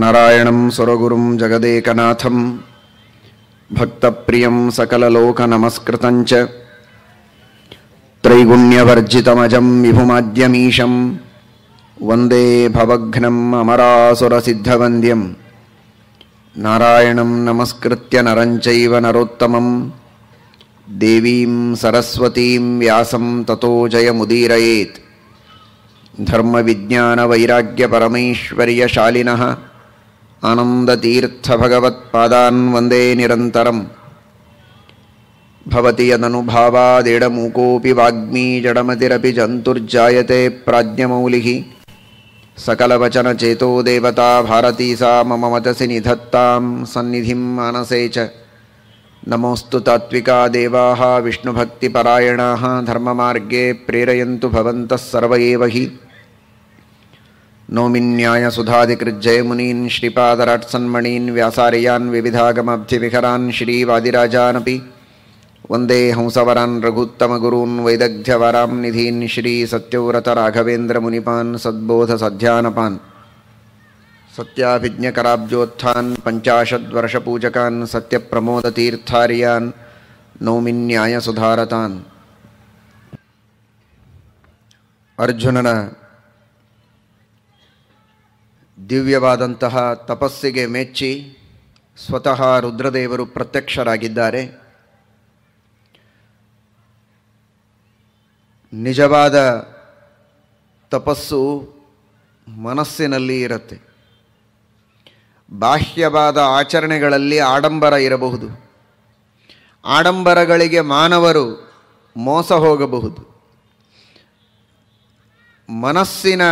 नारायणं सुरगुरुं जगदेकनाथं भक्तप्रियं सकललोकनमस्कृतं च त्रैगुण्यवर्जितमजं विभुमाद्यमीशं वन्दे भवघ्नं अमरासुरसिद्धवन्द्यं नारायणं नमस्कृत्य नरञ्चैव नरोत्तमं देवीं सरस्वतीं व्यासं ततो जयमुदीरयेत् धर्मविज्ञानवैराग्यपरमेश्वर्यशालिनः आनन्दतीर्थभगवत्पादान् वन्दे निरन्तरं भवति यदनुभावादेडमूकोऽपि वाग्मी जडमतिरपि जन्तुर्जायते प्राज्ञमौलिः सकलवचनचेतो देवता भारती सा मम मतसि निधत्तां सन्निधिं मानसे च नमोऽस्तु तात्विका देवाः विष्णुभक्तिपरायणाः धर्ममार्गे प्रेरयन्तु भवन्तः सर्व एव हि नौमिन्यायसुधाधिकृज्जयमुनीन् श्रीपादराट्सन्मणीन् व्यासार्यान् विविधागमब्धिविहरान् श्रीवादिराजानपि वन्दे हंसवरान् रघुत्तमगुरून् वैदग्ध्यवरां निधीन् श्रीसत्यव्रतराघवेन्द्रमुनिपान् सद्बोधसध्यानपान् सत्य पञ्चाशद्वर्षपूजकान् सत्यप्रमोदतीर्थार्यान् नौमिन्यायसुधारतान् अर्जुनन ದಿವ್ಯವಾದಂತಹ ತಪಸ್ಸಿಗೆ ಮೆಚ್ಚಿ ಸ್ವತಃ ರುದ್ರದೇವರು ಪ್ರತ್ಯಕ್ಷರಾಗಿದ್ದಾರೆ ನಿಜವಾದ ತಪಸ್ಸು ಮನಸ್ಸಿನಲ್ಲಿ ಇರುತ್ತೆ ಬಾಹ್ಯವಾದ ಆಚರಣೆಗಳಲ್ಲಿ ಆಡಂಬರ ಇರಬಹುದು ಆಡಂಬರಗಳಿಗೆ ಮಾನವರು ಮೋಸ ಹೋಗಬಹುದು ಮನಸ್ಸಿನ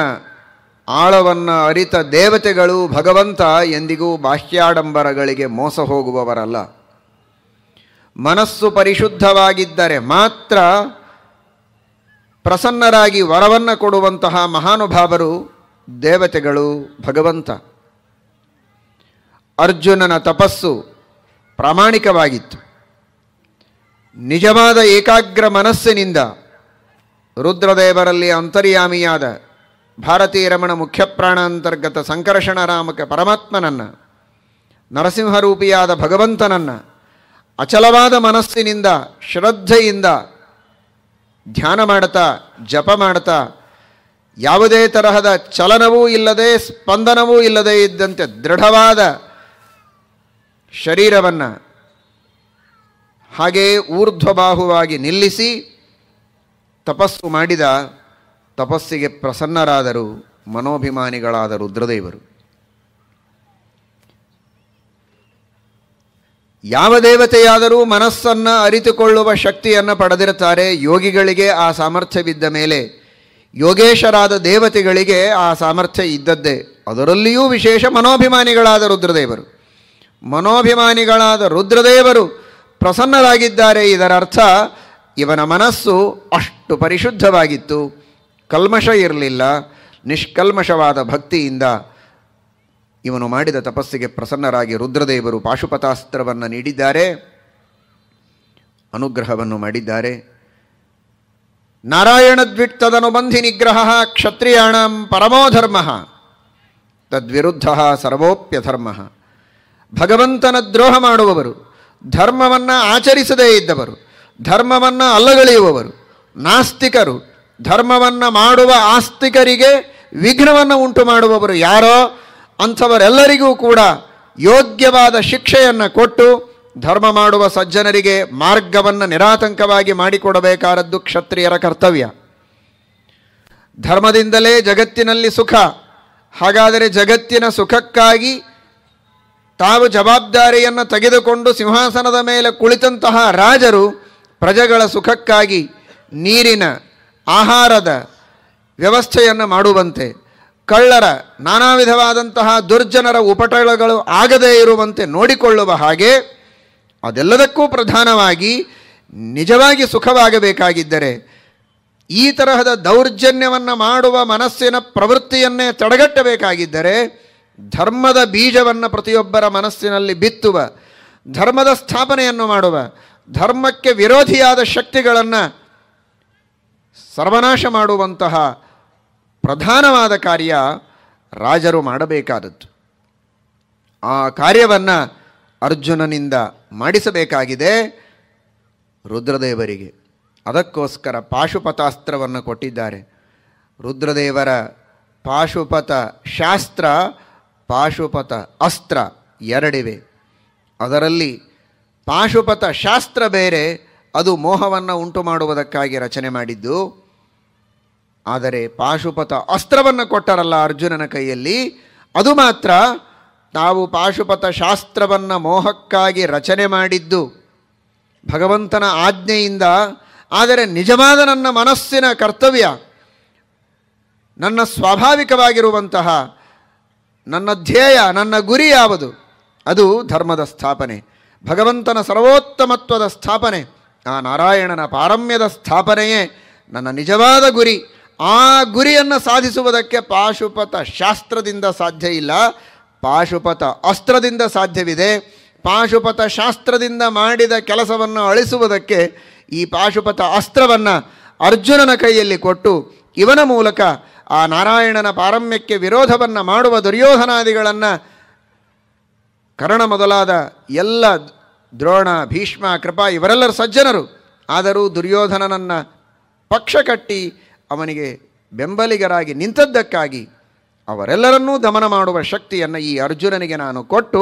ಆಳವನ್ನು ಅರಿತ ದೇವತೆಗಳು ಭಗವಂತ ಎಂದಿಗೂ ಬಾಹ್ಯಾಡಂಬರಗಳಿಗೆ ಮೋಸ ಹೋಗುವವರಲ್ಲ ಮನಸ್ಸು ಪರಿಶುದ್ಧವಾಗಿದ್ದರೆ ಮಾತ್ರ ಪ್ರಸನ್ನರಾಗಿ ವರವನ್ನು ಕೊಡುವಂತಹ ಮಹಾನುಭಾವರು ದೇವತೆಗಳು ಭಗವಂತ ಅರ್ಜುನನ ತಪಸ್ಸು ಪ್ರಾಮಾಣಿಕವಾಗಿತ್ತು ನಿಜವಾದ ಏಕಾಗ್ರ ಮನಸ್ಸಿನಿಂದ ರುದ್ರದೇವರಲ್ಲಿ ಅಂತರ್ಯಾಮಿಯಾದ ಭಾರತೀಯ ರಮಣ ಮುಖ್ಯ ಅಂತರ್ಗತ ಸಂಕರ್ಷಣ ರಾಮಕ ಪರಮಾತ್ಮನನ್ನು ನರಸಿಂಹರೂಪಿಯಾದ ಭಗವಂತನನ್ನು ಅಚಲವಾದ ಮನಸ್ಸಿನಿಂದ ಶ್ರದ್ಧೆಯಿಂದ ಧ್ಯಾನ ಮಾಡ್ತಾ ಜಪ ಮಾಡ್ತಾ ಯಾವುದೇ ತರಹದ ಚಲನವೂ ಇಲ್ಲದೆ ಸ್ಪಂದನವೂ ಇಲ್ಲದೆ ಇದ್ದಂತೆ ದೃಢವಾದ ಶರೀರವನ್ನು ಹಾಗೆಯೇ ಊರ್ಧ್ವಬಾಹುವಾಗಿ ನಿಲ್ಲಿಸಿ ತಪಸ್ಸು ಮಾಡಿದ ತಪಸ್ಸಿಗೆ ಪ್ರಸನ್ನರಾದರು ಮನೋಭಿಮಾನಿಗಳಾದ ರುದ್ರದೇವರು ಯಾವ ದೇವತೆಯಾದರೂ ಮನಸ್ಸನ್ನು ಅರಿತುಕೊಳ್ಳುವ ಶಕ್ತಿಯನ್ನು ಪಡೆದಿರುತ್ತಾರೆ ಯೋಗಿಗಳಿಗೆ ಆ ಸಾಮರ್ಥ್ಯವಿದ್ದ ಮೇಲೆ ಯೋಗೇಶರಾದ ದೇವತೆಗಳಿಗೆ ಆ ಸಾಮರ್ಥ್ಯ ಇದ್ದದ್ದೇ ಅದರಲ್ಲಿಯೂ ವಿಶೇಷ ಮನೋಭಿಮಾನಿಗಳಾದ ರುದ್ರದೇವರು ಮನೋಭಿಮಾನಿಗಳಾದ ರುದ್ರದೇವರು ಪ್ರಸನ್ನರಾಗಿದ್ದಾರೆ ಇದರ ಅರ್ಥ ಇವನ ಮನಸ್ಸು ಅಷ್ಟು ಪರಿಶುದ್ಧವಾಗಿತ್ತು ಕಲ್ಮಶ ಇರಲಿಲ್ಲ ನಿಷ್ಕಲ್ಮಶವಾದ ಭಕ್ತಿಯಿಂದ ಇವನು ಮಾಡಿದ ತಪಸ್ಸಿಗೆ ಪ್ರಸನ್ನರಾಗಿ ರುದ್ರದೇವರು ಪಾಶುಪತಾಸ್ತ್ರವನ್ನು ನೀಡಿದ್ದಾರೆ ಅನುಗ್ರಹವನ್ನು ಮಾಡಿದ್ದಾರೆ ನಾರಾಯಣದ್ವಿತ್ತದನುಬಂಧಿ ನಿಗ್ರಹ ಕ್ಷತ್ರಿಯಾಣಂ ಪರಮೋಧರ್ಮ ತದ್ವಿರುದ್ಧ ಸರ್ವೋಪ್ಯಧರ್ಮ ಭಗವಂತನ ದ್ರೋಹ ಮಾಡುವವರು ಧರ್ಮವನ್ನು ಆಚರಿಸದೇ ಇದ್ದವರು ಧರ್ಮವನ್ನು ಅಲ್ಲಗಳೆಯುವವರು ನಾಸ್ತಿಕರು ಧರ್ಮವನ್ನು ಮಾಡುವ ಆಸ್ತಿಕರಿಗೆ ವಿಘ್ನವನ್ನು ಉಂಟು ಮಾಡುವವರು ಯಾರೋ ಅಂಥವರೆಲ್ಲರಿಗೂ ಕೂಡ ಯೋಗ್ಯವಾದ ಶಿಕ್ಷೆಯನ್ನು ಕೊಟ್ಟು ಧರ್ಮ ಮಾಡುವ ಸಜ್ಜನರಿಗೆ ಮಾರ್ಗವನ್ನು ನಿರಾತಂಕವಾಗಿ ಮಾಡಿಕೊಡಬೇಕಾದದ್ದು ಕ್ಷತ್ರಿಯರ ಕರ್ತವ್ಯ ಧರ್ಮದಿಂದಲೇ ಜಗತ್ತಿನಲ್ಲಿ ಸುಖ ಹಾಗಾದರೆ ಜಗತ್ತಿನ ಸುಖಕ್ಕಾಗಿ ತಾವು ಜವಾಬ್ದಾರಿಯನ್ನು ತೆಗೆದುಕೊಂಡು ಸಿಂಹಾಸನದ ಮೇಲೆ ಕುಳಿತಂತಹ ರಾಜರು ಪ್ರಜೆಗಳ ಸುಖಕ್ಕಾಗಿ ನೀರಿನ ಆಹಾರದ ವ್ಯವಸ್ಥೆಯನ್ನು ಮಾಡುವಂತೆ ಕಳ್ಳರ ನಾನಾ ವಿಧವಾದಂತಹ ದುರ್ಜನರ ಉಪಟಳಗಳು ಆಗದೇ ಇರುವಂತೆ ನೋಡಿಕೊಳ್ಳುವ ಹಾಗೆ ಅದೆಲ್ಲದಕ್ಕೂ ಪ್ರಧಾನವಾಗಿ ನಿಜವಾಗಿ ಸುಖವಾಗಬೇಕಾಗಿದ್ದರೆ ಈ ತರಹದ ದೌರ್ಜನ್ಯವನ್ನು ಮಾಡುವ ಮನಸ್ಸಿನ ಪ್ರವೃತ್ತಿಯನ್ನೇ ತಡೆಗಟ್ಟಬೇಕಾಗಿದ್ದರೆ ಧರ್ಮದ ಬೀಜವನ್ನು ಪ್ರತಿಯೊಬ್ಬರ ಮನಸ್ಸಿನಲ್ಲಿ ಬಿತ್ತುವ ಧರ್ಮದ ಸ್ಥಾಪನೆಯನ್ನು ಮಾಡುವ ಧರ್ಮಕ್ಕೆ ವಿರೋಧಿಯಾದ ಶಕ್ತಿಗಳನ್ನು ಸರ್ವನಾಶ ಮಾಡುವಂತಹ ಪ್ರಧಾನವಾದ ಕಾರ್ಯ ರಾಜರು ಮಾಡಬೇಕಾದದ್ದು ಆ ಕಾರ್ಯವನ್ನು ಅರ್ಜುನನಿಂದ ಮಾಡಿಸಬೇಕಾಗಿದೆ ರುದ್ರದೇವರಿಗೆ ಅದಕ್ಕೋಸ್ಕರ ಪಾಶುಪತಾಸ್ತ್ರವನ್ನು ಕೊಟ್ಟಿದ್ದಾರೆ ರುದ್ರದೇವರ ಪಾಶುಪತ ಶಾಸ್ತ್ರ ಪಾಶುಪತ ಅಸ್ತ್ರ ಎರಡಿವೆ ಅದರಲ್ಲಿ ಪಾಶುಪತ ಶಾಸ್ತ್ರ ಬೇರೆ ಅದು ಮೋಹವನ್ನು ಉಂಟು ಮಾಡುವುದಕ್ಕಾಗಿ ರಚನೆ ಮಾಡಿದ್ದು ಆದರೆ ಪಾಶುಪತ ಅಸ್ತ್ರವನ್ನು ಕೊಟ್ಟರಲ್ಲ ಅರ್ಜುನನ ಕೈಯಲ್ಲಿ ಅದು ಮಾತ್ರ ನಾವು ಪಾಶುಪತ ಶಾಸ್ತ್ರವನ್ನು ಮೋಹಕ್ಕಾಗಿ ರಚನೆ ಮಾಡಿದ್ದು ಭಗವಂತನ ಆಜ್ಞೆಯಿಂದ ಆದರೆ ನಿಜವಾದ ನನ್ನ ಮನಸ್ಸಿನ ಕರ್ತವ್ಯ ನನ್ನ ಸ್ವಾಭಾವಿಕವಾಗಿರುವಂತಹ ನನ್ನ ಧ್ಯೇಯ ನನ್ನ ಗುರಿ ಯಾವುದು ಅದು ಧರ್ಮದ ಸ್ಥಾಪನೆ ಭಗವಂತನ ಸರ್ವೋತ್ತಮತ್ವದ ಸ್ಥಾಪನೆ ಆ ನಾರಾಯಣನ ಪಾರಮ್ಯದ ಸ್ಥಾಪನೆಯೇ ನನ್ನ ನಿಜವಾದ ಗುರಿ ಆ ಗುರಿಯನ್ನು ಸಾಧಿಸುವುದಕ್ಕೆ ಪಾಶುಪತ ಶಾಸ್ತ್ರದಿಂದ ಸಾಧ್ಯ ಇಲ್ಲ ಪಾಶುಪತ ಅಸ್ತ್ರದಿಂದ ಸಾಧ್ಯವಿದೆ ಪಾಶುಪತ ಶಾಸ್ತ್ರದಿಂದ ಮಾಡಿದ ಕೆಲಸವನ್ನು ಅಳಿಸುವುದಕ್ಕೆ ಈ ಪಾಶುಪತ ಅಸ್ತ್ರವನ್ನು ಅರ್ಜುನನ ಕೈಯಲ್ಲಿ ಕೊಟ್ಟು ಇವನ ಮೂಲಕ ಆ ನಾರಾಯಣನ ಪಾರಮ್ಯಕ್ಕೆ ವಿರೋಧವನ್ನು ಮಾಡುವ ದುರ್ಯೋಧನಾದಿಗಳನ್ನು ಕರಣ ಮೊದಲಾದ ಎಲ್ಲ ದ್ರೋಣ ಭೀಷ್ಮ ಕೃಪಾ ಇವರೆಲ್ಲರ ಸಜ್ಜನರು ಆದರೂ ದುರ್ಯೋಧನನನ್ನು ಪಕ್ಷ ಕಟ್ಟಿ ಅವನಿಗೆ ಬೆಂಬಲಿಗರಾಗಿ ನಿಂತದ್ದಕ್ಕಾಗಿ ಅವರೆಲ್ಲರನ್ನೂ ದಮನ ಮಾಡುವ ಶಕ್ತಿಯನ್ನು ಈ ಅರ್ಜುನನಿಗೆ ನಾನು ಕೊಟ್ಟು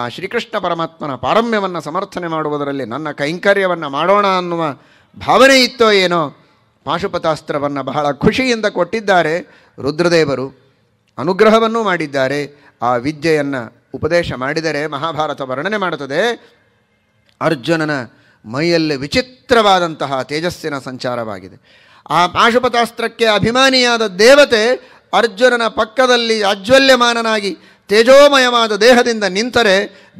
ಆ ಶ್ರೀಕೃಷ್ಣ ಪರಮಾತ್ಮನ ಪಾರಮ್ಯವನ್ನು ಸಮರ್ಥನೆ ಮಾಡುವುದರಲ್ಲಿ ನನ್ನ ಕೈಂಕರ್ಯವನ್ನು ಮಾಡೋಣ ಅನ್ನುವ ಭಾವನೆ ಇತ್ತೋ ಏನೋ ಪಾಶುಪತಾಸ್ತ್ರವನ್ನು ಬಹಳ ಖುಷಿಯಿಂದ ಕೊಟ್ಟಿದ್ದಾರೆ ರುದ್ರದೇವರು ಅನುಗ್ರಹವನ್ನೂ ಮಾಡಿದ್ದಾರೆ ಆ ವಿದ್ಯೆಯನ್ನು ಉಪದೇಶ ಮಾಡಿದರೆ ಮಹಾಭಾರತ ವರ್ಣನೆ ಮಾಡುತ್ತದೆ ಅರ್ಜುನನ ಮೈಯಲ್ಲಿ ವಿಚಿತ್ರವಾದಂತಹ ತೇಜಸ್ಸಿನ ಸಂಚಾರವಾಗಿದೆ ಆ ಪಾಶುಪತಾಸ್ತ್ರಕ್ಕೆ ಅಭಿಮಾನಿಯಾದ ದೇವತೆ ಅರ್ಜುನನ ಪಕ್ಕದಲ್ಲಿ ಅಜ್ವಲ್ಯಮಾನನಾಗಿ ತೇಜೋಮಯವಾದ ದೇಹದಿಂದ ನಿಂತರೆ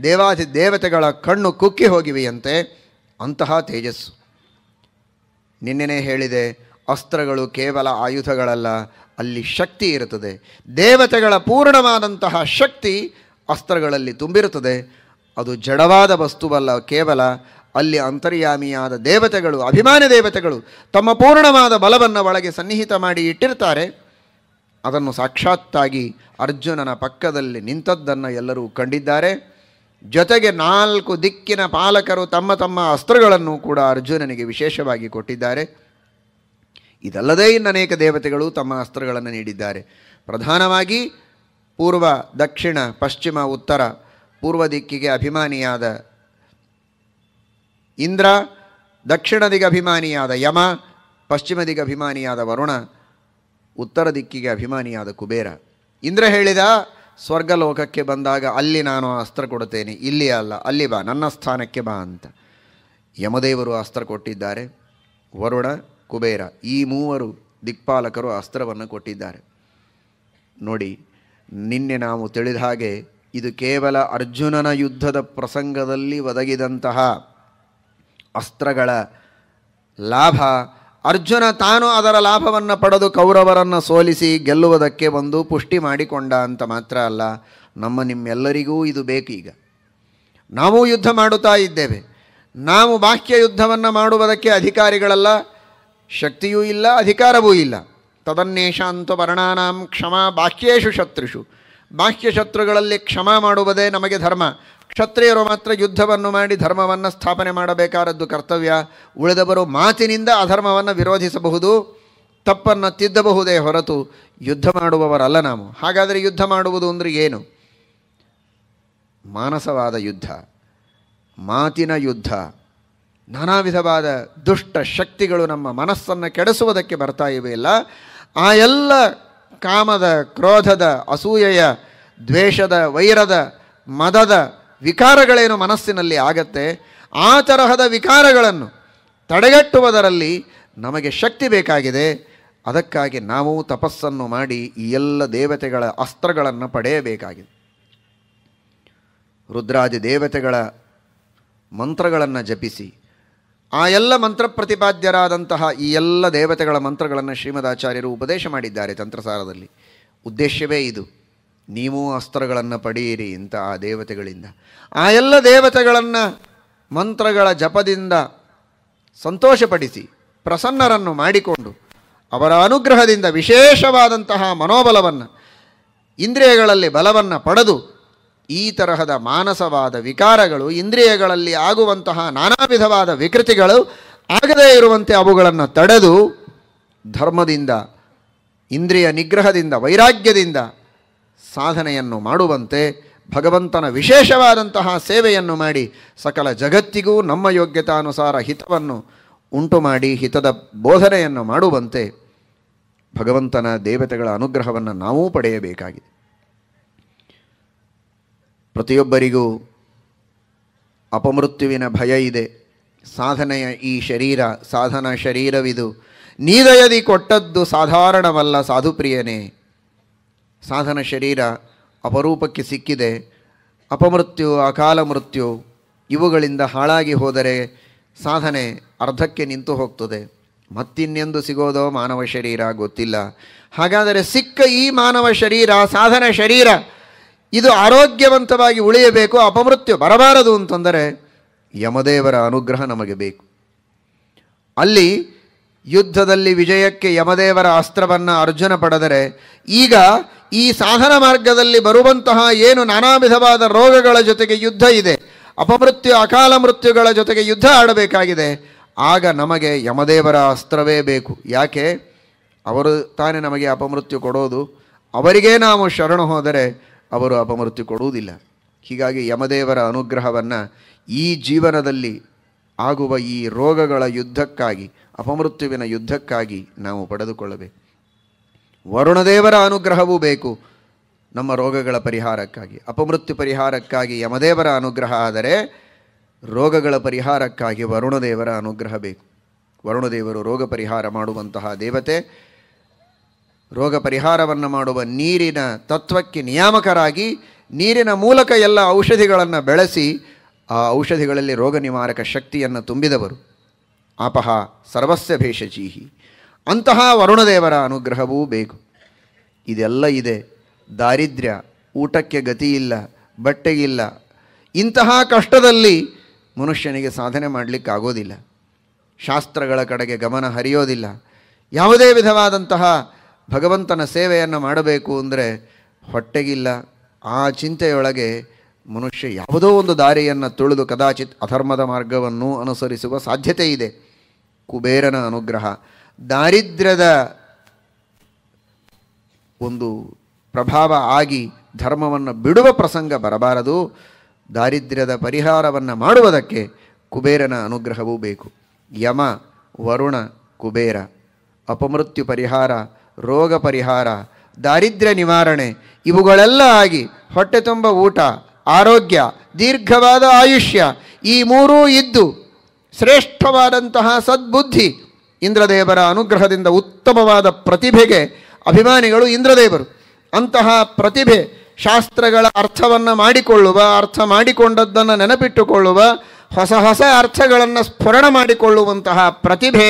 ದೇವಾದಿ ದೇವತೆಗಳ ಕಣ್ಣು ಕುಕ್ಕಿ ಹೋಗಿವೆಯಂತೆ ಅಂತಹ ತೇಜಸ್ಸು ನಿನ್ನೆನೇ ಹೇಳಿದೆ ಅಸ್ತ್ರಗಳು ಕೇವಲ ಆಯುಧಗಳಲ್ಲ ಅಲ್ಲಿ ಶಕ್ತಿ ಇರುತ್ತದೆ ದೇವತೆಗಳ ಪೂರ್ಣವಾದಂತಹ ಶಕ್ತಿ ಅಸ್ತ್ರಗಳಲ್ಲಿ ತುಂಬಿರುತ್ತದೆ ಅದು ಜಡವಾದ ವಸ್ತುವಲ್ಲ ಕೇವಲ ಅಲ್ಲಿ ಅಂತರ್ಯಾಮಿಯಾದ ದೇವತೆಗಳು ಅಭಿಮಾನ ದೇವತೆಗಳು ತಮ್ಮ ಪೂರ್ಣವಾದ ಬಲವನ್ನು ಒಳಗೆ ಸನ್ನಿಹಿತ ಮಾಡಿ ಇಟ್ಟಿರ್ತಾರೆ ಅದನ್ನು ಸಾಕ್ಷಾತ್ತಾಗಿ ಅರ್ಜುನನ ಪಕ್ಕದಲ್ಲಿ ನಿಂತದ್ದನ್ನು ಎಲ್ಲರೂ ಕಂಡಿದ್ದಾರೆ ಜೊತೆಗೆ ನಾಲ್ಕು ದಿಕ್ಕಿನ ಪಾಲಕರು ತಮ್ಮ ತಮ್ಮ ಅಸ್ತ್ರಗಳನ್ನು ಕೂಡ ಅರ್ಜುನನಿಗೆ ವಿಶೇಷವಾಗಿ ಕೊಟ್ಟಿದ್ದಾರೆ ಇದಲ್ಲದೆ ಅನೇಕ ದೇವತೆಗಳು ತಮ್ಮ ಅಸ್ತ್ರಗಳನ್ನು ನೀಡಿದ್ದಾರೆ ಪ್ರಧಾನವಾಗಿ ಪೂರ್ವ ದಕ್ಷಿಣ ಪಶ್ಚಿಮ ಉತ್ತರ ಪೂರ್ವ ದಿಕ್ಕಿಗೆ ಅಭಿಮಾನಿಯಾದ ಇಂದ್ರ ದಕ್ಷಿಣ ಅಭಿಮಾನಿಯಾದ ಯಮ ಪಶ್ಚಿಮ ಅಭಿಮಾನಿಯಾದ ವರುಣ ಉತ್ತರ ದಿಕ್ಕಿಗೆ ಅಭಿಮಾನಿಯಾದ ಕುಬೇರ ಇಂದ್ರ ಹೇಳಿದ ಸ್ವರ್ಗಲೋಕಕ್ಕೆ ಬಂದಾಗ ಅಲ್ಲಿ ನಾನು ಅಸ್ತ್ರ ಕೊಡುತ್ತೇನೆ ಇಲ್ಲಿ ಅಲ್ಲ ಅಲ್ಲಿ ಬಾ ನನ್ನ ಸ್ಥಾನಕ್ಕೆ ಬಾ ಅಂತ ಯಮದೇವರು ಅಸ್ತ್ರ ಕೊಟ್ಟಿದ್ದಾರೆ ವರುಣ ಕುಬೇರ ಈ ಮೂವರು ದಿಕ್ಪಾಲಕರು ಅಸ್ತ್ರವನ್ನು ಕೊಟ್ಟಿದ್ದಾರೆ ನೋಡಿ ನಿನ್ನೆ ನಾವು ತಿಳಿದ ಹಾಗೆ ಇದು ಕೇವಲ ಅರ್ಜುನನ ಯುದ್ಧದ ಪ್ರಸಂಗದಲ್ಲಿ ಒದಗಿದಂತಹ ಅಸ್ತ್ರಗಳ ಲಾಭ ಅರ್ಜುನ ತಾನು ಅದರ ಲಾಭವನ್ನು ಪಡೆದು ಕೌರವರನ್ನು ಸೋಲಿಸಿ ಗೆಲ್ಲುವುದಕ್ಕೆ ಒಂದು ಪುಷ್ಟಿ ಮಾಡಿಕೊಂಡ ಅಂತ ಮಾತ್ರ ಅಲ್ಲ ನಮ್ಮ ನಿಮ್ಮೆಲ್ಲರಿಗೂ ಇದು ಬೇಕೀಗ ನಾವು ಯುದ್ಧ ಮಾಡುತ್ತಾ ಇದ್ದೇವೆ ನಾವು ಬಾಹ್ಯ ಯುದ್ಧವನ್ನು ಮಾಡುವುದಕ್ಕೆ ಅಧಿಕಾರಿಗಳಲ್ಲ ಶಕ್ತಿಯೂ ಇಲ್ಲ ಅಧಿಕಾರವೂ ಇಲ್ಲ ತದನ್ನೇಷಾಂತ ವರ್ಣಾನಾಂ ಕ್ಷಮಾ ಬಾಹ್ಯೇಶು ಶತ್ರುಷು ಬಾಹ್ಯ ಶತ್ರುಗಳಲ್ಲಿ ಕ್ಷಮ ಮಾಡುವುದೇ ನಮಗೆ ಧರ್ಮ ಕ್ಷತ್ರಿಯರು ಮಾತ್ರ ಯುದ್ಧವನ್ನು ಮಾಡಿ ಧರ್ಮವನ್ನು ಸ್ಥಾಪನೆ ಮಾಡಬೇಕಾದದ್ದು ಕರ್ತವ್ಯ ಉಳಿದವರು ಮಾತಿನಿಂದ ಅಧರ್ಮವನ್ನು ವಿರೋಧಿಸಬಹುದು ತಪ್ಪನ್ನು ತಿದ್ದಬಹುದೇ ಹೊರತು ಯುದ್ಧ ಮಾಡುವವರಲ್ಲ ನಾವು ಹಾಗಾದರೆ ಯುದ್ಧ ಮಾಡುವುದು ಅಂದರೆ ಏನು ಮಾನಸವಾದ ಯುದ್ಧ ಮಾತಿನ ಯುದ್ಧ ನಾನಾ ವಿಧವಾದ ದುಷ್ಟ ಶಕ್ತಿಗಳು ನಮ್ಮ ಮನಸ್ಸನ್ನು ಕೆಡಿಸುವುದಕ್ಕೆ ಬರ್ತಾ ಇಲ್ಲ ಆ ಎಲ್ಲ ಕಾಮದ ಕ್ರೋಧದ ಅಸೂಯೆಯ ದ್ವೇಷದ ವೈರದ ಮದದ ವಿಕಾರಗಳೇನು ಮನಸ್ಸಿನಲ್ಲಿ ಆಗತ್ತೆ ಆ ತರಹದ ವಿಕಾರಗಳನ್ನು ತಡೆಗಟ್ಟುವುದರಲ್ಲಿ ನಮಗೆ ಶಕ್ತಿ ಬೇಕಾಗಿದೆ ಅದಕ್ಕಾಗಿ ನಾವು ತಪಸ್ಸನ್ನು ಮಾಡಿ ಈ ಎಲ್ಲ ದೇವತೆಗಳ ಅಸ್ತ್ರಗಳನ್ನು ಪಡೆಯಬೇಕಾಗಿದೆ ರುದ್ರಾದಿ ದೇವತೆಗಳ ಮಂತ್ರಗಳನ್ನು ಜಪಿಸಿ ಆ ಎಲ್ಲ ಮಂತ್ರ ಪ್ರತಿಪಾದ್ಯರಾದಂತಹ ಈ ಎಲ್ಲ ದೇವತೆಗಳ ಮಂತ್ರಗಳನ್ನು ಶ್ರೀಮದಾಚಾರ್ಯರು ಉಪದೇಶ ಮಾಡಿದ್ದಾರೆ ತಂತ್ರಸಾರದಲ್ಲಿ ಉದ್ದೇಶವೇ ಇದು ನೀವು ಅಸ್ತ್ರಗಳನ್ನು ಪಡೆಯಿರಿ ಇಂಥ ಆ ದೇವತೆಗಳಿಂದ ಆ ಎಲ್ಲ ದೇವತೆಗಳನ್ನು ಮಂತ್ರಗಳ ಜಪದಿಂದ ಸಂತೋಷಪಡಿಸಿ ಪ್ರಸನ್ನರನ್ನು ಮಾಡಿಕೊಂಡು ಅವರ ಅನುಗ್ರಹದಿಂದ ವಿಶೇಷವಾದಂತಹ ಮನೋಬಲವನ್ನು ಇಂದ್ರಿಯಗಳಲ್ಲಿ ಬಲವನ್ನು ಪಡೆದು ಈ ತರಹದ ಮಾನಸವಾದ ವಿಕಾರಗಳು ಇಂದ್ರಿಯಗಳಲ್ಲಿ ಆಗುವಂತಹ ನಾನಾ ವಿಧವಾದ ವಿಕೃತಿಗಳು ಆಗದೇ ಇರುವಂತೆ ಅವುಗಳನ್ನು ತಡೆದು ಧರ್ಮದಿಂದ ಇಂದ್ರಿಯ ನಿಗ್ರಹದಿಂದ ವೈರಾಗ್ಯದಿಂದ ಸಾಧನೆಯನ್ನು ಮಾಡುವಂತೆ ಭಗವಂತನ ವಿಶೇಷವಾದಂತಹ ಸೇವೆಯನ್ನು ಮಾಡಿ ಸಕಲ ಜಗತ್ತಿಗೂ ನಮ್ಮ ಯೋಗ್ಯತಾನುಸಾರ ಹಿತವನ್ನು ಉಂಟು ಮಾಡಿ ಹಿತದ ಬೋಧನೆಯನ್ನು ಮಾಡುವಂತೆ ಭಗವಂತನ ದೇವತೆಗಳ ಅನುಗ್ರಹವನ್ನು ನಾವೂ ಪಡೆಯಬೇಕಾಗಿದೆ ಪ್ರತಿಯೊಬ್ಬರಿಗೂ ಅಪಮೃತ್ಯುವಿನ ಭಯ ಇದೆ ಸಾಧನೆಯ ಈ ಶರೀರ ಸಾಧನ ಶರೀರವಿದು ನೀದಯದಿ ಕೊಟ್ಟದ್ದು ಸಾಧಾರಣವಲ್ಲ ಸಾಧುಪ್ರಿಯನೇ ಸಾಧನ ಶರೀರ ಅಪರೂಪಕ್ಕೆ ಸಿಕ್ಕಿದೆ ಅಪಮೃತ್ಯು ಅಕಾಲ ಮೃತ್ಯು ಇವುಗಳಿಂದ ಹಾಳಾಗಿ ಹೋದರೆ ಸಾಧನೆ ಅರ್ಧಕ್ಕೆ ನಿಂತು ಹೋಗ್ತದೆ ಮತ್ತಿನ್ನೆಂದು ಸಿಗೋದೋ ಮಾನವ ಶರೀರ ಗೊತ್ತಿಲ್ಲ ಹಾಗಾದರೆ ಸಿಕ್ಕ ಈ ಮಾನವ ಶರೀರ ಸಾಧನ ಶರೀರ ಇದು ಆರೋಗ್ಯವಂತವಾಗಿ ಉಳಿಯಬೇಕು ಅಪಮೃತ್ಯು ಬರಬಾರದು ಅಂತಂದರೆ ಯಮದೇವರ ಅನುಗ್ರಹ ನಮಗೆ ಬೇಕು ಅಲ್ಲಿ ಯುದ್ಧದಲ್ಲಿ ವಿಜಯಕ್ಕೆ ಯಮದೇವರ ಅಸ್ತ್ರವನ್ನು ಅರ್ಜುನ ಪಡೆದರೆ ಈಗ ಈ ಸಾಧನ ಮಾರ್ಗದಲ್ಲಿ ಬರುವಂತಹ ಏನು ನಾನಾ ವಿಧವಾದ ರೋಗಗಳ ಜೊತೆಗೆ ಯುದ್ಧ ಇದೆ ಅಪಮೃತ್ಯು ಅಕಾಲ ಮೃತ್ಯುಗಳ ಜೊತೆಗೆ ಯುದ್ಧ ಆಡಬೇಕಾಗಿದೆ ಆಗ ನಮಗೆ ಯಮದೇವರ ಅಸ್ತ್ರವೇ ಬೇಕು ಯಾಕೆ ಅವರು ತಾನೇ ನಮಗೆ ಅಪಮೃತ್ಯು ಕೊಡೋದು ಅವರಿಗೆ ನಾವು ಶರಣು ಹೋದರೆ ಅವರು ಅಪಮೃತ್ಯು ಕೊಡುವುದಿಲ್ಲ ಹೀಗಾಗಿ ಯಮದೇವರ ಅನುಗ್ರಹವನ್ನು ಈ ಜೀವನದಲ್ಲಿ ಆಗುವ ಈ ರೋಗಗಳ ಯುದ್ಧಕ್ಕಾಗಿ ಅಪಮೃತ್ಯುವಿನ ಯುದ್ಧಕ್ಕಾಗಿ ನಾವು ಪಡೆದುಕೊಳ್ಳಬೇಕು ವರುಣದೇವರ ಅನುಗ್ರಹವೂ ಬೇಕು ನಮ್ಮ ರೋಗಗಳ ಪರಿಹಾರಕ್ಕಾಗಿ ಅಪಮೃತ್ಯು ಪರಿಹಾರಕ್ಕಾಗಿ ಯಮದೇವರ ಅನುಗ್ರಹ ಆದರೆ ರೋಗಗಳ ಪರಿಹಾರಕ್ಕಾಗಿ ವರುಣದೇವರ ಅನುಗ್ರಹ ಬೇಕು ವರುಣದೇವರು ರೋಗ ಪರಿಹಾರ ಮಾಡುವಂತಹ ದೇವತೆ ರೋಗ ಪರಿಹಾರವನ್ನು ಮಾಡುವ ನೀರಿನ ತತ್ವಕ್ಕೆ ನಿಯಾಮಕರಾಗಿ ನೀರಿನ ಮೂಲಕ ಎಲ್ಲ ಔಷಧಿಗಳನ್ನು ಬೆಳೆಸಿ ಆ ಔಷಧಿಗಳಲ್ಲಿ ರೋಗ ನಿವಾರಕ ಶಕ್ತಿಯನ್ನು ತುಂಬಿದವರು ಆಪಹ ಸರ್ವಸ್ಯ ಭೇಷಜೀಹಿ ಅಂತಹ ವರುಣದೇವರ ಅನುಗ್ರಹವೂ ಬೇಕು ಇದೆಲ್ಲ ಇದೆ ದಾರಿದ್ರ್ಯ ಊಟಕ್ಕೆ ಗತಿಯಿಲ್ಲ ಬಟ್ಟೆಗಿಲ್ಲ ಇಂತಹ ಕಷ್ಟದಲ್ಲಿ ಮನುಷ್ಯನಿಗೆ ಸಾಧನೆ ಮಾಡಲಿಕ್ಕಾಗೋದಿಲ್ಲ ಶಾಸ್ತ್ರಗಳ ಕಡೆಗೆ ಗಮನ ಹರಿಯೋದಿಲ್ಲ ಯಾವುದೇ ವಿಧವಾದಂತಹ ಭಗವಂತನ ಸೇವೆಯನ್ನು ಮಾಡಬೇಕು ಅಂದರೆ ಹೊಟ್ಟೆಗಿಲ್ಲ ಆ ಚಿಂತೆಯೊಳಗೆ ಮನುಷ್ಯ ಯಾವುದೋ ಒಂದು ದಾರಿಯನ್ನು ತುಳಿದು ಕದಾಚಿತ್ ಅಧರ್ಮದ ಮಾರ್ಗವನ್ನು ಅನುಸರಿಸುವ ಸಾಧ್ಯತೆ ಇದೆ ಕುಬೇರನ ಅನುಗ್ರಹ ದಾರಿದ್ರ್ಯದ ಒಂದು ಪ್ರಭಾವ ಆಗಿ ಧರ್ಮವನ್ನು ಬಿಡುವ ಪ್ರಸಂಗ ಬರಬಾರದು ದಾರಿದ್ರ್ಯದ ಪರಿಹಾರವನ್ನು ಮಾಡುವುದಕ್ಕೆ ಕುಬೇರನ ಅನುಗ್ರಹವೂ ಬೇಕು ಯಮ ವರುಣ ಕುಬೇರ ಅಪಮೃತ್ಯು ಪರಿಹಾರ ರೋಗ ಪರಿಹಾರ ದಾರಿದ್ರ್ಯ ನಿವಾರಣೆ ಇವುಗಳೆಲ್ಲ ಆಗಿ ಹೊಟ್ಟೆ ತುಂಬ ಊಟ ಆರೋಗ್ಯ ದೀರ್ಘವಾದ ಆಯುಷ್ಯ ಈ ಮೂರೂ ಇದ್ದು ಶ್ರೇಷ್ಠವಾದಂತಹ ಸದ್ಬುದ್ಧಿ ಇಂದ್ರದೇವರ ಅನುಗ್ರಹದಿಂದ ಉತ್ತಮವಾದ ಪ್ರತಿಭೆಗೆ ಅಭಿಮಾನಿಗಳು ಇಂದ್ರದೇವರು ಅಂತಹ ಪ್ರತಿಭೆ ಶಾಸ್ತ್ರಗಳ ಅರ್ಥವನ್ನು ಮಾಡಿಕೊಳ್ಳುವ ಅರ್ಥ ಮಾಡಿಕೊಂಡದ್ದನ್ನು ನೆನಪಿಟ್ಟುಕೊಳ್ಳುವ ಹೊಸ ಹೊಸ ಅರ್ಥಗಳನ್ನು ಸ್ಫುರಣ ಮಾಡಿಕೊಳ್ಳುವಂತಹ ಪ್ರತಿಭೆ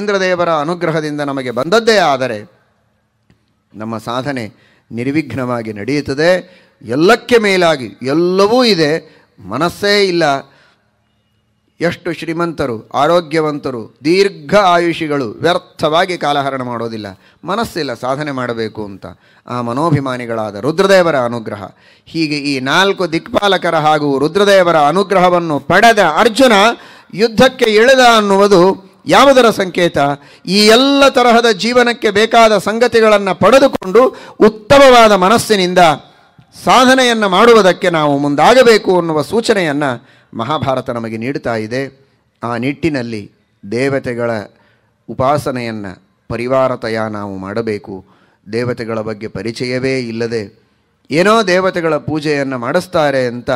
ಇಂದ್ರದೇವರ ಅನುಗ್ರಹದಿಂದ ನಮಗೆ ಬಂದದ್ದೇ ಆದರೆ ನಮ್ಮ ಸಾಧನೆ ನಿರ್ವಿಘ್ನವಾಗಿ ನಡೆಯುತ್ತದೆ ಎಲ್ಲಕ್ಕೆ ಮೇಲಾಗಿ ಎಲ್ಲವೂ ಇದೆ ಮನಸ್ಸೇ ಇಲ್ಲ ಎಷ್ಟು ಶ್ರೀಮಂತರು ಆರೋಗ್ಯವಂತರು ದೀರ್ಘ ಆಯುಷಿಗಳು ವ್ಯರ್ಥವಾಗಿ ಕಾಲಹರಣ ಮಾಡೋದಿಲ್ಲ ಮನಸ್ಸಿಲ್ಲ ಸಾಧನೆ ಮಾಡಬೇಕು ಅಂತ ಆ ಮನೋಭಿಮಾನಿಗಳಾದ ರುದ್ರದೇವರ ಅನುಗ್ರಹ ಹೀಗೆ ಈ ನಾಲ್ಕು ದಿಕ್ಪಾಲಕರ ಹಾಗೂ ರುದ್ರದೇವರ ಅನುಗ್ರಹವನ್ನು ಪಡೆದ ಅರ್ಜುನ ಯುದ್ಧಕ್ಕೆ ಇಳಿದ ಅನ್ನುವುದು ಯಾವುದರ ಸಂಕೇತ ಈ ಎಲ್ಲ ತರಹದ ಜೀವನಕ್ಕೆ ಬೇಕಾದ ಸಂಗತಿಗಳನ್ನು ಪಡೆದುಕೊಂಡು ಉತ್ತಮವಾದ ಮನಸ್ಸಿನಿಂದ ಸಾಧನೆಯನ್ನು ಮಾಡುವುದಕ್ಕೆ ನಾವು ಮುಂದಾಗಬೇಕು ಅನ್ನುವ ಸೂಚನೆಯನ್ನು ಮಹಾಭಾರತ ನಮಗೆ ನೀಡ್ತಾ ಇದೆ ಆ ನಿಟ್ಟಿನಲ್ಲಿ ದೇವತೆಗಳ ಉಪಾಸನೆಯನ್ನು ಪರಿವಾರತಯ ನಾವು ಮಾಡಬೇಕು ದೇವತೆಗಳ ಬಗ್ಗೆ ಪರಿಚಯವೇ ಇಲ್ಲದೆ ಏನೋ ದೇವತೆಗಳ ಪೂಜೆಯನ್ನು ಮಾಡಿಸ್ತಾರೆ ಅಂತ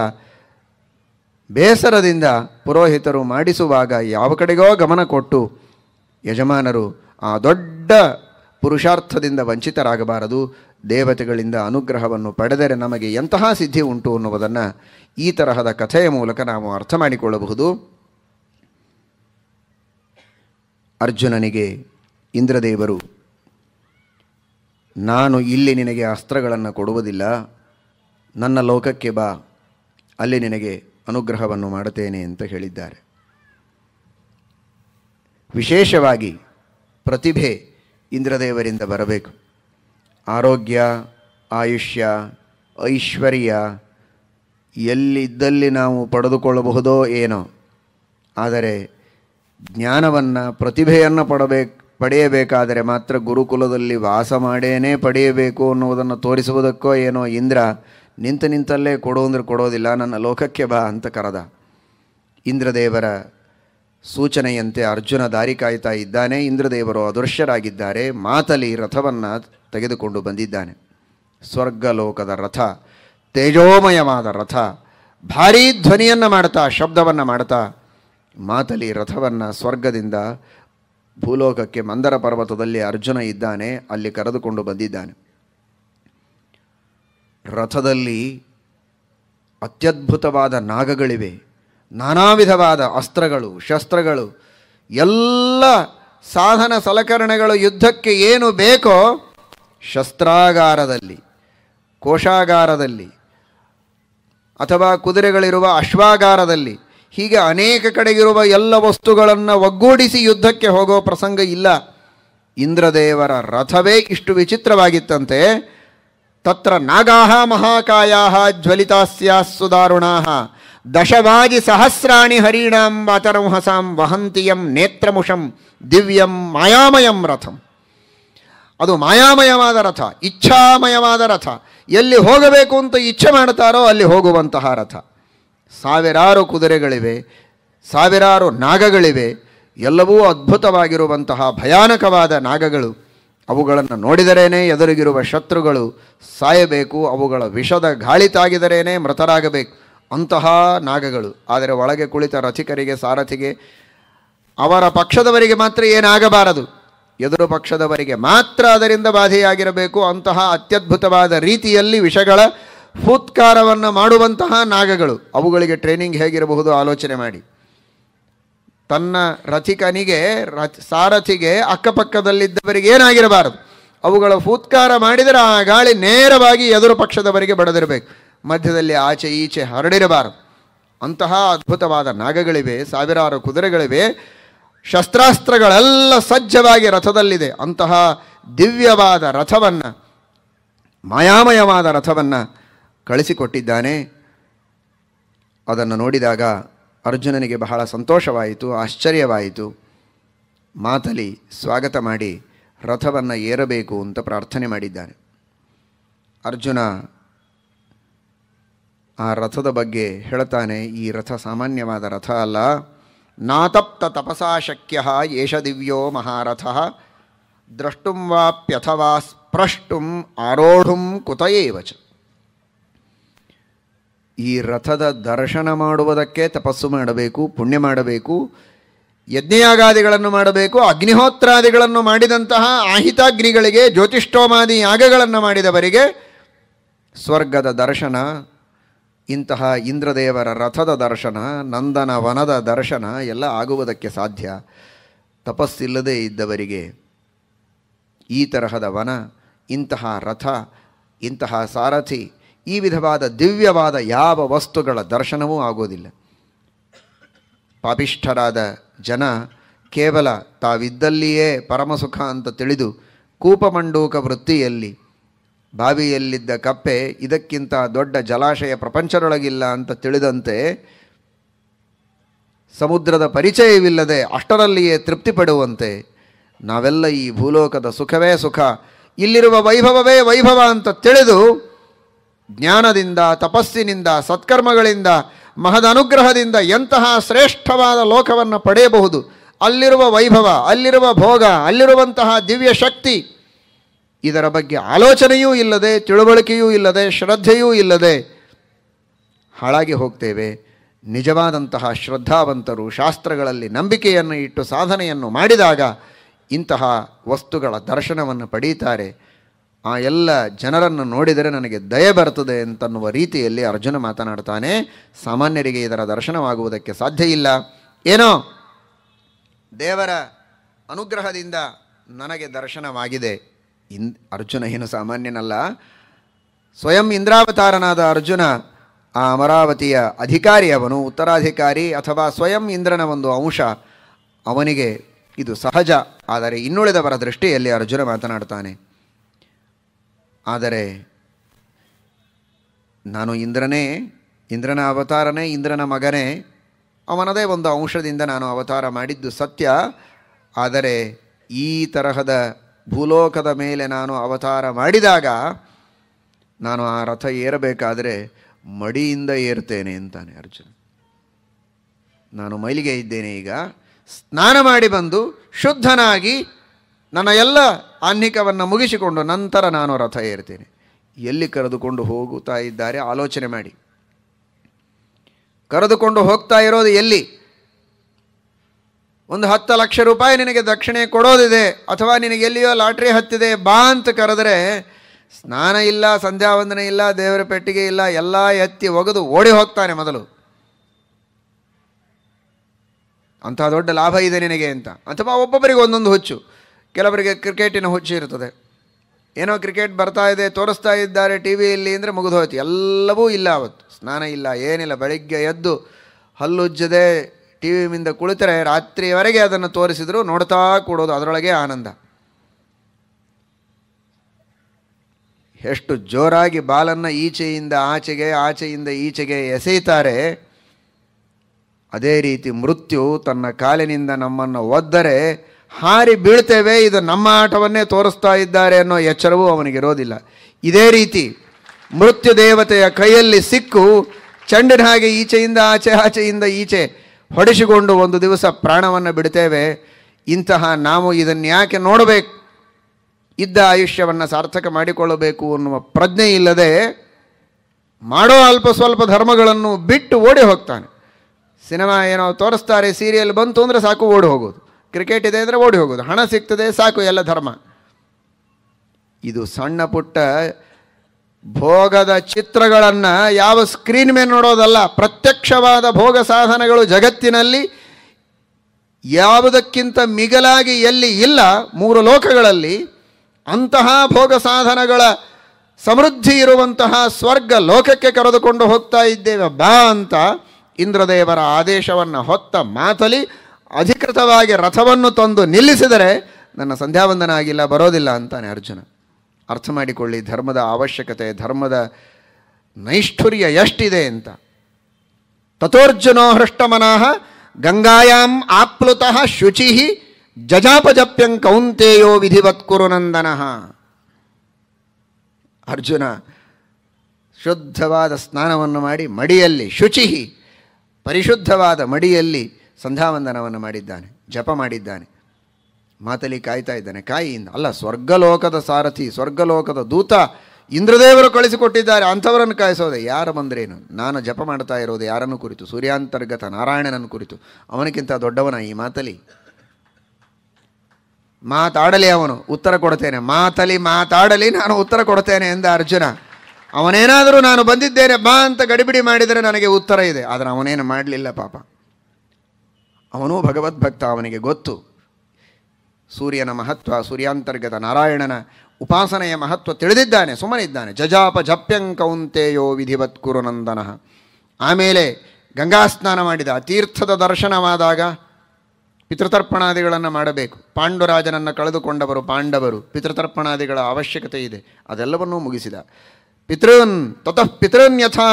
ಬೇಸರದಿಂದ ಪುರೋಹಿತರು ಮಾಡಿಸುವಾಗ ಯಾವ ಕಡೆಗೋ ಗಮನ ಕೊಟ್ಟು ಯಜಮಾನರು ಆ ದೊಡ್ಡ ಪುರುಷಾರ್ಥದಿಂದ ವಂಚಿತರಾಗಬಾರದು ದೇವತೆಗಳಿಂದ ಅನುಗ್ರಹವನ್ನು ಪಡೆದರೆ ನಮಗೆ ಎಂತಹ ಸಿದ್ಧಿ ಉಂಟು ಅನ್ನುವುದನ್ನು ಈ ತರಹದ ಕಥೆಯ ಮೂಲಕ ನಾವು ಅರ್ಥ ಮಾಡಿಕೊಳ್ಳಬಹುದು ಅರ್ಜುನನಿಗೆ ಇಂದ್ರದೇವರು ನಾನು ಇಲ್ಲಿ ನಿನಗೆ ಅಸ್ತ್ರಗಳನ್ನು ಕೊಡುವುದಿಲ್ಲ ನನ್ನ ಲೋಕಕ್ಕೆ ಬಾ ಅಲ್ಲಿ ನಿನಗೆ ಅನುಗ್ರಹವನ್ನು ಮಾಡುತ್ತೇನೆ ಅಂತ ಹೇಳಿದ್ದಾರೆ ವಿಶೇಷವಾಗಿ ಪ್ರತಿಭೆ ಇಂದ್ರದೇವರಿಂದ ಬರಬೇಕು ಆರೋಗ್ಯ ಆಯುಷ್ಯ ಐಶ್ವರ್ಯ ಎಲ್ಲಿದ್ದಲ್ಲಿ ನಾವು ಪಡೆದುಕೊಳ್ಳಬಹುದೋ ಏನೋ ಆದರೆ ಜ್ಞಾನವನ್ನು ಪ್ರತಿಭೆಯನ್ನು ಪಡಬೇಕು ಪಡೆಯಬೇಕಾದರೆ ಮಾತ್ರ ಗುರುಕುಲದಲ್ಲಿ ವಾಸ ಮಾಡೇನೇ ಪಡೆಯಬೇಕು ಅನ್ನುವುದನ್ನು ತೋರಿಸುವುದಕ್ಕೋ ಏನೋ ಇಂದ್ರ ನಿಂತ ನಿಂತಲ್ಲೇ ಕೊಡು ಅಂದರೆ ಕೊಡೋದಿಲ್ಲ ನನ್ನ ಲೋಕಕ್ಕೆ ಬಾ ಅಂತ ಕರೆದ ಇಂದ್ರದೇವರ ಸೂಚನೆಯಂತೆ ಅರ್ಜುನ ದಾರಿ ಕಾಯ್ತಾ ಇದ್ದಾನೆ ಇಂದ್ರದೇವರು ಅದೃಶ್ಯರಾಗಿದ್ದಾರೆ ಮಾತಲಿ ರಥವನ್ನು ತೆಗೆದುಕೊಂಡು ಬಂದಿದ್ದಾನೆ ಸ್ವರ್ಗಲೋಕದ ರಥ ತೇಜೋಮಯವಾದ ರಥ ಭಾರೀ ಧ್ವನಿಯನ್ನು ಮಾಡ್ತಾ ಶಬ್ದವನ್ನು ಮಾಡ್ತಾ ಮಾತಲಿ ರಥವನ್ನು ಸ್ವರ್ಗದಿಂದ ಭೂಲೋಕಕ್ಕೆ ಮಂದರ ಪರ್ವತದಲ್ಲಿ ಅರ್ಜುನ ಇದ್ದಾನೆ ಅಲ್ಲಿ ಕರೆದುಕೊಂಡು ಬಂದಿದ್ದಾನೆ ರಥದಲ್ಲಿ ಅತ್ಯದ್ಭುತವಾದ ನಾಗಗಳಿವೆ ನಾನಾ ವಿಧವಾದ ಅಸ್ತ್ರಗಳು ಶಸ್ತ್ರಗಳು ಎಲ್ಲ ಸಾಧನ ಸಲಕರಣೆಗಳು ಯುದ್ಧಕ್ಕೆ ಏನು ಬೇಕೋ ಶಸ್ತ್ರಾಗಾರದಲ್ಲಿ ಕೋಶಾಗಾರದಲ್ಲಿ ಅಥವಾ ಕುದುರೆಗಳಿರುವ ಅಶ್ವಾಗಾರದಲ್ಲಿ ಹೀಗೆ ಅನೇಕ ಕಡೆಗಿರುವ ಎಲ್ಲ ವಸ್ತುಗಳನ್ನು ಒಗ್ಗೂಡಿಸಿ ಯುದ್ಧಕ್ಕೆ ಹೋಗೋ ಪ್ರಸಂಗ ಇಲ್ಲ ಇಂದ್ರದೇವರ ರಥವೇ ಇಷ್ಟು ವಿಚಿತ್ರವಾಗಿತ್ತಂತೆ ತತ್ರ ನಾಗಾಹ ಮಹಾಕಾಯಾಹ ಜ್ವಲಿತಾಸ್ಯಾ ದಾರುಣಾಹ ದಶವಾಜಿ ಸಹಸ್ರಾಣಿ ಹರಿಣಾಂ ವಾಚರಂಹಸಾಂ ವಹಂತಿಯಂ ನೇತ್ರಮುಷಂ ದಿವ್ಯಂ ಮಾಯಾಮಯಂ ರಥಂ ಅದು ಮಾಯಾಮಯವಾದ ರಥ ಇಚ್ಛಾಮಯವಾದ ರಥ ಎಲ್ಲಿ ಹೋಗಬೇಕು ಅಂತ ಇಚ್ಛೆ ಮಾಡ್ತಾರೋ ಅಲ್ಲಿ ಹೋಗುವಂತಹ ರಥ ಸಾವಿರಾರು ಕುದುರೆಗಳಿವೆ ಸಾವಿರಾರು ನಾಗಗಳಿವೆ ಎಲ್ಲವೂ ಅದ್ಭುತವಾಗಿರುವಂತಹ ಭಯಾನಕವಾದ ನಾಗಗಳು ಅವುಗಳನ್ನು ನೋಡಿದರೇನೆ ಎದುರಿಗಿರುವ ಶತ್ರುಗಳು ಸಾಯಬೇಕು ಅವುಗಳ ವಿಷದ ಗಾಳಿ ತಾಗಿದರೇನೆ ಮೃತರಾಗಬೇಕು ಅಂತಹ ನಾಗಗಳು ಆದರೆ ಒಳಗೆ ಕುಳಿತ ರಥಿಕರಿಗೆ ಸಾರಥಿಗೆ ಅವರ ಪಕ್ಷದವರಿಗೆ ಮಾತ್ರ ಏನಾಗಬಾರದು ಎದುರು ಪಕ್ಷದವರಿಗೆ ಮಾತ್ರ ಅದರಿಂದ ಬಾಧೆಯಾಗಿರಬೇಕು ಅಂತಹ ಅತ್ಯದ್ಭುತವಾದ ರೀತಿಯಲ್ಲಿ ವಿಷಗಳ ಫೂತ್ಕಾರವನ್ನು ಮಾಡುವಂತಹ ನಾಗಗಳು ಅವುಗಳಿಗೆ ಟ್ರೈನಿಂಗ್ ಹೇಗಿರಬಹುದು ಆಲೋಚನೆ ಮಾಡಿ ತನ್ನ ರಥಿಕನಿಗೆ ಸಾರಥಿಗೆ ಅಕ್ಕಪಕ್ಕದಲ್ಲಿದ್ದವರಿಗೆ ಏನಾಗಿರಬಾರದು ಅವುಗಳ ಫೂತ್ಕಾರ ಮಾಡಿದರೆ ಆ ಗಾಳಿ ನೇರವಾಗಿ ಎದುರು ಪಕ್ಷದವರಿಗೆ ಬಡದಿರಬೇಕು ಮಧ್ಯದಲ್ಲಿ ಆಚೆ ಈಚೆ ಹರಡಿರಬಾರದು ಅಂತಹ ಅದ್ಭುತವಾದ ನಾಗಗಳಿವೆ ಸಾವಿರಾರು ಕುದುರೆಗಳಿವೆ ಶಸ್ತ್ರಾಸ್ತ್ರಗಳೆಲ್ಲ ಸಜ್ಜವಾಗಿ ರಥದಲ್ಲಿದೆ ಅಂತಹ ದಿವ್ಯವಾದ ರಥವನ್ನು ಮಾಯಾಮಯವಾದ ರಥವನ್ನು ಕಳಿಸಿಕೊಟ್ಟಿದ್ದಾನೆ ಅದನ್ನು ನೋಡಿದಾಗ ಅರ್ಜುನನಿಗೆ ಬಹಳ ಸಂತೋಷವಾಯಿತು ಆಶ್ಚರ್ಯವಾಯಿತು ಮಾತಲಿ ಸ್ವಾಗತ ಮಾಡಿ ರಥವನ್ನು ಏರಬೇಕು ಅಂತ ಪ್ರಾರ್ಥನೆ ಮಾಡಿದ್ದಾನೆ ಅರ್ಜುನ ಆ ರಥದ ಬಗ್ಗೆ ಹೇಳ್ತಾನೆ ಈ ರಥ ಸಾಮಾನ್ಯವಾದ ರಥ ಅಲ್ಲ ನಾತಪ್ತ ತಪಸಾ ಶಕ್ಯ ದಿವ್ಯೋ ಮಹಾರಥ ದ್ರಷ್ಟುಂ ವಾಪ್ಯಥವಾ ಸ್ಪ್ರಷ್ಟುಂ ಆರೋಢುಂ ಕುತಯೇವಚ ಈ ರಥದ ದರ್ಶನ ಮಾಡುವುದಕ್ಕೆ ತಪಸ್ಸು ಮಾಡಬೇಕು ಪುಣ್ಯ ಮಾಡಬೇಕು ಯಜ್ಞಯಾಗಾದಿಗಳನ್ನು ಮಾಡಬೇಕು ಅಗ್ನಿಹೋತ್ರಾದಿಗಳನ್ನು ಮಾಡಿದಂತಹ ಆಹಿತಾಗ್ನಿಗಳಿಗೆ ಜ್ಯೋತಿಷ್ಠೋಮಾದಿ ಯಾಗಗಳನ್ನು ಮಾಡಿದವರಿಗೆ ಸ್ವರ್ಗದ ದರ್ಶನ ಇಂತಹ ಇಂದ್ರದೇವರ ರಥದ ದರ್ಶನ ನಂದನ ವನದ ದರ್ಶನ ಎಲ್ಲ ಆಗುವುದಕ್ಕೆ ಸಾಧ್ಯ ತಪಸ್ಸಿಲ್ಲದೇ ಇದ್ದವರಿಗೆ ಈ ತರಹದ ವನ ಇಂತಹ ರಥ ಇಂತಹ ಸಾರಥಿ ಈ ವಿಧವಾದ ದಿವ್ಯವಾದ ಯಾವ ವಸ್ತುಗಳ ದರ್ಶನವೂ ಆಗೋದಿಲ್ಲ ಪಾಪಿಷ್ಠರಾದ ಜನ ಕೇವಲ ತಾವಿದ್ದಲ್ಲಿಯೇ ಪರಮಸುಖ ಅಂತ ತಿಳಿದು ಕೂಪಮಂಡೂಕ ವೃತ್ತಿಯಲ್ಲಿ ಬಾವಿಯಲ್ಲಿದ್ದ ಕಪ್ಪೆ ಇದಕ್ಕಿಂತ ದೊಡ್ಡ ಜಲಾಶಯ ಪ್ರಪಂಚದೊಳಗಿಲ್ಲ ಅಂತ ತಿಳಿದಂತೆ ಸಮುದ್ರದ ಪರಿಚಯವಿಲ್ಲದೆ ಅಷ್ಟರಲ್ಲಿಯೇ ತೃಪ್ತಿ ಪಡುವಂತೆ ನಾವೆಲ್ಲ ಈ ಭೂಲೋಕದ ಸುಖವೇ ಸುಖ ಇಲ್ಲಿರುವ ವೈಭವವೇ ವೈಭವ ಅಂತ ತಿಳಿದು ಜ್ಞಾನದಿಂದ ತಪಸ್ಸಿನಿಂದ ಸತ್ಕರ್ಮಗಳಿಂದ ಮಹದ ಅನುಗ್ರಹದಿಂದ ಎಂತಹ ಶ್ರೇಷ್ಠವಾದ ಲೋಕವನ್ನು ಪಡೆಯಬಹುದು ಅಲ್ಲಿರುವ ವೈಭವ ಅಲ್ಲಿರುವ ಭೋಗ ಅಲ್ಲಿರುವಂತಹ ದಿವ್ಯ ಶಕ್ತಿ ಇದರ ಬಗ್ಗೆ ಆಲೋಚನೆಯೂ ಇಲ್ಲದೆ ತಿಳುವಳಿಕೆಯೂ ಇಲ್ಲದೆ ಶ್ರದ್ಧೆಯೂ ಇಲ್ಲದೆ ಹಾಳಾಗಿ ಹೋಗ್ತೇವೆ ನಿಜವಾದಂತಹ ಶ್ರದ್ಧಾವಂತರು ಶಾಸ್ತ್ರಗಳಲ್ಲಿ ನಂಬಿಕೆಯನ್ನು ಇಟ್ಟು ಸಾಧನೆಯನ್ನು ಮಾಡಿದಾಗ ಇಂತಹ ವಸ್ತುಗಳ ದರ್ಶನವನ್ನು ಪಡೀತಾರೆ ಆ ಎಲ್ಲ ಜನರನ್ನು ನೋಡಿದರೆ ನನಗೆ ದಯ ಬರ್ತದೆ ಅಂತನ್ನುವ ರೀತಿಯಲ್ಲಿ ಅರ್ಜುನ ಮಾತನಾಡ್ತಾನೆ ಸಾಮಾನ್ಯರಿಗೆ ಇದರ ದರ್ಶನವಾಗುವುದಕ್ಕೆ ಸಾಧ್ಯ ಇಲ್ಲ ಏನೋ ದೇವರ ಅನುಗ್ರಹದಿಂದ ನನಗೆ ದರ್ಶನವಾಗಿದೆ ಇನ್ ಅರ್ಜುನ ಏನು ಸಾಮಾನ್ಯನಲ್ಲ ಸ್ವಯಂ ಇಂದ್ರಾವತಾರನಾದ ಅರ್ಜುನ ಆ ಅಮರಾವತಿಯ ಅಧಿಕಾರಿ ಅವನು ಉತ್ತರಾಧಿಕಾರಿ ಅಥವಾ ಸ್ವಯಂ ಇಂದ್ರನ ಒಂದು ಅಂಶ ಅವನಿಗೆ ಇದು ಸಹಜ ಆದರೆ ಇನ್ನುಳಿದವರ ದೃಷ್ಟಿಯಲ್ಲಿ ಅರ್ಜುನ ಮಾತನಾಡ್ತಾನೆ ಆದರೆ ನಾನು ಇಂದ್ರನೇ ಇಂದ್ರನ ಅವತಾರನೇ ಇಂದ್ರನ ಮಗನೇ ಅವನದೇ ಒಂದು ಅಂಶದಿಂದ ನಾನು ಅವತಾರ ಮಾಡಿದ್ದು ಸತ್ಯ ಆದರೆ ಈ ತರಹದ ಭೂಲೋಕದ ಮೇಲೆ ನಾನು ಅವತಾರ ಮಾಡಿದಾಗ ನಾನು ಆ ರಥ ಏರಬೇಕಾದರೆ ಮಡಿಯಿಂದ ಏರ್ತೇನೆ ಅಂತಾನೆ ಅರ್ಜುನ ನಾನು ಮೈಲಿಗೆ ಇದ್ದೇನೆ ಈಗ ಸ್ನಾನ ಮಾಡಿ ಬಂದು ಶುದ್ಧನಾಗಿ ನನ್ನ ಎಲ್ಲ ಆಹ್ನಿಕವನ್ನು ಮುಗಿಸಿಕೊಂಡು ನಂತರ ನಾನು ರಥ ಏರ್ತೇನೆ ಎಲ್ಲಿ ಕರೆದುಕೊಂಡು ಹೋಗುತ್ತಾ ಇದ್ದಾರೆ ಆಲೋಚನೆ ಮಾಡಿ ಕರೆದುಕೊಂಡು ಹೋಗ್ತಾ ಇರೋದು ಎಲ್ಲಿ ಒಂದು ಹತ್ತು ಲಕ್ಷ ರೂಪಾಯಿ ನಿನಗೆ ದಕ್ಷಿಣೆ ಕೊಡೋದಿದೆ ಅಥವಾ ನಿನಗೆ ಎಲ್ಲಿಯೋ ಲಾಟ್ರಿ ಹತ್ತಿದೆ ಬಾ ಅಂತ ಕರೆದ್ರೆ ಸ್ನಾನ ಇಲ್ಲ ಸಂಧ್ಯಾ ವಂದನೆ ಇಲ್ಲ ದೇವರ ಪೆಟ್ಟಿಗೆ ಇಲ್ಲ ಎಲ್ಲ ಎತ್ತಿ ಒಗೆದು ಓಡಿ ಹೋಗ್ತಾನೆ ಮೊದಲು ಅಂಥ ದೊಡ್ಡ ಲಾಭ ಇದೆ ನಿನಗೆ ಅಂತ ಅಥವಾ ಒಬ್ಬೊಬ್ಬರಿಗೆ ಒಂದೊಂದು ಹುಚ್ಚು ಕೆಲವರಿಗೆ ಕ್ರಿಕೆಟಿನ ಹುಚ್ಚು ಇರ್ತದೆ ಏನೋ ಕ್ರಿಕೆಟ್ ಬರ್ತಾ ಇದೆ ತೋರಿಸ್ತಾ ಇದ್ದಾರೆ ಟಿ ವಿಯಲ್ಲಿ ಅಂದರೆ ಮುಗಿದು ಹೋಯ್ತು ಎಲ್ಲವೂ ಇಲ್ಲ ಅವತ್ತು ಸ್ನಾನ ಇಲ್ಲ ಏನಿಲ್ಲ ಬೆಳಿಗ್ಗೆ ಎದ್ದು ಹಲ್ಲುಜ್ಜದೆ ಟಿ ವಿಯಿಂದ ಕುಳಿತರೆ ರಾತ್ರಿವರೆಗೆ ಅದನ್ನು ತೋರಿಸಿದ್ರು ನೋಡ್ತಾ ಕೂಡೋದು ಅದರೊಳಗೆ ಆನಂದ ಎಷ್ಟು ಜೋರಾಗಿ ಬಾಲನ್ನು ಈಚೆಯಿಂದ ಆಚೆಗೆ ಆಚೆಯಿಂದ ಈಚೆಗೆ ಎಸೆಯುತ್ತಾರೆ ಅದೇ ರೀತಿ ಮೃತ್ಯು ತನ್ನ ಕಾಲಿನಿಂದ ನಮ್ಮನ್ನು ಒದ್ದರೆ ಹಾರಿ ಬೀಳ್ತೇವೆ ಇದು ನಮ್ಮ ಆಟವನ್ನೇ ತೋರಿಸ್ತಾ ಇದ್ದಾರೆ ಅನ್ನೋ ಎಚ್ಚರವೂ ಅವನಿಗಿರೋದಿಲ್ಲ ಇದೇ ರೀತಿ ಮೃತ್ಯು ದೇವತೆಯ ಕೈಯಲ್ಲಿ ಸಿಕ್ಕು ಚಂಡನ ಹಾಗೆ ಈಚೆಯಿಂದ ಆಚೆ ಆಚೆಯಿಂದ ಈಚೆ ಹೊಡೆಸಿಕೊಂಡು ಒಂದು ದಿವಸ ಪ್ರಾಣವನ್ನು ಬಿಡ್ತೇವೆ ಇಂತಹ ನಾವು ಇದನ್ನು ಯಾಕೆ ನೋಡಬೇಕು ಇದ್ದ ಆಯುಷ್ಯವನ್ನು ಸಾರ್ಥಕ ಮಾಡಿಕೊಳ್ಳಬೇಕು ಅನ್ನುವ ಪ್ರಜ್ಞೆ ಇಲ್ಲದೆ ಮಾಡೋ ಅಲ್ಪ ಸ್ವಲ್ಪ ಧರ್ಮಗಳನ್ನು ಬಿಟ್ಟು ಓಡಿ ಹೋಗ್ತಾನೆ ಸಿನಿಮಾ ಏನೋ ತೋರಿಸ್ತಾರೆ ಸೀರಿಯಲ್ ಬಂತು ಅಂದರೆ ಸಾಕು ಓಡಿ ಹೋಗೋದು ಕ್ರಿಕೆಟ್ ಇದೆ ಅಂದರೆ ಓಡಿ ಹೋಗೋದು ಹಣ ಸಿಗ್ತದೆ ಸಾಕು ಎಲ್ಲ ಧರ್ಮ ಇದು ಸಣ್ಣ ಪುಟ್ಟ ಭೋಗದ ಚಿತ್ರಗಳನ್ನು ಯಾವ ಸ್ಕ್ರೀನ್ ಮೇಲೆ ನೋಡೋದಲ್ಲ ಪ್ರತ್ಯಕ್ಷವಾದ ಭೋಗ ಸಾಧನಗಳು ಜಗತ್ತಿನಲ್ಲಿ ಯಾವುದಕ್ಕಿಂತ ಮಿಗಲಾಗಿ ಎಲ್ಲಿ ಇಲ್ಲ ಮೂರು ಲೋಕಗಳಲ್ಲಿ ಅಂತಹ ಭೋಗ ಸಾಧನಗಳ ಸಮೃದ್ಧಿ ಇರುವಂತಹ ಸ್ವರ್ಗ ಲೋಕಕ್ಕೆ ಕರೆದುಕೊಂಡು ಹೋಗ್ತಾ ಇದ್ದೇವೆ ಬಾ ಅಂತ ಇಂದ್ರದೇವರ ಆದೇಶವನ್ನು ಹೊತ್ತ ಮಾತಲಿ ಅಧಿಕೃತವಾಗಿ ರಥವನ್ನು ತಂದು ನಿಲ್ಲಿಸಿದರೆ ನನ್ನ ಸಂಧ್ಯಾವಂದನ ಆಗಿಲ್ಲ ಬರೋದಿಲ್ಲ ಅಂತಾನೆ ಅರ್ಜುನ ಅರ್ಥ ಮಾಡಿಕೊಳ್ಳಿ ಧರ್ಮದ ಅವಶ್ಯಕತೆ ಧರ್ಮದ ನೈಷ್ಠುರ್ಯ ಎಷ್ಟಿದೆ ಅಂತ ತಥೋರ್ಜುನೋ ಹೃಷ್ಟಮನಃ ಗಂಗಾಯಾಂ ಆಪ್ಲುತಃ ಶುಚಿ ಜಜಾಪಜಪ್ಯಂ ಕೌಂತೆಯೋ ವಿಧಿವತ್ ಅರ್ಜುನ ಶುದ್ಧವಾದ ಸ್ನಾನವನ್ನು ಮಾಡಿ ಮಡಿಯಲ್ಲಿ ಶುಚಿ ಪರಿಶುದ್ಧವಾದ ಮಡಿಯಲ್ಲಿ ಸಂಧ್ಯಾವಂದನವನ್ನು ಮಾಡಿದ್ದಾನೆ ಜಪ ಮಾಡಿದ್ದಾನೆ ಮಾತಲಿ ಕಾಯ್ತಾ ಇದ್ದಾನೆ ಕಾಯಿಯಿಂದ ಅಲ್ಲ ಸ್ವರ್ಗಲೋಕದ ಸಾರಥಿ ಸ್ವರ್ಗಲೋಕದ ದೂತ ಇಂದ್ರದೇವರು ಕಳಿಸಿಕೊಟ್ಟಿದ್ದಾರೆ ಅಂಥವರನ್ನು ಕಾಯಿಸೋದೆ ಯಾರು ಬಂದ್ರೇನು ನಾನು ಜಪ ಮಾಡ್ತಾ ಇರೋದು ಯಾರನ್ನು ಕುರಿತು ಸೂರ್ಯಾಂತರ್ಗತ ನಾರಾಯಣನನ್ನು ಕುರಿತು ಅವನಿಗಿಂತ ದೊಡ್ಡವನ ಈ ಮಾತಲಿ ಮಾತಾಡಲಿ ಅವನು ಉತ್ತರ ಕೊಡ್ತೇನೆ ಮಾತಲಿ ಮಾತಾಡಲಿ ನಾನು ಉತ್ತರ ಕೊಡ್ತೇನೆ ಎಂದ ಅರ್ಜುನ ಅವನೇನಾದರೂ ನಾನು ಬಂದಿದ್ದೇನೆ ಬಾ ಅಂತ ಗಡಿಬಿಡಿ ಮಾಡಿದರೆ ನನಗೆ ಉತ್ತರ ಇದೆ ಆದರೆ ಅವನೇನು ಮಾಡಲಿಲ್ಲ ಪಾಪ ಅವನೂ ಭಗವದ್ಭಕ್ತ ಅವನಿಗೆ ಗೊತ್ತು ಸೂರ್ಯನ ಮಹತ್ವ ಸೂರ್ಯಾಂತರ್ಗತ ನಾರಾಯಣನ ಉಪಾಸನೆಯ ಮಹತ್ವ ತಿಳಿದಿದ್ದಾನೆ ಸುಮ್ಮನಿದ್ದಾನೆ ಜಜಾಪ ಜಪ್ಯಂಕೌಂತೆಯೋ ವಿಧಿವತ್ ಕುರುನಂದನ ಆಮೇಲೆ ಗಂಗಾ ಸ್ನಾನ ಮಾಡಿದ ತೀರ್ಥದ ದರ್ಶನವಾದಾಗ ಪಿತೃತರ್ಪಣಾದಿಗಳನ್ನು ಮಾಡಬೇಕು ಪಾಂಡುರಾಜನನ್ನು ಕಳೆದುಕೊಂಡವರು ಪಾಂಡವರು ಪಿತೃತರ್ಪಣಾದಿಗಳ ಅವಶ್ಯಕತೆ ಇದೆ ಅದೆಲ್ಲವನ್ನೂ ಮುಗಿಸಿದ ಪಿತೃನ್ ತತಃ ಪಿತೃನ್ ಯಥಾ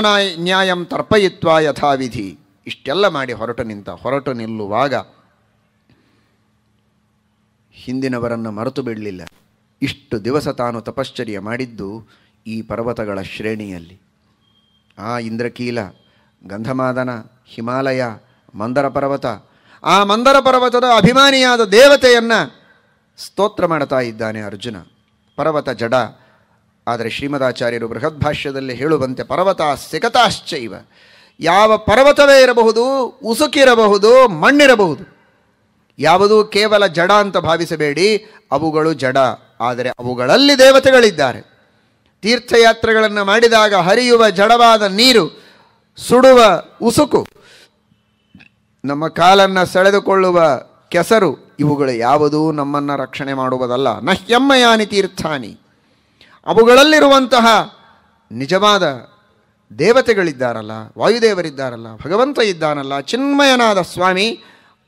ನ್ಯಾಯಂ ತರ್ಪಯಿತ್ವ ಯಥಾವಿಧಿ ಇಷ್ಟೆಲ್ಲ ಮಾಡಿ ಹೊರಟು ನಿಂತ ಹೊರಟು ನಿಲ್ಲುವಾಗ ಹಿಂದಿನವರನ್ನು ಮರೆತು ಬಿಡಲಿಲ್ಲ ಇಷ್ಟು ದಿವಸ ತಾನು ತಪಶ್ಚರ್ಯ ಮಾಡಿದ್ದು ಈ ಪರ್ವತಗಳ ಶ್ರೇಣಿಯಲ್ಲಿ ಆ ಇಂದ್ರಕೀಲ ಗಂಧಮಾದನ ಹಿಮಾಲಯ ಮಂದರ ಪರ್ವತ ಆ ಮಂದರ ಪರ್ವತದ ಅಭಿಮಾನಿಯಾದ ದೇವತೆಯನ್ನು ಸ್ತೋತ್ರ ಮಾಡ್ತಾ ಇದ್ದಾನೆ ಅರ್ಜುನ ಪರ್ವತ ಜಡ ಆದರೆ ಶ್ರೀಮದಾಚಾರ್ಯರು ಬೃಹದ್ಭಾಷ್ಯದಲ್ಲಿ ಹೇಳುವಂತೆ ಪರ್ವತ ಸಿಕತಾಶ್ಚೈವ ಯಾವ ಪರ್ವತವೇ ಇರಬಹುದು ಉಸುಕಿರಬಹುದು ಮಣ್ಣಿರಬಹುದು ಯಾವುದೂ ಕೇವಲ ಜಡ ಅಂತ ಭಾವಿಸಬೇಡಿ ಅವುಗಳು ಜಡ ಆದರೆ ಅವುಗಳಲ್ಲಿ ದೇವತೆಗಳಿದ್ದಾರೆ ತೀರ್ಥಯಾತ್ರೆಗಳನ್ನು ಮಾಡಿದಾಗ ಹರಿಯುವ ಜಡವಾದ ನೀರು ಸುಡುವ ಉಸುಕು ನಮ್ಮ ಕಾಲನ್ನು ಸೆಳೆದುಕೊಳ್ಳುವ ಕೆಸರು ಇವುಗಳು ಯಾವುದೂ ನಮ್ಮನ್ನು ರಕ್ಷಣೆ ಮಾಡುವುದಲ್ಲ ನಹ್ಯಮ್ಮಯಾನಿ ತೀರ್ಥಾನಿ ಅವುಗಳಲ್ಲಿರುವಂತಹ ನಿಜವಾದ ದೇವತೆಗಳಿದ್ದಾರಲ್ಲ ವಾಯುದೇವರಿದ್ದಾರಲ್ಲ ಭಗವಂತ ಇದ್ದಾನಲ್ಲ ಚಿನ್ಮಯನಾದ ಸ್ವಾಮಿ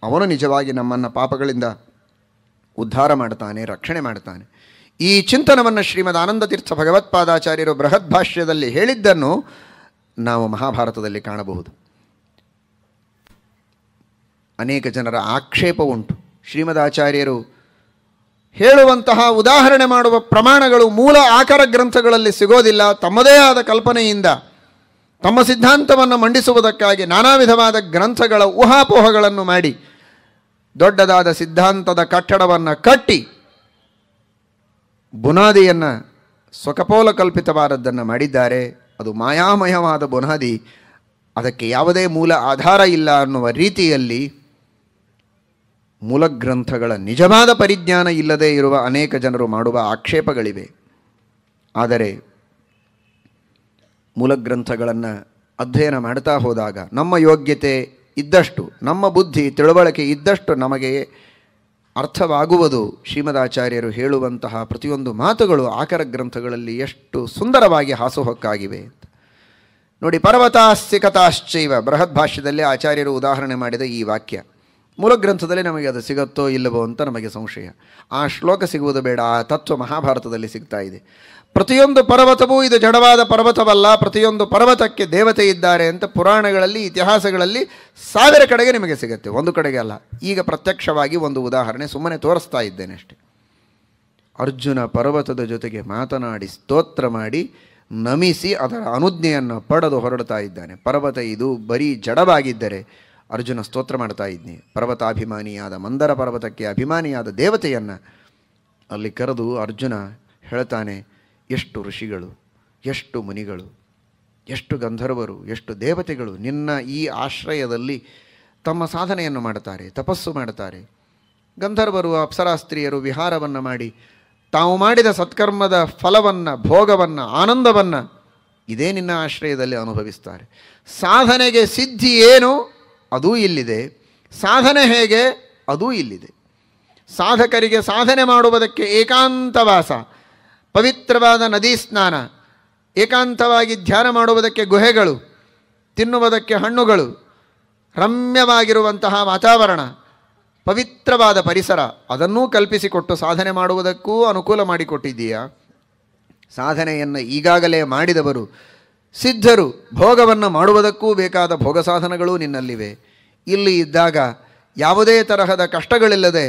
ಅವನು ನಿಜವಾಗಿ ನಮ್ಮನ್ನು ಪಾಪಗಳಿಂದ ಉದ್ಧಾರ ಮಾಡ್ತಾನೆ ರಕ್ಷಣೆ ಮಾಡ್ತಾನೆ ಈ ಚಿಂತನವನ್ನು ಶ್ರೀಮದ್ ತೀರ್ಥ ಭಗವತ್ಪಾದಾಚಾರ್ಯರು ಬೃಹತ್ ಭಾಷ್ಯದಲ್ಲಿ ಹೇಳಿದ್ದನ್ನು ನಾವು ಮಹಾಭಾರತದಲ್ಲಿ ಕಾಣಬಹುದು ಅನೇಕ ಜನರ ಆಕ್ಷೇಪ ಉಂಟು ಶ್ರೀಮದಾಚಾರ್ಯರು ಹೇಳುವಂತಹ ಉದಾಹರಣೆ ಮಾಡುವ ಪ್ರಮಾಣಗಳು ಮೂಲ ಆಕಾರ ಗ್ರಂಥಗಳಲ್ಲಿ ಸಿಗೋದಿಲ್ಲ ತಮ್ಮದೇ ಆದ ಕಲ್ಪನೆಯಿಂದ ತಮ್ಮ ಸಿದ್ಧಾಂತವನ್ನು ಮಂಡಿಸುವುದಕ್ಕಾಗಿ ನಾನಾ ವಿಧವಾದ ಗ್ರಂಥಗಳ ಊಹಾಪೋಹಗಳನ್ನು ಮಾಡಿ ದೊಡ್ಡದಾದ ಸಿದ್ಧಾಂತದ ಕಟ್ಟಡವನ್ನು ಕಟ್ಟಿ ಬುನಾದಿಯನ್ನು ಸ್ವಕಪೋಲ ಕಲ್ಪಿತವಾದದ್ದನ್ನು ಮಾಡಿದ್ದಾರೆ ಅದು ಮಾಯಾಮಯವಾದ ಬುನಾದಿ ಅದಕ್ಕೆ ಯಾವುದೇ ಮೂಲ ಆಧಾರ ಇಲ್ಲ ಅನ್ನುವ ರೀತಿಯಲ್ಲಿ ಮೂಲ ಗ್ರಂಥಗಳ ನಿಜವಾದ ಪರಿಜ್ಞಾನ ಇಲ್ಲದೇ ಇರುವ ಅನೇಕ ಜನರು ಮಾಡುವ ಆಕ್ಷೇಪಗಳಿವೆ ಆದರೆ ಮೂಲಗ್ರಂಥಗಳನ್ನು ಅಧ್ಯಯನ ಮಾಡ್ತಾ ಹೋದಾಗ ನಮ್ಮ ಯೋಗ್ಯತೆ ಇದ್ದಷ್ಟು ನಮ್ಮ ಬುದ್ಧಿ ತಿಳುವಳಿಕೆ ಇದ್ದಷ್ಟು ನಮಗೆ ಅರ್ಥವಾಗುವುದು ಶ್ರೀಮದಾಚಾರ್ಯರು ಹೇಳುವಂತಹ ಪ್ರತಿಯೊಂದು ಮಾತುಗಳು ಆಕರ ಗ್ರಂಥಗಳಲ್ಲಿ ಎಷ್ಟು ಸುಂದರವಾಗಿ ಹಾಸುಹೊಕ್ಕಾಗಿವೆ ಅಂತ ನೋಡಿ ಪರ್ವತಾಸ್ತಿಕತಾಶ್ಚೈವ ಬೃಹತ್ ಭಾಷ್ಯದಲ್ಲಿ ಆಚಾರ್ಯರು ಉದಾಹರಣೆ ಮಾಡಿದ ಈ ವಾಕ್ಯ ಮೂಲ ಗ್ರಂಥದಲ್ಲಿ ನಮಗೆ ಅದು ಸಿಗುತ್ತೋ ಇಲ್ಲವೋ ಅಂತ ನಮಗೆ ಸಂಶಯ ಆ ಶ್ಲೋಕ ಸಿಗುವುದು ಬೇಡ ಆ ತತ್ವ ಮಹಾಭಾರತದಲ್ಲಿ ಸಿಗ್ತಾ ಇದೆ ಪ್ರತಿಯೊಂದು ಪರ್ವತವೂ ಇದು ಜಡವಾದ ಪರ್ವತವಲ್ಲ ಪ್ರತಿಯೊಂದು ಪರ್ವತಕ್ಕೆ ದೇವತೆ ಇದ್ದಾರೆ ಅಂತ ಪುರಾಣಗಳಲ್ಲಿ ಇತಿಹಾಸಗಳಲ್ಲಿ ಸಾವಿರ ಕಡೆಗೆ ನಿಮಗೆ ಸಿಗುತ್ತೆ ಒಂದು ಕಡೆಗೆ ಅಲ್ಲ ಈಗ ಪ್ರತ್ಯಕ್ಷವಾಗಿ ಒಂದು ಉದಾಹರಣೆ ಸುಮ್ಮನೆ ತೋರಿಸ್ತಾ ಇದ್ದೇನೆ ಅಷ್ಟೆ ಅರ್ಜುನ ಪರ್ವತದ ಜೊತೆಗೆ ಮಾತನಾಡಿ ಸ್ತೋತ್ರ ಮಾಡಿ ನಮಿಸಿ ಅದರ ಅನುಜ್ಞೆಯನ್ನು ಪಡೆದು ಹೊರಡ್ತಾ ಇದ್ದಾನೆ ಪರ್ವತ ಇದು ಬರೀ ಜಡವಾಗಿದ್ದರೆ ಅರ್ಜುನ ಸ್ತೋತ್ರ ಮಾಡ್ತಾ ಇದ್ನಿ ಪರ್ವತಾಭಿಮಾನಿಯಾದ ಮಂದರ ಪರ್ವತಕ್ಕೆ ಅಭಿಮಾನಿಯಾದ ದೇವತೆಯನ್ನು ಅಲ್ಲಿ ಕರೆದು ಅರ್ಜುನ ಹೇಳ್ತಾನೆ ಎಷ್ಟು ಋಷಿಗಳು ಎಷ್ಟು ಮುನಿಗಳು ಎಷ್ಟು ಗಂಧರ್ವರು ಎಷ್ಟು ದೇವತೆಗಳು ನಿನ್ನ ಈ ಆಶ್ರಯದಲ್ಲಿ ತಮ್ಮ ಸಾಧನೆಯನ್ನು ಮಾಡ್ತಾರೆ ತಪಸ್ಸು ಮಾಡ್ತಾರೆ ಗಂಧರ್ವರು ಅಪ್ಸರಾಸ್ತ್ರೀಯರು ವಿಹಾರವನ್ನು ಮಾಡಿ ತಾವು ಮಾಡಿದ ಸತ್ಕರ್ಮದ ಫಲವನ್ನು ಭೋಗವನ್ನು ಆನಂದವನ್ನು ಇದೇ ನಿನ್ನ ಆಶ್ರಯದಲ್ಲಿ ಅನುಭವಿಸ್ತಾರೆ ಸಾಧನೆಗೆ ಸಿದ್ಧಿ ಏನು ಅದೂ ಇಲ್ಲಿದೆ ಸಾಧನೆ ಹೇಗೆ ಅದೂ ಇಲ್ಲಿದೆ ಸಾಧಕರಿಗೆ ಸಾಧನೆ ಮಾಡುವುದಕ್ಕೆ ಏಕಾಂತವಾಸ ಪವಿತ್ರವಾದ ನದಿ ಸ್ನಾನ ಏಕಾಂತವಾಗಿ ಧ್ಯಾನ ಮಾಡುವುದಕ್ಕೆ ಗುಹೆಗಳು ತಿನ್ನುವುದಕ್ಕೆ ಹಣ್ಣುಗಳು ರಮ್ಯವಾಗಿರುವಂತಹ ವಾತಾವರಣ ಪವಿತ್ರವಾದ ಪರಿಸರ ಅದನ್ನೂ ಕಲ್ಪಿಸಿಕೊಟ್ಟು ಸಾಧನೆ ಮಾಡುವುದಕ್ಕೂ ಅನುಕೂಲ ಮಾಡಿಕೊಟ್ಟಿದ್ದೀಯಾ ಸಾಧನೆಯನ್ನು ಈಗಾಗಲೇ ಮಾಡಿದವರು ಸಿದ್ಧರು ಭೋಗವನ್ನು ಮಾಡುವುದಕ್ಕೂ ಬೇಕಾದ ಭೋಗ ಸಾಧನಗಳು ನಿನ್ನಲ್ಲಿವೆ ಇಲ್ಲಿ ಇದ್ದಾಗ ಯಾವುದೇ ತರಹದ ಕಷ್ಟಗಳಿಲ್ಲದೆ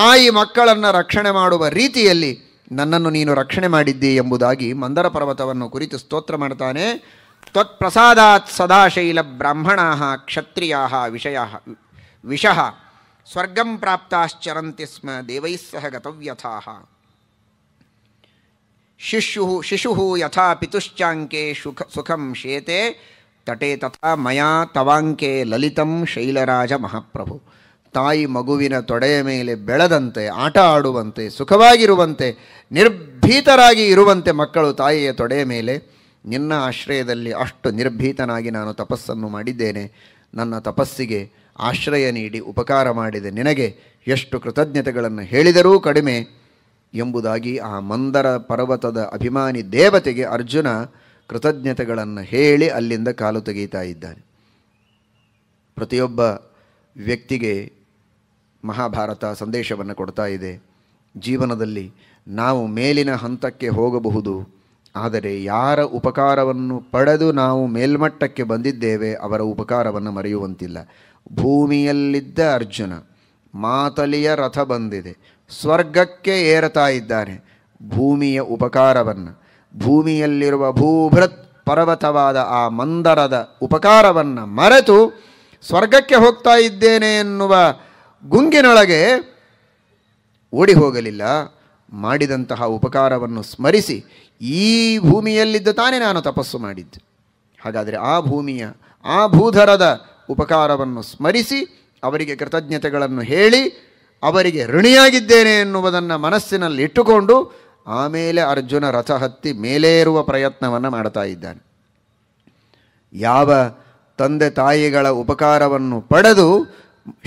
ತಾಯಿ ಮಕ್ಕಳನ್ನು ರಕ್ಷಣೆ ಮಾಡುವ ರೀತಿಯಲ್ಲಿ ನನ್ನನ್ನು ನೀನು ರಕ್ಷಣೆ ಮಾಡಿದ್ದಿ ಎಂಬುದಾಗಿ ಮಂದರ ಪರ್ವತವನ್ನು ಕುರಿತು ಸ್ತೋತ್ರ ಮಾಡ್ತಾನೆ ತ್ವತ್ಪ್ರಸಾದಾತ್ ಸದಾಶೈಲ ಬ್ರಾಹ್ಮಣಾ ಕ್ಷತ್ರಿಯ ವಿಷಯ ವಿಷ ಸ್ವರ್ಗಂ ಪ್ರಾಪ್ತಾಶ್ಚರಂತಿ ಸ್ಮ ದೇವೈಸ್ಸಹ ಗತವ್ಯಥಾ ಶಿಶು ಶಿಶು ಯಥಾ ಪಿತುಶ್ಚಾಂಕೆ ಸುಖ ಸುಖಂ ಶೇತೆ ತಟೆ ತಥಾ ಮಯಾ ತವಾಂಕೆ ಲಲಿತಂ ಶೈಲರಾಜ ಮಹಾಪ್ರಭು ತಾಯಿ ಮಗುವಿನ ತೊಡೆಯ ಮೇಲೆ ಬೆಳೆದಂತೆ ಆಟ ಆಡುವಂತೆ ಸುಖವಾಗಿರುವಂತೆ ನಿರ್ಭೀತರಾಗಿ ಇರುವಂತೆ ಮಕ್ಕಳು ತಾಯಿಯ ತೊಡೆಯ ಮೇಲೆ ನಿನ್ನ ಆಶ್ರಯದಲ್ಲಿ ಅಷ್ಟು ನಿರ್ಭೀತನಾಗಿ ನಾನು ತಪಸ್ಸನ್ನು ಮಾಡಿದ್ದೇನೆ ನನ್ನ ತಪಸ್ಸಿಗೆ ಆಶ್ರಯ ನೀಡಿ ಉಪಕಾರ ಮಾಡಿದೆ ನಿನಗೆ ಎಷ್ಟು ಕೃತಜ್ಞತೆಗಳನ್ನು ಹೇಳಿದರೂ ಕಡಿಮೆ ಎಂಬುದಾಗಿ ಆ ಮಂದರ ಪರ್ವತದ ಅಭಿಮಾನಿ ದೇವತೆಗೆ ಅರ್ಜುನ ಕೃತಜ್ಞತೆಗಳನ್ನು ಹೇಳಿ ಅಲ್ಲಿಂದ ಕಾಲು ತೆಗೀತಾ ಇದ್ದಾನೆ ಪ್ರತಿಯೊಬ್ಬ ವ್ಯಕ್ತಿಗೆ ಮಹಾಭಾರತ ಸಂದೇಶವನ್ನು ಕೊಡ್ತಾ ಇದೆ ಜೀವನದಲ್ಲಿ ನಾವು ಮೇಲಿನ ಹಂತಕ್ಕೆ ಹೋಗಬಹುದು ಆದರೆ ಯಾರ ಉಪಕಾರವನ್ನು ಪಡೆದು ನಾವು ಮೇಲ್ಮಟ್ಟಕ್ಕೆ ಬಂದಿದ್ದೇವೆ ಅವರ ಉಪಕಾರವನ್ನು ಮರೆಯುವಂತಿಲ್ಲ ಭೂಮಿಯಲ್ಲಿದ್ದ ಅರ್ಜುನ ಮಾತಲಿಯ ರಥ ಬಂದಿದೆ ಸ್ವರ್ಗಕ್ಕೆ ಏರುತ್ತಾ ಇದ್ದಾನೆ ಭೂಮಿಯ ಉಪಕಾರವನ್ನು ಭೂಮಿಯಲ್ಲಿರುವ ಭೂಭೃತ್ ಪರ್ವತವಾದ ಆ ಮಂದರದ ಉಪಕಾರವನ್ನು ಮರೆತು ಸ್ವರ್ಗಕ್ಕೆ ಹೋಗ್ತಾ ಇದ್ದೇನೆ ಎನ್ನುವ ಗುಂಗಿನೊಳಗೆ ಓಡಿ ಹೋಗಲಿಲ್ಲ ಮಾಡಿದಂತಹ ಉಪಕಾರವನ್ನು ಸ್ಮರಿಸಿ ಈ ಭೂಮಿಯಲ್ಲಿದ್ದ ತಾನೇ ನಾನು ತಪಸ್ಸು ಮಾಡಿದ್ದೆ ಹಾಗಾದರೆ ಆ ಭೂಮಿಯ ಆ ಭೂಧರದ ಉಪಕಾರವನ್ನು ಸ್ಮರಿಸಿ ಅವರಿಗೆ ಕೃತಜ್ಞತೆಗಳನ್ನು ಹೇಳಿ ಅವರಿಗೆ ಋಣಿಯಾಗಿದ್ದೇನೆ ಎನ್ನುವುದನ್ನು ಮನಸ್ಸಿನಲ್ಲಿ ಇಟ್ಟುಕೊಂಡು ಆಮೇಲೆ ಅರ್ಜುನ ರಥ ಹತ್ತಿ ಮೇಲೇರುವ ಪ್ರಯತ್ನವನ್ನು ಮಾಡ್ತಾ ಇದ್ದಾನೆ ಯಾವ ತಂದೆ ತಾಯಿಗಳ ಉಪಕಾರವನ್ನು ಪಡೆದು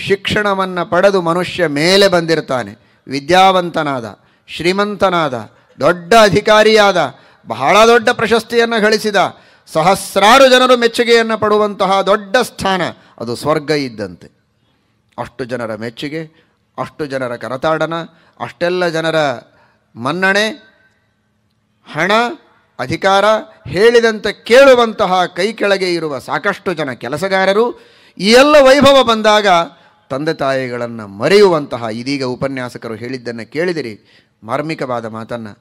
ಶಿಕ್ಷಣವನ್ನು ಪಡೆದು ಮನುಷ್ಯ ಮೇಲೆ ಬಂದಿರ್ತಾನೆ ವಿದ್ಯಾವಂತನಾದ ಶ್ರೀಮಂತನಾದ ದೊಡ್ಡ ಅಧಿಕಾರಿಯಾದ ಬಹಳ ದೊಡ್ಡ ಪ್ರಶಸ್ತಿಯನ್ನು ಗಳಿಸಿದ ಸಹಸ್ರಾರು ಜನರು ಮೆಚ್ಚುಗೆಯನ್ನು ಪಡುವಂತಹ ದೊಡ್ಡ ಸ್ಥಾನ ಅದು ಸ್ವರ್ಗ ಇದ್ದಂತೆ ಅಷ್ಟು ಜನರ ಮೆಚ್ಚುಗೆ ಅಷ್ಟು ಜನರ ಕರತಾಡನ ಅಷ್ಟೆಲ್ಲ ಜನರ ಮನ್ನಣೆ ಹಣ ಅಧಿಕಾರ ಹೇಳಿದಂತೆ ಕೇಳುವಂತಹ ಕೈ ಕೆಳಗೆ ಇರುವ ಸಾಕಷ್ಟು ಜನ ಕೆಲಸಗಾರರು ಈ ಎಲ್ಲ ವೈಭವ ಬಂದಾಗ ತಂದೆ ತಾಯಿಗಳನ್ನು ಮರೆಯುವಂತಹ ಇದೀಗ ಉಪನ್ಯಾಸಕರು ಹೇಳಿದ್ದನ್ನು ಕೇಳಿದಿರಿ ಮಾರ್ಮಿಕವಾದ ಮಾತನ್ನು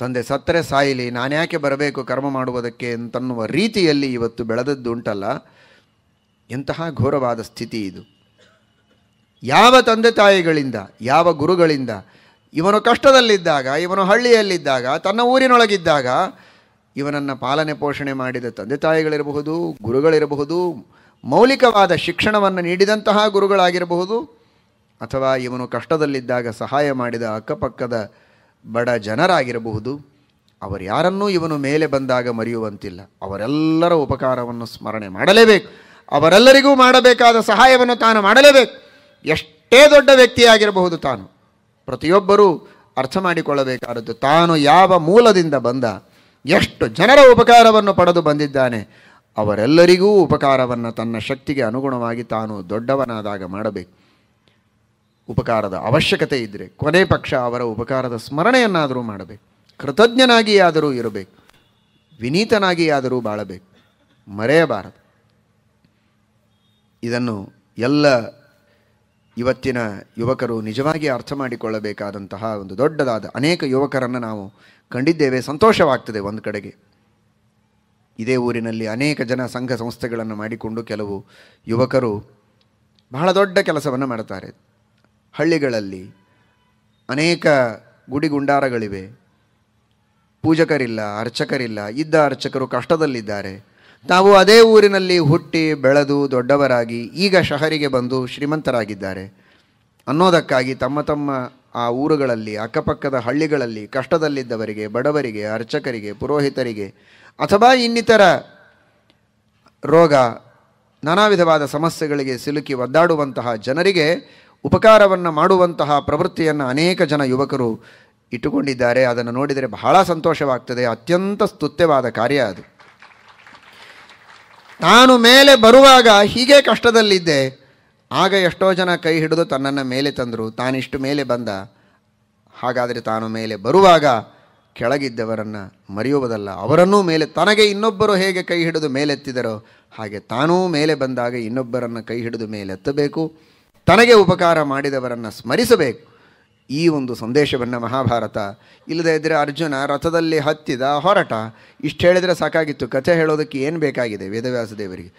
ತಂದೆ ಸತ್ತರೆ ಸಾಯಿಲಿ ನಾನ್ಯಾಕೆ ಬರಬೇಕು ಕರ್ಮ ಮಾಡುವುದಕ್ಕೆ ಅಂತನ್ನುವ ರೀತಿಯಲ್ಲಿ ಇವತ್ತು ಬೆಳೆದದ್ದು ಉಂಟಲ್ಲ ಎಂತಹ ಘೋರವಾದ ಸ್ಥಿತಿ ಇದು ಯಾವ ತಂದೆ ತಾಯಿಗಳಿಂದ ಯಾವ ಗುರುಗಳಿಂದ ಇವನು ಕಷ್ಟದಲ್ಲಿದ್ದಾಗ ಇವನು ಹಳ್ಳಿಯಲ್ಲಿದ್ದಾಗ ತನ್ನ ಊರಿನೊಳಗಿದ್ದಾಗ ಇವನನ್ನು ಪಾಲನೆ ಪೋಷಣೆ ಮಾಡಿದ ತಂದೆ ತಾಯಿಗಳಿರಬಹುದು ಗುರುಗಳಿರಬಹುದು ಮೌಲಿಕವಾದ ಶಿಕ್ಷಣವನ್ನು ನೀಡಿದಂತಹ ಗುರುಗಳಾಗಿರಬಹುದು ಅಥವಾ ಇವನು ಕಷ್ಟದಲ್ಲಿದ್ದಾಗ ಸಹಾಯ ಮಾಡಿದ ಅಕ್ಕಪಕ್ಕದ ಬಡ ಜನರಾಗಿರಬಹುದು ಅವರು ಯಾರನ್ನೂ ಇವನು ಮೇಲೆ ಬಂದಾಗ ಮರೆಯುವಂತಿಲ್ಲ ಅವರೆಲ್ಲರ ಉಪಕಾರವನ್ನು ಸ್ಮರಣೆ ಮಾಡಲೇಬೇಕು ಅವರೆಲ್ಲರಿಗೂ ಮಾಡಬೇಕಾದ ಸಹಾಯವನ್ನು ತಾನು ಮಾಡಲೇಬೇಕು ಎಷ್ಟೇ ದೊಡ್ಡ ವ್ಯಕ್ತಿಯಾಗಿರಬಹುದು ತಾನು ಪ್ರತಿಯೊಬ್ಬರೂ ಅರ್ಥ ಮಾಡಿಕೊಳ್ಳಬೇಕಾದದ್ದು ತಾನು ಯಾವ ಮೂಲದಿಂದ ಬಂದ ಎಷ್ಟು ಜನರ ಉಪಕಾರವನ್ನು ಪಡೆದು ಬಂದಿದ್ದಾನೆ ಅವರೆಲ್ಲರಿಗೂ ಉಪಕಾರವನ್ನು ತನ್ನ ಶಕ್ತಿಗೆ ಅನುಗುಣವಾಗಿ ತಾನು ದೊಡ್ಡವನಾದಾಗ ಮಾಡಬೇಕು ಉಪಕಾರದ ಅವಶ್ಯಕತೆ ಇದ್ದರೆ ಕೊನೆ ಪಕ್ಷ ಅವರ ಉಪಕಾರದ ಸ್ಮರಣೆಯನ್ನಾದರೂ ಮಾಡಬೇಕು ಕೃತಜ್ಞನಾಗಿಯಾದರೂ ಇರಬೇಕು ವಿನೀತನಾಗಿಯಾದರೂ ಬಾಳಬೇಕು ಮರೆಯಬಾರದು ಇದನ್ನು ಎಲ್ಲ ಇವತ್ತಿನ ಯುವಕರು ನಿಜವಾಗಿ ಅರ್ಥ ಮಾಡಿಕೊಳ್ಳಬೇಕಾದಂತಹ ಒಂದು ದೊಡ್ಡದಾದ ಅನೇಕ ಯುವಕರನ್ನು ನಾವು ಕಂಡಿದ್ದೇವೆ ಸಂತೋಷವಾಗ್ತದೆ ಒಂದು ಕಡೆಗೆ ಇದೇ ಊರಿನಲ್ಲಿ ಅನೇಕ ಜನ ಸಂಘ ಸಂಸ್ಥೆಗಳನ್ನು ಮಾಡಿಕೊಂಡು ಕೆಲವು ಯುವಕರು ಬಹಳ ದೊಡ್ಡ ಕೆಲಸವನ್ನು ಮಾಡ್ತಾರೆ ಹಳ್ಳಿಗಳಲ್ಲಿ ಅನೇಕ ಗುಡಿಗುಂಡಾರಗಳಿವೆ ಪೂಜಕರಿಲ್ಲ ಅರ್ಚಕರಿಲ್ಲ ಇದ್ದ ಅರ್ಚಕರು ಕಷ್ಟದಲ್ಲಿದ್ದಾರೆ ತಾವು ಅದೇ ಊರಿನಲ್ಲಿ ಹುಟ್ಟಿ ಬೆಳೆದು ದೊಡ್ಡವರಾಗಿ ಈಗ ಶಹರಿಗೆ ಬಂದು ಶ್ರೀಮಂತರಾಗಿದ್ದಾರೆ ಅನ್ನೋದಕ್ಕಾಗಿ ತಮ್ಮ ತಮ್ಮ ಆ ಊರುಗಳಲ್ಲಿ ಅಕ್ಕಪಕ್ಕದ ಹಳ್ಳಿಗಳಲ್ಲಿ ಕಷ್ಟದಲ್ಲಿದ್ದವರಿಗೆ ಬಡವರಿಗೆ ಅರ್ಚಕರಿಗೆ ಪುರೋಹಿತರಿಗೆ ಅಥವಾ ಇನ್ನಿತರ ರೋಗ ನಾನಾ ವಿಧವಾದ ಸಮಸ್ಯೆಗಳಿಗೆ ಸಿಲುಕಿ ಒದ್ದಾಡುವಂತಹ ಜನರಿಗೆ ಉಪಕಾರವನ್ನು ಮಾಡುವಂತಹ ಪ್ರವೃತ್ತಿಯನ್ನು ಅನೇಕ ಜನ ಯುವಕರು ಇಟ್ಟುಕೊಂಡಿದ್ದಾರೆ ಅದನ್ನು ನೋಡಿದರೆ ಬಹಳ ಸಂತೋಷವಾಗ್ತದೆ ಅತ್ಯಂತ ಸ್ತುತ್ಯವಾದ ಕಾರ್ಯ ಅದು ತಾನು ಮೇಲೆ ಬರುವಾಗ ಹೀಗೆ ಕಷ್ಟದಲ್ಲಿದ್ದೆ ಆಗ ಎಷ್ಟೋ ಜನ ಕೈ ಹಿಡಿದು ತನ್ನನ್ನು ಮೇಲೆ ತಂದರು ತಾನಿಷ್ಟು ಮೇಲೆ ಬಂದ ಹಾಗಾದರೆ ತಾನು ಮೇಲೆ ಬರುವಾಗ ಕೆಳಗಿದ್ದವರನ್ನು ಮರೆಯುವುದಲ್ಲ ಅವರನ್ನೂ ಮೇಲೆ ತನಗೆ ಇನ್ನೊಬ್ಬರು ಹೇಗೆ ಕೈ ಹಿಡಿದು ಮೇಲೆತ್ತಿದರೋ ಹಾಗೆ ತಾನೂ ಮೇಲೆ ಬಂದಾಗ ಇನ್ನೊಬ್ಬರನ್ನು ಕೈ ಹಿಡಿದು ಮೇಲೆತ್ತಬೇಕು ತನಗೆ ಉಪಕಾರ ಮಾಡಿದವರನ್ನು ಸ್ಮರಿಸಬೇಕು ಈ ಒಂದು ಸಂದೇಶವನ್ನು ಮಹಾಭಾರತ ಇಲ್ಲದೇ ಇದ್ದರೆ ಅರ್ಜುನ ರಥದಲ್ಲಿ ಹತ್ತಿದ ಹೊರಟ ಇಷ್ಟು ಹೇಳಿದರೆ ಸಾಕಾಗಿತ್ತು ಕಥೆ ಹೇಳೋದಕ್ಕೆ ಏನು ಬೇಕಾಗಿದೆ ವೇದವ್ಯಾಸ ದೇವರಿಗೆ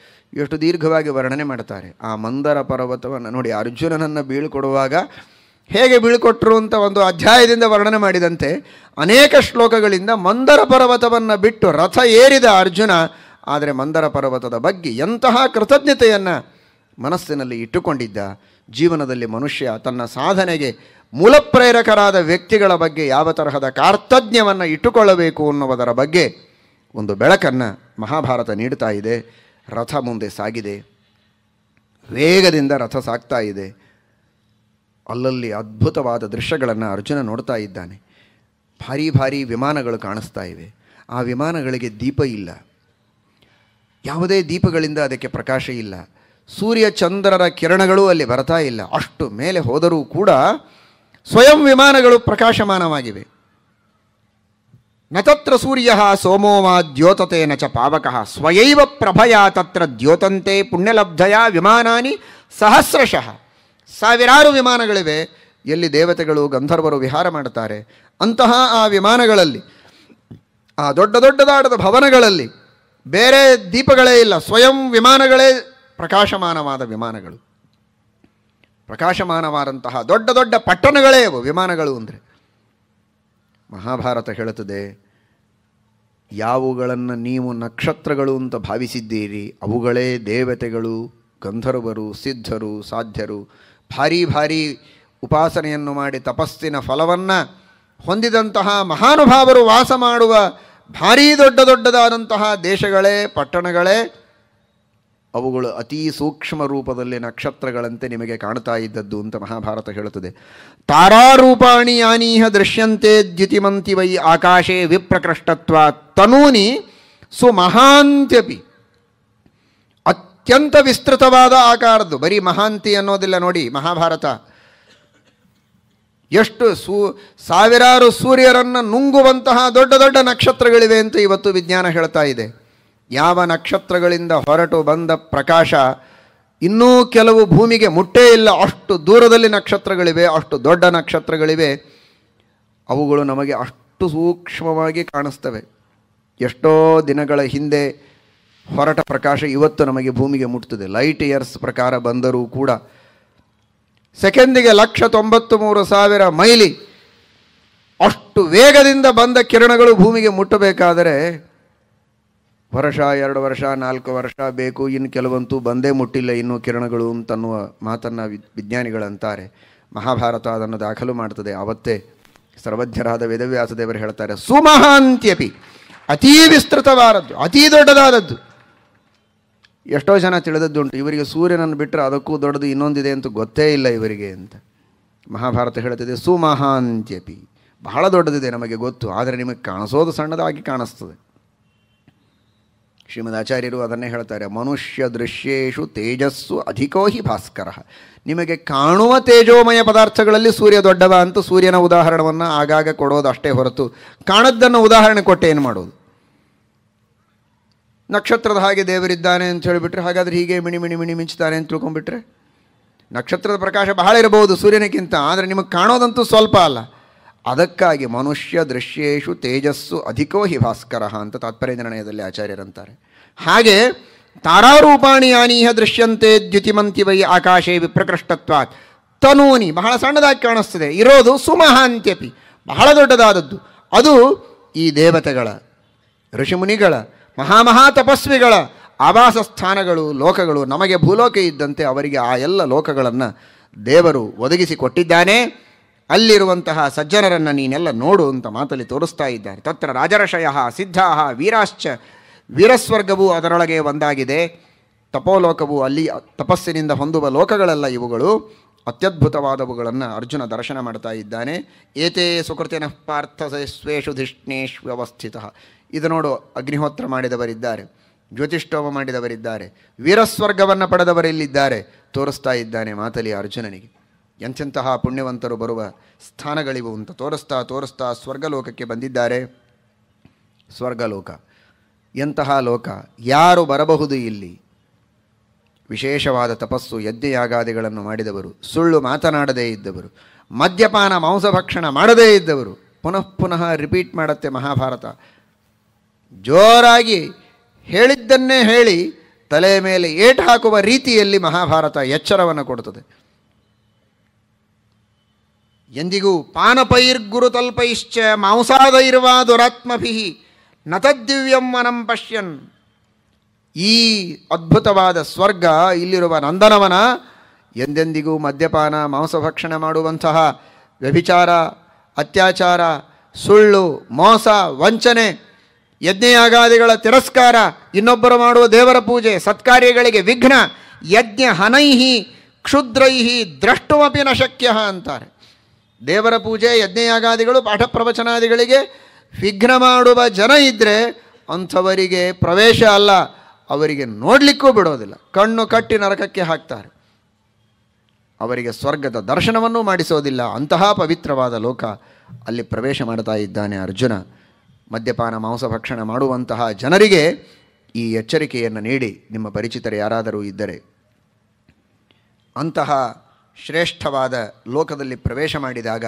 ಎಷ್ಟು ದೀರ್ಘವಾಗಿ ವರ್ಣನೆ ಮಾಡ್ತಾರೆ ಆ ಮಂದರ ಪರ್ವತವನ್ನು ನೋಡಿ ಅರ್ಜುನನನ್ನು ಬೀಳ್ಕೊಡುವಾಗ ಹೇಗೆ ಬೀಳ್ಕೊಟ್ರು ಅಂತ ಒಂದು ಅಧ್ಯಾಯದಿಂದ ವರ್ಣನೆ ಮಾಡಿದಂತೆ ಅನೇಕ ಶ್ಲೋಕಗಳಿಂದ ಮಂದರ ಪರ್ವತವನ್ನು ಬಿಟ್ಟು ರಥ ಏರಿದ ಅರ್ಜುನ ಆದರೆ ಮಂದರ ಪರ್ವತದ ಬಗ್ಗೆ ಎಂತಹ ಕೃತಜ್ಞತೆಯನ್ನು ಮನಸ್ಸಿನಲ್ಲಿ ಇಟ್ಟುಕೊಂಡಿದ್ದ ಜೀವನದಲ್ಲಿ ಮನುಷ್ಯ ತನ್ನ ಸಾಧನೆಗೆ ಮೂಲ ಪ್ರೇರಕರಾದ ವ್ಯಕ್ತಿಗಳ ಬಗ್ಗೆ ಯಾವ ತರಹದ ಕಾರ್ತಜ್ಞವನ್ನು ಇಟ್ಟುಕೊಳ್ಳಬೇಕು ಅನ್ನುವುದರ ಬಗ್ಗೆ ಒಂದು ಬೆಳಕನ್ನು ಮಹಾಭಾರತ ನೀಡ್ತಾ ಇದೆ ರಥ ಮುಂದೆ ಸಾಗಿದೆ ವೇಗದಿಂದ ರಥ ಸಾಕ್ತಾ ಇದೆ ಅಲ್ಲಲ್ಲಿ ಅದ್ಭುತವಾದ ದೃಶ್ಯಗಳನ್ನು ಅರ್ಜುನ ನೋಡ್ತಾ ಇದ್ದಾನೆ ಭಾರಿ ಭಾರಿ ವಿಮಾನಗಳು ಕಾಣಿಸ್ತಾ ಇವೆ ಆ ವಿಮಾನಗಳಿಗೆ ದೀಪ ಇಲ್ಲ ಯಾವುದೇ ದೀಪಗಳಿಂದ ಅದಕ್ಕೆ ಪ್ರಕಾಶ ಇಲ್ಲ ಸೂರ್ಯ ಚಂದ್ರರ ಕಿರಣಗಳು ಅಲ್ಲಿ ಬರ್ತಾ ಇಲ್ಲ ಅಷ್ಟು ಮೇಲೆ ಹೋದರೂ ಕೂಡ ಸ್ವಯಂ ವಿಮಾನಗಳು ಪ್ರಕಾಶಮಾನವಾಗಿವೆ ನತತ್ರ ಸೂರ್ಯ ಸೋಮೋಮ ದ್ಯೋತತೆ ಚ ಪಾವಕಃ ಸ್ವಯೈವ ಪ್ರಭಯ ತತ್ರ ದ್ಯೋತಂತೆ ಪುಣ್ಯಲಬ್ಧಯ ವಿಮಾನಾನಿ ಸಹಸ್ರಶಃ ಸಾವಿರಾರು ವಿಮಾನಗಳಿವೆ ಎಲ್ಲಿ ದೇವತೆಗಳು ಗಂಧರ್ವರು ವಿಹಾರ ಮಾಡುತ್ತಾರೆ ಅಂತಹ ಆ ವಿಮಾನಗಳಲ್ಲಿ ಆ ದೊಡ್ಡ ದೊಡ್ಡದಾಟದ ಭವನಗಳಲ್ಲಿ ಬೇರೆ ದೀಪಗಳೇ ಇಲ್ಲ ಸ್ವಯಂ ವಿಮಾನಗಳೇ ಪ್ರಕಾಶಮಾನವಾದ ವಿಮಾನಗಳು ಪ್ರಕಾಶಮಾನವಾದಂತಹ ದೊಡ್ಡ ದೊಡ್ಡ ಪಟ್ಟಣಗಳೇ ಅವು ವಿಮಾನಗಳು ಅಂದರೆ ಮಹಾಭಾರತ ಹೇಳುತ್ತದೆ ಯಾವುಗಳನ್ನು ನೀವು ನಕ್ಷತ್ರಗಳು ಅಂತ ಭಾವಿಸಿದ್ದೀರಿ ಅವುಗಳೇ ದೇವತೆಗಳು ಗಂಧರ್ವರು ಸಿದ್ಧರು ಸಾಧ್ಯರು ಭಾರೀ ಭಾರೀ ಉಪಾಸನೆಯನ್ನು ಮಾಡಿ ತಪಸ್ಸಿನ ಫಲವನ್ನು ಹೊಂದಿದಂತಹ ಮಹಾನುಭಾವರು ವಾಸ ಮಾಡುವ ಭಾರೀ ದೊಡ್ಡ ದೊಡ್ಡದಾದಂತಹ ದೇಶಗಳೇ ಪಟ್ಟಣಗಳೇ ಅವುಗಳು ಅತೀ ಸೂಕ್ಷ್ಮ ರೂಪದಲ್ಲಿ ನಕ್ಷತ್ರಗಳಂತೆ ನಿಮಗೆ ಕಾಣ್ತಾ ಇದ್ದದ್ದು ಅಂತ ಮಹಾಭಾರತ ಹೇಳುತ್ತದೆ ತಾರಾರೂಪಾಣಿ ಯಾನೀಹ ದೃಶ್ಯಂತೆ ದ್ಯುತಿಮಂತಿ ವೈ ಆಕಾಶೇ ವಿಪ್ರಕೃಷ್ಟತ್ವ ತನೂನಿ ಸುಮಹಾಂತ್ಯಪಿ ಅತ್ಯಂತ ವಿಸ್ತೃತವಾದ ಆಕಾರದ್ದು ಬರೀ ಮಹಾಂತಿ ಅನ್ನೋದಿಲ್ಲ ನೋಡಿ ಮಹಾಭಾರತ ಎಷ್ಟು ಸೂ ಸಾವಿರಾರು ಸೂರ್ಯರನ್ನು ನುಂಗುವಂತಹ ದೊಡ್ಡ ದೊಡ್ಡ ನಕ್ಷತ್ರಗಳಿವೆ ಅಂತ ಇವತ್ತು ವಿಜ್ಞಾನ ಹೇಳ್ತಾ ಇದೆ ಯಾವ ನಕ್ಷತ್ರಗಳಿಂದ ಹೊರಟು ಬಂದ ಪ್ರಕಾಶ ಇನ್ನೂ ಕೆಲವು ಭೂಮಿಗೆ ಮುಟ್ಟೇ ಇಲ್ಲ ಅಷ್ಟು ದೂರದಲ್ಲಿ ನಕ್ಷತ್ರಗಳಿವೆ ಅಷ್ಟು ದೊಡ್ಡ ನಕ್ಷತ್ರಗಳಿವೆ ಅವುಗಳು ನಮಗೆ ಅಷ್ಟು ಸೂಕ್ಷ್ಮವಾಗಿ ಕಾಣಿಸ್ತವೆ ಎಷ್ಟೋ ದಿನಗಳ ಹಿಂದೆ ಹೊರಟ ಪ್ರಕಾಶ ಇವತ್ತು ನಮಗೆ ಭೂಮಿಗೆ ಮುಟ್ತದೆ ಲೈಟ್ ಇಯರ್ಸ್ ಪ್ರಕಾರ ಬಂದರೂ ಕೂಡ ಸೆಕೆಂಡಿಗೆ ಲಕ್ಷ ತೊಂಬತ್ತು ಮೂರು ಸಾವಿರ ಮೈಲಿ ಅಷ್ಟು ವೇಗದಿಂದ ಬಂದ ಕಿರಣಗಳು ಭೂಮಿಗೆ ಮುಟ್ಟಬೇಕಾದರೆ ವರ್ಷ ಎರಡು ವರ್ಷ ನಾಲ್ಕು ವರ್ಷ ಬೇಕು ಇನ್ನು ಕೆಲವಂತೂ ಬಂದೇ ಮುಟ್ಟಿಲ್ಲ ಇನ್ನೂ ಕಿರಣಗಳು ಅಂತನ್ನುವ ಮಾತನ್ನು ವಿಜ್ಞಾನಿಗಳಂತಾರೆ ಮಹಾಭಾರತ ಅದನ್ನು ದಾಖಲು ಮಾಡ್ತದೆ ಅವತ್ತೇ ಸರ್ವಜ್ಞರಾದ ವೇದವ್ಯಾಸ ದೇವರು ಹೇಳ್ತಾರೆ ಸುಮಹಾಂತ್ಯಪಿ ಅತೀ ವಿಸ್ತೃತವಾದದ್ದು ಅತೀ ದೊಡ್ಡದಾದದ್ದು ಎಷ್ಟೋ ಜನ ತಿಳಿದದ್ದುಂಟು ಇವರಿಗೆ ಸೂರ್ಯನನ್ನು ಬಿಟ್ಟರೆ ಅದಕ್ಕೂ ದೊಡ್ಡದು ಇನ್ನೊಂದಿದೆ ಅಂತ ಗೊತ್ತೇ ಇಲ್ಲ ಇವರಿಗೆ ಅಂತ ಮಹಾಭಾರತ ಹೇಳ್ತದೆ ಸುಮಹಾಂತ್ಯಪಿ ಬಹಳ ದೊಡ್ಡದಿದೆ ನಮಗೆ ಗೊತ್ತು ಆದರೆ ನಿಮಗೆ ಕಾಣಿಸೋದು ಸಣ್ಣದಾಗಿ ಕಾಣಿಸ್ತದೆ ಆಚಾರ್ಯರು ಅದನ್ನೇ ಹೇಳ್ತಾರೆ ಮನುಷ್ಯ ದೃಶ್ಯೇಶು ತೇಜಸ್ಸು ಅಧಿಕೋ ಹಿ ಭಾಸ್ಕರ ನಿಮಗೆ ಕಾಣುವ ತೇಜೋಮಯ ಪದಾರ್ಥಗಳಲ್ಲಿ ಸೂರ್ಯ ದೊಡ್ಡದ ಅಂತ ಸೂರ್ಯನ ಉದಾಹರಣವನ್ನು ಆಗಾಗ ಕೊಡೋದು ಅಷ್ಟೇ ಹೊರತು ಕಾಣದ್ದನ್ನು ಉದಾಹರಣೆ ಕೊಟ್ಟು ಏನು ಮಾಡೋದು ನಕ್ಷತ್ರದ ಹಾಗೆ ದೇವರಿದ್ದಾನೆ ಅಂತ ಹೇಳಿಬಿಟ್ರೆ ಹಾಗಾದರೆ ಹೀಗೆ ಮಿಣಿ ಮಿಣಿ ಮಿಣಿ ಮಿಂಚುತ್ತಾನೆ ಅಂತ ತಿಳ್ಕೊಂಬಿಟ್ರೆ ನಕ್ಷತ್ರದ ಪ್ರಕಾಶ ಬಹಳ ಇರಬಹುದು ಸೂರ್ಯನಕ್ಕಿಂತ ಆದರೆ ನಿಮಗೆ ಕಾಣೋದಂತೂ ಸ್ವಲ್ಪ ಅಲ್ಲ ಅದಕ್ಕಾಗಿ ಮನುಷ್ಯ ದೃಶ್ಯೇಶು ತೇಜಸ್ಸು ಅಧಿಕೋ ಹಿ ಭಾಸ್ಕರ ಅಂತ ತಾತ್ಪರ್ಯ ನಿರ್ಣಯದಲ್ಲಿ ಆಚಾರ್ಯರಂತಾರೆ ಹಾಗೆ ತಾರಾರೂಪಾಣಿ ಆನೀಹ ದೃಶ್ಯಂತೆ ದ್ಯುತಿಮಂತಿ ವೈ ಆಕಾಶೇ ವಿಪ್ರಕೃಷ್ಟತ್ವಾತ್ ತನೂನಿ ಬಹಳ ಸಣ್ಣದಾಗಿ ಕಾಣಿಸ್ತಿದೆ ಇರೋದು ಸುಮಹಾಂತ್ಯಪಿ ಬಹಳ ದೊಡ್ಡದಾದದ್ದು ಅದು ಈ ದೇವತೆಗಳ ಋಷಿಮುನಿಗಳ ಮಹಾಮಹಾ ತಪಸ್ವಿಗಳ ಆವಾಸ ಸ್ಥಾನಗಳು ಲೋಕಗಳು ನಮಗೆ ಭೂಲೋಕ ಇದ್ದಂತೆ ಅವರಿಗೆ ಆ ಎಲ್ಲ ಲೋಕಗಳನ್ನು ದೇವರು ಒದಗಿಸಿ ಕೊಟ್ಟಿದ್ದಾನೆ ಅಲ್ಲಿರುವಂತಹ ಸಜ್ಜನರನ್ನು ನೀನೆಲ್ಲ ನೋಡು ಅಂತ ಮಾತಲ್ಲಿ ತೋರಿಸ್ತಾ ಇದ್ದಾರೆ ತತ್ರ ರಾಜರ್ಷಯ ಸಿದ್ಧಾಹ ವೀರಾಶ್ಚ ವೀರಸ್ವರ್ಗವು ಅದರೊಳಗೆ ಒಂದಾಗಿದೆ ತಪೋಲೋಕವು ಅಲ್ಲಿ ತಪಸ್ಸಿನಿಂದ ಹೊಂದುವ ಲೋಕಗಳೆಲ್ಲ ಇವುಗಳು ಅತ್ಯದ್ಭುತವಾದವುಗಳನ್ನು ಅರ್ಜುನ ದರ್ಶನ ಮಾಡ್ತಾ ಇದ್ದಾನೆ ಏತೇ ಸುಕೃತಿನ ಪಾರ್ಥ ಸ್ವೇಷು ಧಿಷ್ಣೇಶ್ ವ್ಯವಸ್ಥಿತ ಇದು ನೋಡು ಅಗ್ನಿಹೋತ್ರ ಮಾಡಿದವರಿದ್ದಾರೆ ಜ್ಯೋತಿಷ್ಠೋಮ ಮಾಡಿದವರಿದ್ದಾರೆ ವೀರಸ್ವರ್ಗವನ್ನು ಪಡೆದವರಿಲ್ಲಿದ್ದಾರೆ ತೋರಿಸ್ತಾ ಇದ್ದಾನೆ ಮಾತಲಿ ಅರ್ಜುನನಿಗೆ ಎಂಥೆಂತಹ ಪುಣ್ಯವಂತರು ಬರುವ ಸ್ಥಾನಗಳಿವು ಅಂತ ತೋರಿಸ್ತಾ ತೋರಿಸ್ತಾ ಸ್ವರ್ಗಲೋಕಕ್ಕೆ ಬಂದಿದ್ದಾರೆ ಸ್ವರ್ಗಲೋಕ ಎಂತಹ ಲೋಕ ಯಾರು ಬರಬಹುದು ಇಲ್ಲಿ ವಿಶೇಷವಾದ ತಪಸ್ಸು ಯಜ್ಞಯಾಗಾದಿಗಳನ್ನು ಮಾಡಿದವರು ಸುಳ್ಳು ಮಾತನಾಡದೇ ಇದ್ದವರು ಮದ್ಯಪಾನ ಮಾಂಸಭಕ್ಷಣ ಮಾಡದೇ ಇದ್ದವರು ಪುನಃ ಪುನಃ ರಿಪೀಟ್ ಮಾಡುತ್ತೆ ಮಹಾಭಾರತ ಜೋರಾಗಿ ಹೇಳಿದ್ದನ್ನೇ ಹೇಳಿ ತಲೆಯ ಮೇಲೆ ಏಟು ಹಾಕುವ ರೀತಿಯಲ್ಲಿ ಮಹಾಭಾರತ ಎಚ್ಚರವನ್ನು ಕೊಡುತ್ತದೆ ಎಂದಿಗೂ ಪಾನಪೈರ್ಗುರುತಲ್ಪೈಶ್ಚ ಮಾಂಸಾದೈರ್ವ ದುರಾತ್ಮಭಿಹಿ ನತದ್ದಿವ್ಯಂ ಮನಂ ಪಶ್ಯನ್ ಈ ಅದ್ಭುತವಾದ ಸ್ವರ್ಗ ಇಲ್ಲಿರುವ ನಂದನವನ ಎಂದೆಂದಿಗೂ ಮದ್ಯಪಾನ ಮಾಂಸಭಕ್ಷಣೆ ಮಾಡುವಂತಹ ವ್ಯಭಿಚಾರ ಅತ್ಯಾಚಾರ ಸುಳ್ಳು ಮೋಸ ವಂಚನೆ ಯಜ್ಞಯಾಗಾದಿಗಳ ತಿರಸ್ಕಾರ ಇನ್ನೊಬ್ಬರು ಮಾಡುವ ದೇವರ ಪೂಜೆ ಸತ್ಕಾರ್ಯಗಳಿಗೆ ವಿಘ್ನ ಯಜ್ಞ ಹನೈಹಿ ಕ್ಷುದ್ರೈಹಿ ದ್ರಷ್ಟುಮಿ ನ ಶಕ್ಯ ಅಂತಾರೆ ದೇವರ ಪೂಜೆ ಯಜ್ಞಯಾಗಾದಿಗಳು ಪಾಠ ಪ್ರವಚನಾದಿಗಳಿಗೆ ವಿಘ್ನ ಮಾಡುವ ಜನ ಇದ್ದರೆ ಅಂಥವರಿಗೆ ಪ್ರವೇಶ ಅಲ್ಲ ಅವರಿಗೆ ನೋಡಲಿಕ್ಕೂ ಬಿಡೋದಿಲ್ಲ ಕಣ್ಣು ಕಟ್ಟಿ ನರಕಕ್ಕೆ ಹಾಕ್ತಾರೆ ಅವರಿಗೆ ಸ್ವರ್ಗದ ದರ್ಶನವನ್ನೂ ಮಾಡಿಸೋದಿಲ್ಲ ಅಂತಹ ಪವಿತ್ರವಾದ ಲೋಕ ಅಲ್ಲಿ ಪ್ರವೇಶ ಮಾಡ್ತಾ ಇದ್ದಾನೆ ಅರ್ಜುನ ಮದ್ಯಪಾನ ಮಾಂಸ ಭಕ್ಷಣ ಮಾಡುವಂತಹ ಜನರಿಗೆ ಈ ಎಚ್ಚರಿಕೆಯನ್ನು ನೀಡಿ ನಿಮ್ಮ ಪರಿಚಿತರು ಯಾರಾದರೂ ಇದ್ದರೆ ಅಂತಹ ಶ್ರೇಷ್ಠವಾದ ಲೋಕದಲ್ಲಿ ಪ್ರವೇಶ ಮಾಡಿದಾಗ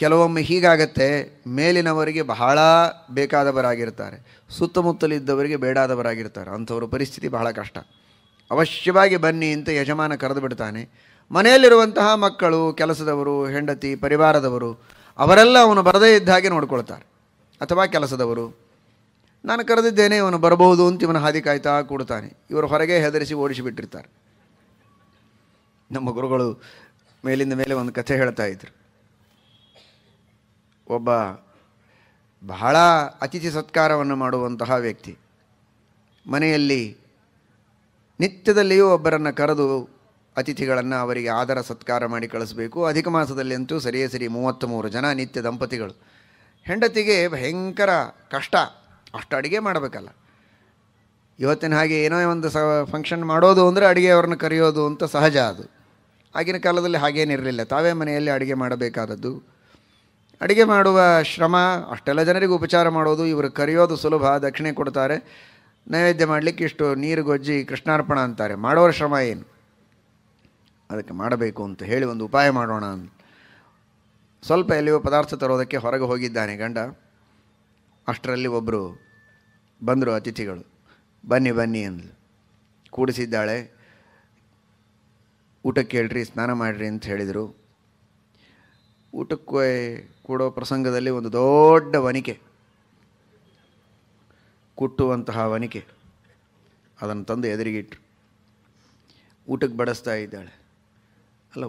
ಕೆಲವೊಮ್ಮೆ ಹೀಗಾಗತ್ತೆ ಮೇಲಿನವರಿಗೆ ಬಹಳ ಬೇಕಾದವರಾಗಿರ್ತಾರೆ ಸುತ್ತಮುತ್ತಲಿದ್ದವರಿಗೆ ಬೇಡಾದವರಾಗಿರ್ತಾರೆ ಅಂಥವ್ರ ಪರಿಸ್ಥಿತಿ ಬಹಳ ಕಷ್ಟ ಅವಶ್ಯವಾಗಿ ಬನ್ನಿ ಅಂತ ಯಜಮಾನ ಕರೆದು ಬಿಡ್ತಾನೆ ಮನೆಯಲ್ಲಿರುವಂತಹ ಮಕ್ಕಳು ಕೆಲಸದವರು ಹೆಂಡತಿ ಪರಿವಾರದವರು ಅವರೆಲ್ಲ ಅವನು ಬರದೇ ಇದ್ದ ಹಾಗೆ ನೋಡ್ಕೊಳ್ತಾರೆ ಅಥವಾ ಕೆಲಸದವರು ನಾನು ಕರೆದಿದ್ದೇನೆ ಇವನು ಬರಬಹುದು ಅಂತ ಇವನು ಹಾದಿ ಕಾಯ್ತಾ ಕೂಡ್ತಾನೆ ಇವರು ಹೊರಗೆ ಹೆದರಿಸಿ ಓಡಿಸಿಬಿಟ್ಟಿರ್ತಾರೆ ನಮ್ಮ ಗುರುಗಳು ಮೇಲಿಂದ ಮೇಲೆ ಒಂದು ಕಥೆ ಹೇಳ್ತಾ ಇದ್ರು ಒಬ್ಬ ಬಹಳ ಅತಿಥಿ ಸತ್ಕಾರವನ್ನು ಮಾಡುವಂತಹ ವ್ಯಕ್ತಿ ಮನೆಯಲ್ಲಿ ನಿತ್ಯದಲ್ಲಿಯೂ ಒಬ್ಬರನ್ನು ಕರೆದು ಅತಿಥಿಗಳನ್ನು ಅವರಿಗೆ ಆದರ ಸತ್ಕಾರ ಮಾಡಿ ಕಳಿಸಬೇಕು ಅಧಿಕ ಮಾಸದಲ್ಲಿ ಅಂತೂ ಸರಿಯೇ ಸರಿ ಮೂವತ್ತು ಮೂರು ಜನ ನಿತ್ಯ ದಂಪತಿಗಳು ಹೆಂಡತಿಗೆ ಭಯಂಕರ ಕಷ್ಟ ಅಷ್ಟು ಅಡುಗೆ ಮಾಡಬೇಕಲ್ಲ ಇವತ್ತಿನ ಹಾಗೆ ಏನೋ ಒಂದು ಸ ಫಂಕ್ಷನ್ ಮಾಡೋದು ಅಂದರೆ ಅಡುಗೆಯವ್ರನ್ನ ಅವ್ರನ್ನ ಕರೆಯೋದು ಅಂತ ಸಹಜ ಅದು ಆಗಿನ ಕಾಲದಲ್ಲಿ ಹಾಗೇನಿರಲಿಲ್ಲ ತಾವೇ ಮನೆಯಲ್ಲಿ ಅಡುಗೆ ಮಾಡಬೇಕಾದದ್ದು ಅಡುಗೆ ಮಾಡುವ ಶ್ರಮ ಅಷ್ಟೆಲ್ಲ ಜನರಿಗೆ ಉಪಚಾರ ಮಾಡೋದು ಇವರು ಕರೆಯೋದು ಸುಲಭ ದಕ್ಷಿಣೆ ಕೊಡ್ತಾರೆ ನೈವೇದ್ಯ ಮಾಡಲಿಕ್ಕೆ ಇಷ್ಟು ನೀರು ಗೊಜ್ಜಿ ಕೃಷ್ಣಾರ್ಪಣ ಅಂತಾರೆ ಮಾಡೋರ ಶ್ರಮ ಏನು ಅದಕ್ಕೆ ಮಾಡಬೇಕು ಅಂತ ಹೇಳಿ ಒಂದು ಉಪಾಯ ಮಾಡೋಣ ಅಂತ ಸ್ವಲ್ಪ ಎಲ್ಲಿಯೋ ಪದಾರ್ಥ ತರೋದಕ್ಕೆ ಹೊರಗೆ ಹೋಗಿದ್ದಾನೆ ಗಂಡ ಅಷ್ಟರಲ್ಲಿ ಒಬ್ಬರು ಬಂದರು ಅತಿಥಿಗಳು ಬನ್ನಿ ಬನ್ನಿ ಅಂದ್ಲು ಕೂಡಿಸಿದ್ದಾಳೆ ಊಟಕ್ಕೆ ಹೇಳ್ರಿ ಸ್ನಾನ ಮಾಡಿರಿ ಅಂತ ಹೇಳಿದರು ಊಟಕ್ಕೆ ಕೊಡೋ ಪ್ರಸಂಗದಲ್ಲಿ ಒಂದು ದೊಡ್ಡ ವನಿಕೆ ಕುಟ್ಟುವಂತಹ ವನಿಕೆ ಅದನ್ನು ತಂದು ಎದುರಿಗಿಟ್ರು ಊಟಕ್ಕೆ ಬಡಿಸ್ತಾ ಇದ್ದಾಳೆ ಅಲ್ಲ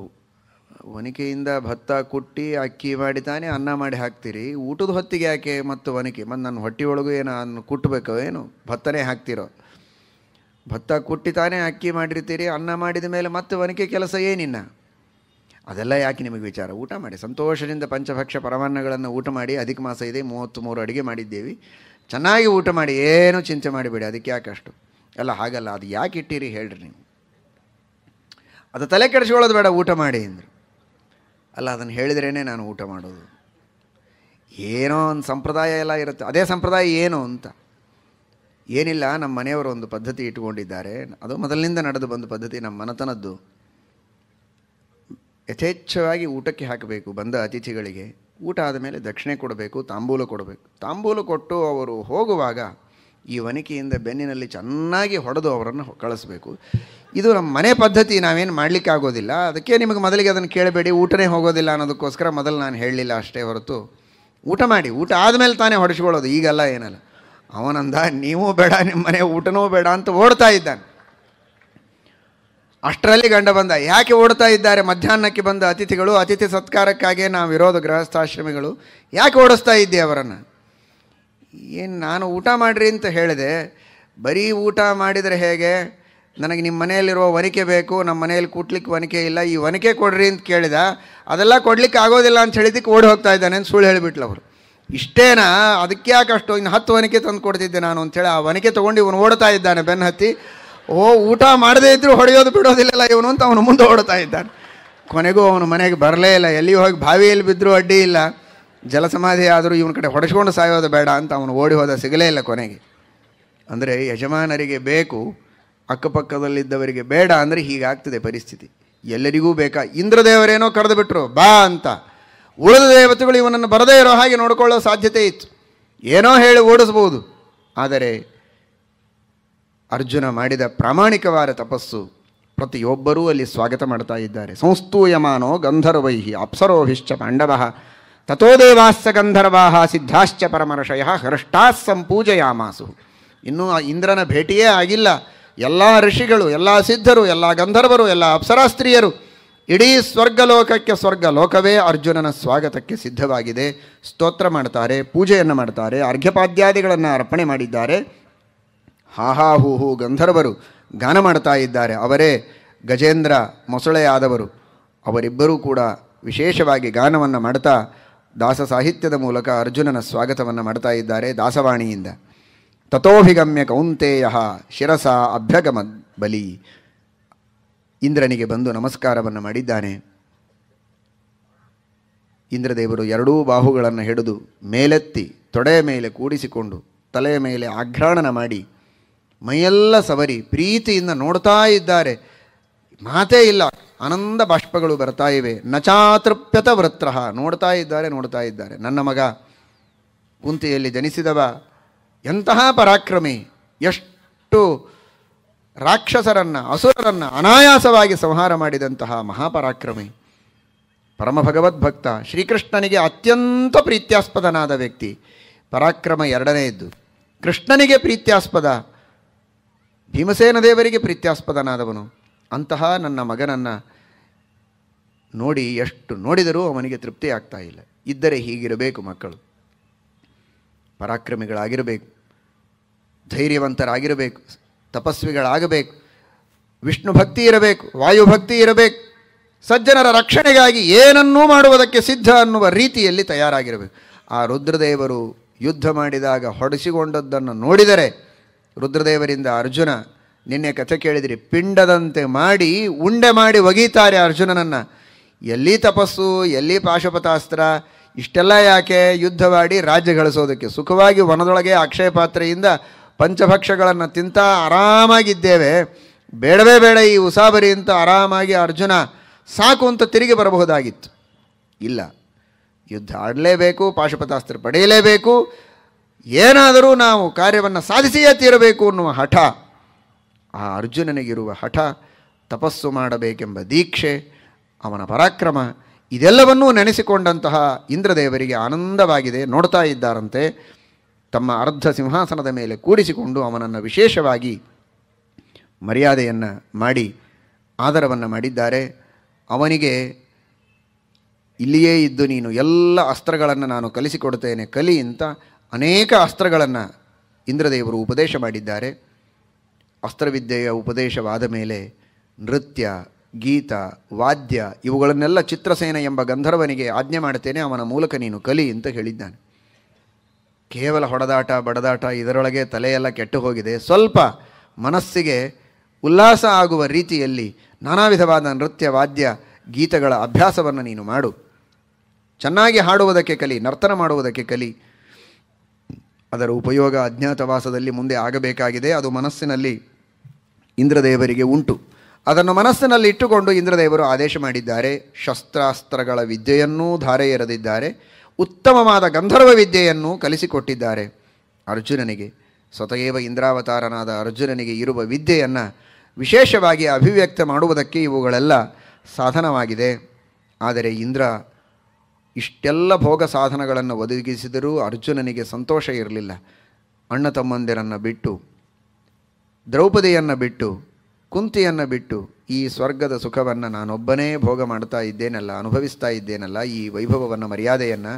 ವನಿಕೆಯಿಂದ ಭತ್ತ ಕುಟ್ಟಿ ಅಕ್ಕಿ ಮಾಡಿ ತಾನೇ ಅನ್ನ ಮಾಡಿ ಹಾಕ್ತೀರಿ ಊಟದ ಹೊತ್ತಿಗೆ ಯಾಕೆ ಮತ್ತು ವನಿಕೆ ಮತ್ತು ನನ್ನ ಹೊಟ್ಟೆಯೊಳಗೂ ಏನು ಅನ್ನ ಕುಟ್ಟಬೇಕೋ ಏನು ಭತ್ತನೇ ಹಾಕ್ತಿರೋ ಭತ್ತ ತಾನೇ ಅಕ್ಕಿ ಮಾಡಿರ್ತೀರಿ ಅನ್ನ ಮಾಡಿದ ಮೇಲೆ ಮತ್ತೆ ಒನಕೆ ಕೆಲಸ ಏನಿನ್ನ ಅದೆಲ್ಲ ಯಾಕೆ ನಿಮಗೆ ವಿಚಾರ ಊಟ ಮಾಡಿ ಸಂತೋಷದಿಂದ ಪಂಚಭಕ್ಷ ಪರಮಾನ್ನಗಳನ್ನು ಊಟ ಮಾಡಿ ಅಧಿಕ ಮಾಸ ಇದೆ ಮೂವತ್ತು ಮೂರು ಅಡುಗೆ ಮಾಡಿದ್ದೇವೆ ಚೆನ್ನಾಗಿ ಊಟ ಮಾಡಿ ಏನೂ ಚಿಂತೆ ಮಾಡಿಬೇಡಿ ಅದಕ್ಕೆ ಯಾಕೆ ಅಷ್ಟು ಎಲ್ಲ ಹಾಗಲ್ಲ ಅದು ಯಾಕೆ ಇಟ್ಟಿರಿ ಹೇಳ್ರಿ ನೀವು ಅದು ತಲೆ ಕೆಡಿಸ್ಕೊಳ್ಳೋದು ಬೇಡ ಊಟ ಮಾಡಿ ಅಂದರು ಅಲ್ಲ ಅದನ್ನು ಹೇಳಿದ್ರೇ ನಾನು ಊಟ ಮಾಡೋದು ಏನೋ ಒಂದು ಸಂಪ್ರದಾಯ ಎಲ್ಲ ಇರುತ್ತೆ ಅದೇ ಸಂಪ್ರದಾಯ ಏನು ಅಂತ ಏನಿಲ್ಲ ನಮ್ಮ ಮನೆಯವರು ಒಂದು ಪದ್ಧತಿ ಇಟ್ಕೊಂಡಿದ್ದಾರೆ ಅದು ಮೊದಲಿನಿಂದ ನಡೆದು ಬಂದ ಪದ್ಧತಿ ನಮ್ಮ ಮನತನದ್ದು ಯಥೇಚ್ಛವಾಗಿ ಊಟಕ್ಕೆ ಹಾಕಬೇಕು ಬಂದ ಅತಿಥಿಗಳಿಗೆ ಊಟ ಆದಮೇಲೆ ದಕ್ಷಿಣೆ ಕೊಡಬೇಕು ತಾಂಬೂಲ ಕೊಡಬೇಕು ತಾಂಬೂಲ ಕೊಟ್ಟು ಅವರು ಹೋಗುವಾಗ ಈ ವನಿಕೆಯಿಂದ ಬೆನ್ನಿನಲ್ಲಿ ಚೆನ್ನಾಗಿ ಹೊಡೆದು ಅವರನ್ನು ಕಳಿಸ್ಬೇಕು ಇದು ನಮ್ಮ ಮನೆ ಪದ್ಧತಿ ನಾವೇನು ಮಾಡಲಿಕ್ಕಾಗೋದಿಲ್ಲ ಅದಕ್ಕೆ ನಿಮಗೆ ಮೊದಲಿಗೆ ಅದನ್ನು ಕೇಳಬೇಡಿ ಊಟನೇ ಹೋಗೋದಿಲ್ಲ ಅನ್ನೋದಕ್ಕೋಸ್ಕರ ಮೊದಲು ನಾನು ಹೇಳಲಿಲ್ಲ ಅಷ್ಟೇ ಹೊರತು ಊಟ ಮಾಡಿ ಊಟ ಆದಮೇಲೆ ತಾನೇ ಹೊಡೆಸ್ಕೊಳ್ಳೋದು ಈಗಲ್ಲ ಏನಲ್ಲ ಅವನಂದ ನೀವು ಬೇಡ ನಿಮ್ಮ ಮನೆ ಊಟನೂ ಬೇಡ ಅಂತ ಓಡ್ತಾ ಇದ್ದಾನೆ ಅಷ್ಟರಲ್ಲಿ ಗಂಡ ಬಂದ ಯಾಕೆ ಓಡ್ತಾ ಇದ್ದಾರೆ ಮಧ್ಯಾಹ್ನಕ್ಕೆ ಬಂದ ಅತಿಥಿಗಳು ಅತಿಥಿ ಸತ್ಕಾರಕ್ಕಾಗಿ ನಾವು ಇರೋದು ಗೃಹಸ್ಥಾಶ್ರಮಿಗಳು ಯಾಕೆ ಓಡಿಸ್ತಾ ಇದ್ದೆ ಅವರನ್ನು ಏನು ನಾನು ಊಟ ಮಾಡಿರಿ ಅಂತ ಹೇಳಿದೆ ಬರೀ ಊಟ ಮಾಡಿದರೆ ಹೇಗೆ ನನಗೆ ನಿಮ್ಮ ಮನೆಯಲ್ಲಿರುವ ವನಿಕೆ ಬೇಕು ನಮ್ಮ ಮನೆಯಲ್ಲಿ ಕೂಟ್ಲಿಕ್ಕೆ ವನಿಕೆ ಇಲ್ಲ ಈ ವನಿಕೆ ಕೊಡ್ರಿ ಅಂತ ಕೇಳಿದ ಅದೆಲ್ಲ ಕೊಡ್ಲಿಕ್ಕೆ ಆಗೋದಿಲ್ಲ ಅಂತ ಹೇಳಿದ್ದಕ್ಕೆ ಓಡಿ ಹೋಗ್ತಾ ಇದ್ದಾನೆ ಅಂತ ಸುಳ್ಳು ಹೇಳಿಬಿಟ್ಲು ಅವರು ಇಷ್ಟೇನಾ ಅದಕ್ಕೆ ಯಾಕೆ ಇನ್ನು ಹತ್ತು ವನಿಕೆ ತಂದು ಕೊಡ್ತಿದ್ದೆ ನಾನು ಅಂಥೇಳಿ ಆ ವನಿಕೆ ತೊಗೊಂಡು ಇವನು ಓಡ್ತಾ ಇದ್ದಾನೆ ಬೆನ್ನು ಹತ್ತಿ ಓ ಊಟ ಮಾಡದೇ ಇದ್ದರೂ ಹೊಡೆಯೋದು ಬಿಡೋದಿಲ್ಲ ಇವನು ಅಂತ ಅವನು ಮುಂದೆ ಓಡ್ತಾ ಇದ್ದಾನೆ ಕೊನೆಗೂ ಅವನು ಮನೆಗೆ ಬರಲೇ ಇಲ್ಲ ಎಲ್ಲಿ ಹೋಗಿ ಬಾವಿಯಲ್ಲಿ ಬಿದ್ದರೂ ಅಡ್ಡಿ ಇಲ್ಲ ಜಲಸಮಾಧಿ ಆದರೂ ಇವನ ಕಡೆ ಹೊಡೆಸ್ಕೊಂಡು ಸಾಯೋದು ಬೇಡ ಅಂತ ಅವನು ಓಡಿ ಹೋದ ಸಿಗಲೇ ಇಲ್ಲ ಕೊನೆಗೆ ಅಂದರೆ ಯಜಮಾನರಿಗೆ ಬೇಕು ಅಕ್ಕಪಕ್ಕದಲ್ಲಿದ್ದವರಿಗೆ ಬೇಡ ಅಂದರೆ ಹೀಗಾಗ್ತದೆ ಪರಿಸ್ಥಿತಿ ಎಲ್ಲರಿಗೂ ಬೇಕಾ ಇಂದ್ರದೇವರೇನೋ ಕರೆದು ಬಿಟ್ಟರು ಬಾ ಅಂತ ಉಳಿದ ದೇವತೆಗಳು ಇವನನ್ನು ಬರದೇ ಇರೋ ಹಾಗೆ ನೋಡಿಕೊಳ್ಳೋ ಸಾಧ್ಯತೆ ಇತ್ತು ಏನೋ ಹೇಳಿ ಓಡಿಸ್ಬೋದು ಆದರೆ ಅರ್ಜುನ ಮಾಡಿದ ಪ್ರಾಮಾಣಿಕವಾದ ತಪಸ್ಸು ಪ್ರತಿಯೊಬ್ಬರೂ ಅಲ್ಲಿ ಸ್ವಾಗತ ಮಾಡ್ತಾ ಇದ್ದಾರೆ ಸಂಸ್ತೂಯಮಾನೋ ಗಂಧರ್ವೈಹಿ ಅಪ್ಸರೋಭಿಶ್ಚ ಪಾಂಡವ ತಥೋ ದೇವಾಸ್ಸ ಗಂಧರ್ವಾ ಸಿದ್ಧಾಶ್ಚ ಪರಮರ್ಷಯ ಹೃಷ್ಟಾಸ್ ಸಂಪೂಜಯಾಮಾಸು ಇನ್ನೂ ಇಂದ್ರನ ಭೇಟಿಯೇ ಆಗಿಲ್ಲ ಎಲ್ಲ ಋಷಿಗಳು ಎಲ್ಲ ಸಿದ್ಧರು ಎಲ್ಲ ಗಂಧರ್ವರು ಎಲ್ಲ ಅಪ್ಸರಾಸ್ತ್ರೀಯರು ಇಡೀ ಸ್ವರ್ಗಲೋಕಕ್ಕೆ ಸ್ವರ್ಗ ಲೋಕವೇ ಅರ್ಜುನನ ಸ್ವಾಗತಕ್ಕೆ ಸಿದ್ಧವಾಗಿದೆ ಸ್ತೋತ್ರ ಮಾಡ್ತಾರೆ ಪೂಜೆಯನ್ನು ಮಾಡ್ತಾರೆ ಅರ್ಘ್ಯಪಾದ್ಯಾದಿಗಳನ್ನು ಅರ್ಪಣೆ ಮಾಡಿದ್ದಾರೆ ಹೂ ಹು ಗಂಧರ್ವರು ಗಾನ ಮಾಡ್ತಾ ಇದ್ದಾರೆ ಅವರೇ ಗಜೇಂದ್ರ ಮೊಸಳೆಯಾದವರು ಅವರಿಬ್ಬರೂ ಕೂಡ ವಿಶೇಷವಾಗಿ ಗಾನವನ್ನು ಮಾಡ್ತಾ ದಾಸ ಸಾಹಿತ್ಯದ ಮೂಲಕ ಅರ್ಜುನನ ಸ್ವಾಗತವನ್ನು ಮಾಡ್ತಾ ಇದ್ದಾರೆ ದಾಸವಾಣಿಯಿಂದ ತಥೋಭಿಗಮ್ಯ ಕೌಂತೆಯ ಶಿರಸ ಅಭ್ಯಗಮ ಬಲಿ ಇಂದ್ರನಿಗೆ ಬಂದು ನಮಸ್ಕಾರವನ್ನು ಮಾಡಿದ್ದಾನೆ ಇಂದ್ರದೇವರು ಎರಡೂ ಬಾಹುಗಳನ್ನು ಹಿಡಿದು ಮೇಲೆತ್ತಿ ತೊಡೆಯ ಮೇಲೆ ಕೂಡಿಸಿಕೊಂಡು ತಲೆಯ ಮೇಲೆ ಆಘ್ರಾಣನ ಮಾಡಿ ಮೈಯೆಲ್ಲ ಸವರಿ ಪ್ರೀತಿಯಿಂದ ನೋಡ್ತಾ ಇದ್ದಾರೆ ಮಾತೇ ಇಲ್ಲ ಆನಂದ ಬಾಷ್ಪಗಳು ಬರ್ತಾ ಇವೆ ನಚಾತೃಪ್ಯತ ವೃತ್ರ ನೋಡ್ತಾ ಇದ್ದಾರೆ ನೋಡ್ತಾ ಇದ್ದಾರೆ ನನ್ನ ಮಗ ಕುಂತಿಯಲ್ಲಿ ಜನಿಸಿದವ ಎಂತಹ ಪರಾಕ್ರಮಿ ಎಷ್ಟು ರಾಕ್ಷಸರನ್ನು ಅಸುರರನ್ನು ಅನಾಯಾಸವಾಗಿ ಸಂಹಾರ ಮಾಡಿದಂತಹ ಮಹಾಪರಾಕ್ರಮಿ ಪರಮ ಭಕ್ತ ಶ್ರೀಕೃಷ್ಣನಿಗೆ ಅತ್ಯಂತ ಪ್ರೀತ್ಯಾಸ್ಪದನಾದ ವ್ಯಕ್ತಿ ಪರಾಕ್ರಮ ಎರಡನೇ ಇದ್ದು ಕೃಷ್ಣನಿಗೆ ಪ್ರೀತ್ಯಾಸ್ಪದ ಭೀಮಸೇನ ದೇವರಿಗೆ ಪ್ರೀತ್ಯಾಸ್ಪದನಾದವನು ಅಂತಹ ನನ್ನ ಮಗನನ್ನು ನೋಡಿ ಎಷ್ಟು ನೋಡಿದರೂ ಅವನಿಗೆ ತೃಪ್ತಿ ಆಗ್ತಾ ಇಲ್ಲ ಇದ್ದರೆ ಹೀಗಿರಬೇಕು ಮಕ್ಕಳು ಪರಾಕ್ರಮಿಗಳಾಗಿರಬೇಕು ಧೈರ್ಯವಂತರಾಗಿರಬೇಕು ತಪಸ್ವಿಗಳಾಗಬೇಕು ವಿಷ್ಣು ಭಕ್ತಿ ಇರಬೇಕು ವಾಯುಭಕ್ತಿ ಇರಬೇಕು ಸಜ್ಜನರ ರಕ್ಷಣೆಗಾಗಿ ಏನನ್ನೂ ಮಾಡುವುದಕ್ಕೆ ಸಿದ್ಧ ಅನ್ನುವ ರೀತಿಯಲ್ಲಿ ತಯಾರಾಗಿರಬೇಕು ಆ ರುದ್ರದೇವರು ಯುದ್ಧ ಮಾಡಿದಾಗ ಹೊಡೆಸಿಕೊಂಡದ್ದನ್ನು ನೋಡಿದರೆ ರುದ್ರದೇವರಿಂದ ಅರ್ಜುನ ನಿನ್ನೆ ಕಥೆ ಕೇಳಿದಿರಿ ಪಿಂಡದಂತೆ ಮಾಡಿ ಉಂಡೆ ಮಾಡಿ ಒಗೀತಾರೆ ಅರ್ಜುನನನ್ನು ಎಲ್ಲಿ ತಪಸ್ಸು ಎಲ್ಲಿ ಪಾಶುಪತಾಸ್ತ್ರ ಇಷ್ಟೆಲ್ಲ ಯಾಕೆ ಯುದ್ಧವಾಡಿ ರಾಜ್ಯ ಗಳಿಸೋದಕ್ಕೆ ಸುಖವಾಗಿ ವನದೊಳಗೆ ಅಕ್ಷಯ ಪಾತ್ರೆಯಿಂದ ಪಂಚಭಕ್ಷಗಳನ್ನು ತಿಂತ ಆರಾಮಾಗಿದ್ದೇವೆ ಬೇಡವೇ ಬೇಡ ಈ ಉಸಾಬರಿ ಅಂತ ಆರಾಮಾಗಿ ಅರ್ಜುನ ಸಾಕು ಅಂತ ತಿರುಗಿ ಬರಬಹುದಾಗಿತ್ತು ಇಲ್ಲ ಯುದ್ಧ ಆಡಲೇಬೇಕು ಪಾಶುಪತಾಸ್ತ್ರ ಪಡೆಯಲೇಬೇಕು ಏನಾದರೂ ನಾವು ಕಾರ್ಯವನ್ನು ಸಾಧಿಸಿಯೇ ತೀರಬೇಕು ಅನ್ನುವ ಹಠ ಆ ಅರ್ಜುನನಿಗಿರುವ ಹಠ ತಪಸ್ಸು ಮಾಡಬೇಕೆಂಬ ದೀಕ್ಷೆ ಅವನ ಪರಾಕ್ರಮ ಇದೆಲ್ಲವನ್ನೂ ನೆನೆಸಿಕೊಂಡಂತಹ ಇಂದ್ರದೇವರಿಗೆ ಆನಂದವಾಗಿದೆ ನೋಡ್ತಾ ಇದ್ದಾರಂತೆ ತಮ್ಮ ಅರ್ಧ ಸಿಂಹಾಸನದ ಮೇಲೆ ಕೂಡಿಸಿಕೊಂಡು ಅವನನ್ನು ವಿಶೇಷವಾಗಿ ಮರ್ಯಾದೆಯನ್ನು ಮಾಡಿ ಆದರವನ್ನು ಮಾಡಿದ್ದಾರೆ ಅವನಿಗೆ ಇಲ್ಲಿಯೇ ಇದ್ದು ನೀನು ಎಲ್ಲ ಅಸ್ತ್ರಗಳನ್ನು ನಾನು ಕಲಿಸಿಕೊಡುತ್ತೇನೆ ಕಲಿ ಅಂತ ಅನೇಕ ಅಸ್ತ್ರಗಳನ್ನು ಇಂದ್ರದೇವರು ಉಪದೇಶ ಮಾಡಿದ್ದಾರೆ ಅಸ್ತ್ರವಿದ್ಯೆಯ ಉಪದೇಶವಾದ ಮೇಲೆ ನೃತ್ಯ ಗೀತ ವಾದ್ಯ ಇವುಗಳನ್ನೆಲ್ಲ ಚಿತ್ರಸೇನ ಎಂಬ ಗಂಧರ್ವನಿಗೆ ಆಜ್ಞೆ ಮಾಡ್ತೇನೆ ಅವನ ಮೂಲಕ ನೀನು ಕಲಿ ಅಂತ ಹೇಳಿದ್ದಾನೆ ಕೇವಲ ಹೊಡೆದಾಟ ಬಡದಾಟ ಇದರೊಳಗೆ ತಲೆಯೆಲ್ಲ ಕೆಟ್ಟು ಹೋಗಿದೆ ಸ್ವಲ್ಪ ಮನಸ್ಸಿಗೆ ಉಲ್ಲಾಸ ಆಗುವ ರೀತಿಯಲ್ಲಿ ನಾನಾ ವಿಧವಾದ ನೃತ್ಯ ವಾದ್ಯ ಗೀತಗಳ ಅಭ್ಯಾಸವನ್ನು ನೀನು ಮಾಡು ಚೆನ್ನಾಗಿ ಹಾಡುವುದಕ್ಕೆ ಕಲಿ ನರ್ತನ ಮಾಡುವುದಕ್ಕೆ ಕಲಿ ಅದರ ಉಪಯೋಗ ಅಜ್ಞಾತವಾಸದಲ್ಲಿ ಮುಂದೆ ಆಗಬೇಕಾಗಿದೆ ಅದು ಮನಸ್ಸಿನಲ್ಲಿ ಇಂದ್ರದೇವರಿಗೆ ಉಂಟು ಅದನ್ನು ಮನಸ್ಸಿನಲ್ಲಿ ಇಟ್ಟುಕೊಂಡು ಇಂದ್ರದೇವರು ಆದೇಶ ಮಾಡಿದ್ದಾರೆ ಶಸ್ತ್ರಾಸ್ತ್ರಗಳ ವಿದ್ಯೆಯನ್ನೂ ಧಾರೆ ಎರೆದಿದ್ದಾರೆ ಉತ್ತಮವಾದ ಗಂಧರ್ವ ವಿದ್ಯೆಯನ್ನು ಕಲಿಸಿಕೊಟ್ಟಿದ್ದಾರೆ ಅರ್ಜುನನಿಗೆ ಸ್ವತಯೇವ ಇಂದ್ರಾವತಾರನಾದ ಅರ್ಜುನನಿಗೆ ಇರುವ ವಿದ್ಯೆಯನ್ನು ವಿಶೇಷವಾಗಿ ಅಭಿವ್ಯಕ್ತ ಮಾಡುವುದಕ್ಕೆ ಇವುಗಳೆಲ್ಲ ಸಾಧನವಾಗಿದೆ ಆದರೆ ಇಂದ್ರ ಇಷ್ಟೆಲ್ಲ ಭೋಗ ಸಾಧನಗಳನ್ನು ಒದಗಿಸಿದರೂ ಅರ್ಜುನನಿಗೆ ಸಂತೋಷ ಇರಲಿಲ್ಲ ಅಣ್ಣ ತಮ್ಮಂದಿರನ್ನು ಬಿಟ್ಟು ದ್ರೌಪದಿಯನ್ನು ಬಿಟ್ಟು ಕುಂತಿಯನ್ನು ಬಿಟ್ಟು ಈ ಸ್ವರ್ಗದ ಸುಖವನ್ನು ನಾನೊಬ್ಬನೇ ಭೋಗ ಮಾಡ್ತಾ ಇದ್ದೇನಲ್ಲ ಅನುಭವಿಸ್ತಾ ಇದ್ದೇನಲ್ಲ ಈ ವೈಭವವನ್ನು ಮರ್ಯಾದೆಯನ್ನು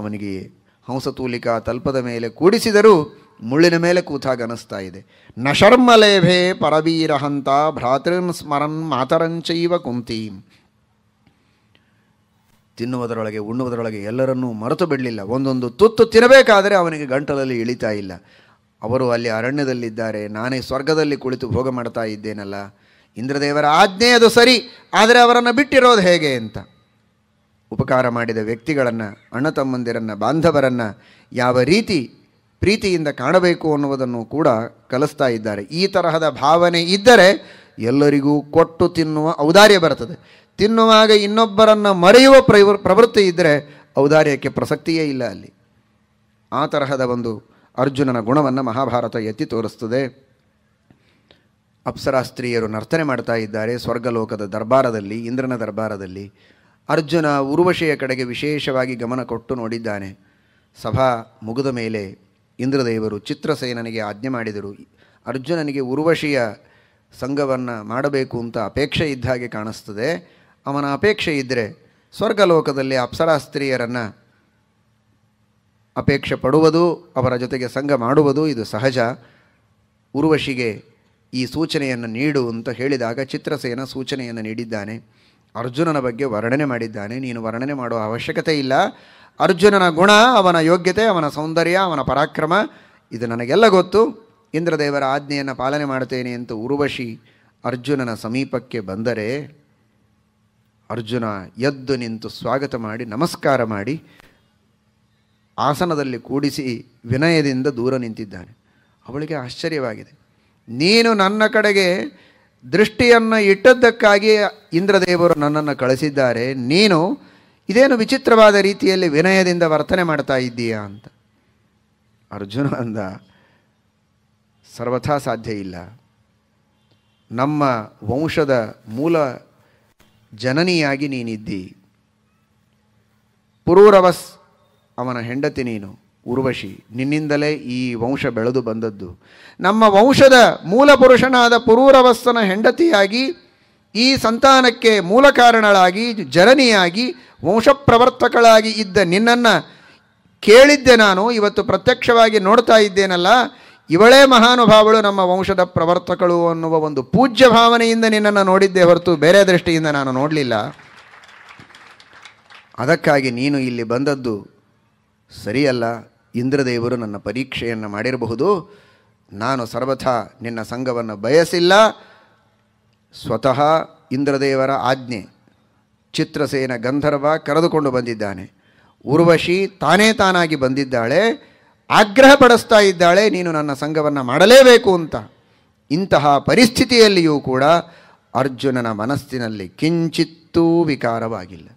ಅವನಿಗೆ ಹಂಸತೂಲಿಕಾ ತಲ್ಪದ ಮೇಲೆ ಕೂಡಿಸಿದರೂ ಮುಳ್ಳಿನ ಮೇಲೆ ಕೂತಾಗನಿಸ್ತಾ ಇದೆ ನ ಶರ್ಮಲೇಭೆ ಹಂತ ಭ್ರಾತೃನ್ ಸ್ಮರನ್ ಮಾತರಂಚೈವ ಕುಂತೀಂ ತಿನ್ನುವುದರೊಳಗೆ ಉಣ್ಣುವುದರೊಳಗೆ ಎಲ್ಲರನ್ನೂ ಮರೆತು ಬಿಡಲಿಲ್ಲ ಒಂದೊಂದು ತುತ್ತು ತಿನ್ನಬೇಕಾದರೆ ಅವನಿಗೆ ಗಂಟಲಲ್ಲಿ ಇಳಿತಾ ಇಲ್ಲ ಅವರು ಅಲ್ಲಿ ಅರಣ್ಯದಲ್ಲಿದ್ದಾರೆ ನಾನೇ ಸ್ವರ್ಗದಲ್ಲಿ ಕುಳಿತು ಭೋಗ ಮಾಡ್ತಾ ಇದ್ದೇನಲ್ಲ ಇಂದ್ರದೇವರ ಆಜ್ಞೆ ಅದು ಸರಿ ಆದರೆ ಅವರನ್ನು ಬಿಟ್ಟಿರೋದು ಹೇಗೆ ಅಂತ ಉಪಕಾರ ಮಾಡಿದ ವ್ಯಕ್ತಿಗಳನ್ನು ಅಣ್ಣ ತಮ್ಮಂದಿರನ್ನು ಬಾಂಧವರನ್ನು ಯಾವ ರೀತಿ ಪ್ರೀತಿಯಿಂದ ಕಾಣಬೇಕು ಅನ್ನುವುದನ್ನು ಕೂಡ ಕಲಿಸ್ತಾ ಇದ್ದಾರೆ ಈ ತರಹದ ಭಾವನೆ ಇದ್ದರೆ ಎಲ್ಲರಿಗೂ ಕೊಟ್ಟು ತಿನ್ನುವ ಔದಾರ್ಯ ಬರ್ತದೆ ತಿನ್ನುವಾಗ ಇನ್ನೊಬ್ಬರನ್ನು ಮರೆಯುವ ಪ್ರವೃತ್ತಿ ಇದ್ದರೆ ಔದಾರ್ಯಕ್ಕೆ ಪ್ರಸಕ್ತಿಯೇ ಇಲ್ಲ ಅಲ್ಲಿ ಆ ತರಹದ ಒಂದು ಅರ್ಜುನನ ಗುಣವನ್ನು ಮಹಾಭಾರತ ಎತ್ತಿ ತೋರಿಸ್ತದೆ ಅಪ್ಸರಾ ಸ್ತ್ರೀಯರು ನರ್ತನೆ ಮಾಡ್ತಾ ಇದ್ದಾರೆ ಸ್ವರ್ಗಲೋಕದ ದರ್ಬಾರದಲ್ಲಿ ಇಂದ್ರನ ದರ್ಬಾರದಲ್ಲಿ ಅರ್ಜುನ ಉರ್ವಶಿಯ ಕಡೆಗೆ ವಿಶೇಷವಾಗಿ ಗಮನ ಕೊಟ್ಟು ನೋಡಿದ್ದಾನೆ ಸಭಾ ಮುಗಿದ ಮೇಲೆ ಇಂದ್ರದೇವರು ಚಿತ್ರಸೇನನಿಗೆ ಆಜ್ಞೆ ಮಾಡಿದರು ಅರ್ಜುನನಿಗೆ ಉರ್ವಶಿಯ ಸಂಘವನ್ನು ಮಾಡಬೇಕು ಅಂತ ಅಪೇಕ್ಷೆ ಇದ್ದ ಹಾಗೆ ಕಾಣಿಸ್ತದೆ ಅವನ ಅಪೇಕ್ಷೆ ಇದ್ದರೆ ಸ್ವರ್ಗಲೋಕದಲ್ಲಿ ಅಪ್ಸರಾ ಅಪೇಕ್ಷೆ ಪಡುವುದು ಅವರ ಜೊತೆಗೆ ಸಂಘ ಮಾಡುವುದು ಇದು ಸಹಜ ಉರ್ವಶಿಗೆ ಈ ಸೂಚನೆಯನ್ನು ನೀಡು ಅಂತ ಹೇಳಿದಾಗ ಚಿತ್ರಸೇನ ಸೂಚನೆಯನ್ನು ನೀಡಿದ್ದಾನೆ ಅರ್ಜುನನ ಬಗ್ಗೆ ವರ್ಣನೆ ಮಾಡಿದ್ದಾನೆ ನೀನು ವರ್ಣನೆ ಮಾಡುವ ಅವಶ್ಯಕತೆ ಇಲ್ಲ ಅರ್ಜುನನ ಗುಣ ಅವನ ಯೋಗ್ಯತೆ ಅವನ ಸೌಂದರ್ಯ ಅವನ ಪರಾಕ್ರಮ ಇದು ನನಗೆಲ್ಲ ಗೊತ್ತು ಇಂದ್ರದೇವರ ಆಜ್ಞೆಯನ್ನು ಪಾಲನೆ ಮಾಡ್ತೇನೆ ಅಂತ ಉರ್ವಶಿ ಅರ್ಜುನನ ಸಮೀಪಕ್ಕೆ ಬಂದರೆ ಅರ್ಜುನ ಎದ್ದು ನಿಂತು ಸ್ವಾಗತ ಮಾಡಿ ನಮಸ್ಕಾರ ಮಾಡಿ ಆಸನದಲ್ಲಿ ಕೂಡಿಸಿ ವಿನಯದಿಂದ ದೂರ ನಿಂತಿದ್ದಾನೆ ಅವಳಿಗೆ ಆಶ್ಚರ್ಯವಾಗಿದೆ ನೀನು ನನ್ನ ಕಡೆಗೆ ದೃಷ್ಟಿಯನ್ನು ಇಟ್ಟದ್ದಕ್ಕಾಗಿ ಇಂದ್ರದೇವರು ನನ್ನನ್ನು ಕಳಿಸಿದ್ದಾರೆ ನೀನು ಇದೇನು ವಿಚಿತ್ರವಾದ ರೀತಿಯಲ್ಲಿ ವಿನಯದಿಂದ ವರ್ತನೆ ಮಾಡ್ತಾ ಇದ್ದೀಯಾ ಅಂತ ಅರ್ಜುನ ಅಂದ ಸರ್ವಥಾ ಸಾಧ್ಯ ಇಲ್ಲ ನಮ್ಮ ವಂಶದ ಮೂಲ ಜನನಿಯಾಗಿ ನೀನಿದ್ದಿ ಪುರೂರವಸ್ ಅವನ ಹೆಂಡತಿ ನೀನು ಉರ್ವಶಿ ನಿನ್ನಿಂದಲೇ ಈ ವಂಶ ಬೆಳೆದು ಬಂದದ್ದು ನಮ್ಮ ವಂಶದ ಮೂಲ ಪುರುಷನಾದ ಪುರೂರವಸ್ಸನ ಹೆಂಡತಿಯಾಗಿ ಈ ಸಂತಾನಕ್ಕೆ ಮೂಲ ಕಾರಣಳಾಗಿ ಜನನಿಯಾಗಿ ವಂಶಪ್ರವರ್ತಕಳಾಗಿ ಇದ್ದ ನಿನ್ನನ್ನು ಕೇಳಿದ್ದೆ ನಾನು ಇವತ್ತು ಪ್ರತ್ಯಕ್ಷವಾಗಿ ನೋಡ್ತಾ ಇದ್ದೇನಲ್ಲ ಇವಳೇ ಮಹಾನುಭಾವಳು ನಮ್ಮ ವಂಶದ ಪ್ರವರ್ತಕಳು ಅನ್ನುವ ಒಂದು ಪೂಜ್ಯ ಭಾವನೆಯಿಂದ ನಿನ್ನನ್ನು ನೋಡಿದ್ದೆ ಹೊರತು ಬೇರೆ ದೃಷ್ಟಿಯಿಂದ ನಾನು ನೋಡಲಿಲ್ಲ ಅದಕ್ಕಾಗಿ ನೀನು ಇಲ್ಲಿ ಬಂದದ್ದು ಸರಿಯಲ್ಲ ಇಂದ್ರದೇವರು ನನ್ನ ಪರೀಕ್ಷೆಯನ್ನು ಮಾಡಿರಬಹುದು ನಾನು ಸರ್ವಥಾ ನಿನ್ನ ಸಂಘವನ್ನು ಬಯಸಿಲ್ಲ ಸ್ವತಃ ಇಂದ್ರದೇವರ ಆಜ್ಞೆ ಚಿತ್ರಸೇನ ಗಂಧರ್ವ ಕರೆದುಕೊಂಡು ಬಂದಿದ್ದಾನೆ ಉರ್ವಶಿ ತಾನೇ ತಾನಾಗಿ ಬಂದಿದ್ದಾಳೆ ಆಗ್ರಹ ಪಡಿಸ್ತಾ ಇದ್ದಾಳೆ ನೀನು ನನ್ನ ಸಂಘವನ್ನು ಮಾಡಲೇಬೇಕು ಅಂತ ಇಂತಹ ಪರಿಸ್ಥಿತಿಯಲ್ಲಿಯೂ ಕೂಡ ಅರ್ಜುನನ ಮನಸ್ಸಿನಲ್ಲಿ ಕಿಂಚಿತ್ತೂ ವಿಕಾರವಾಗಿಲ್ಲ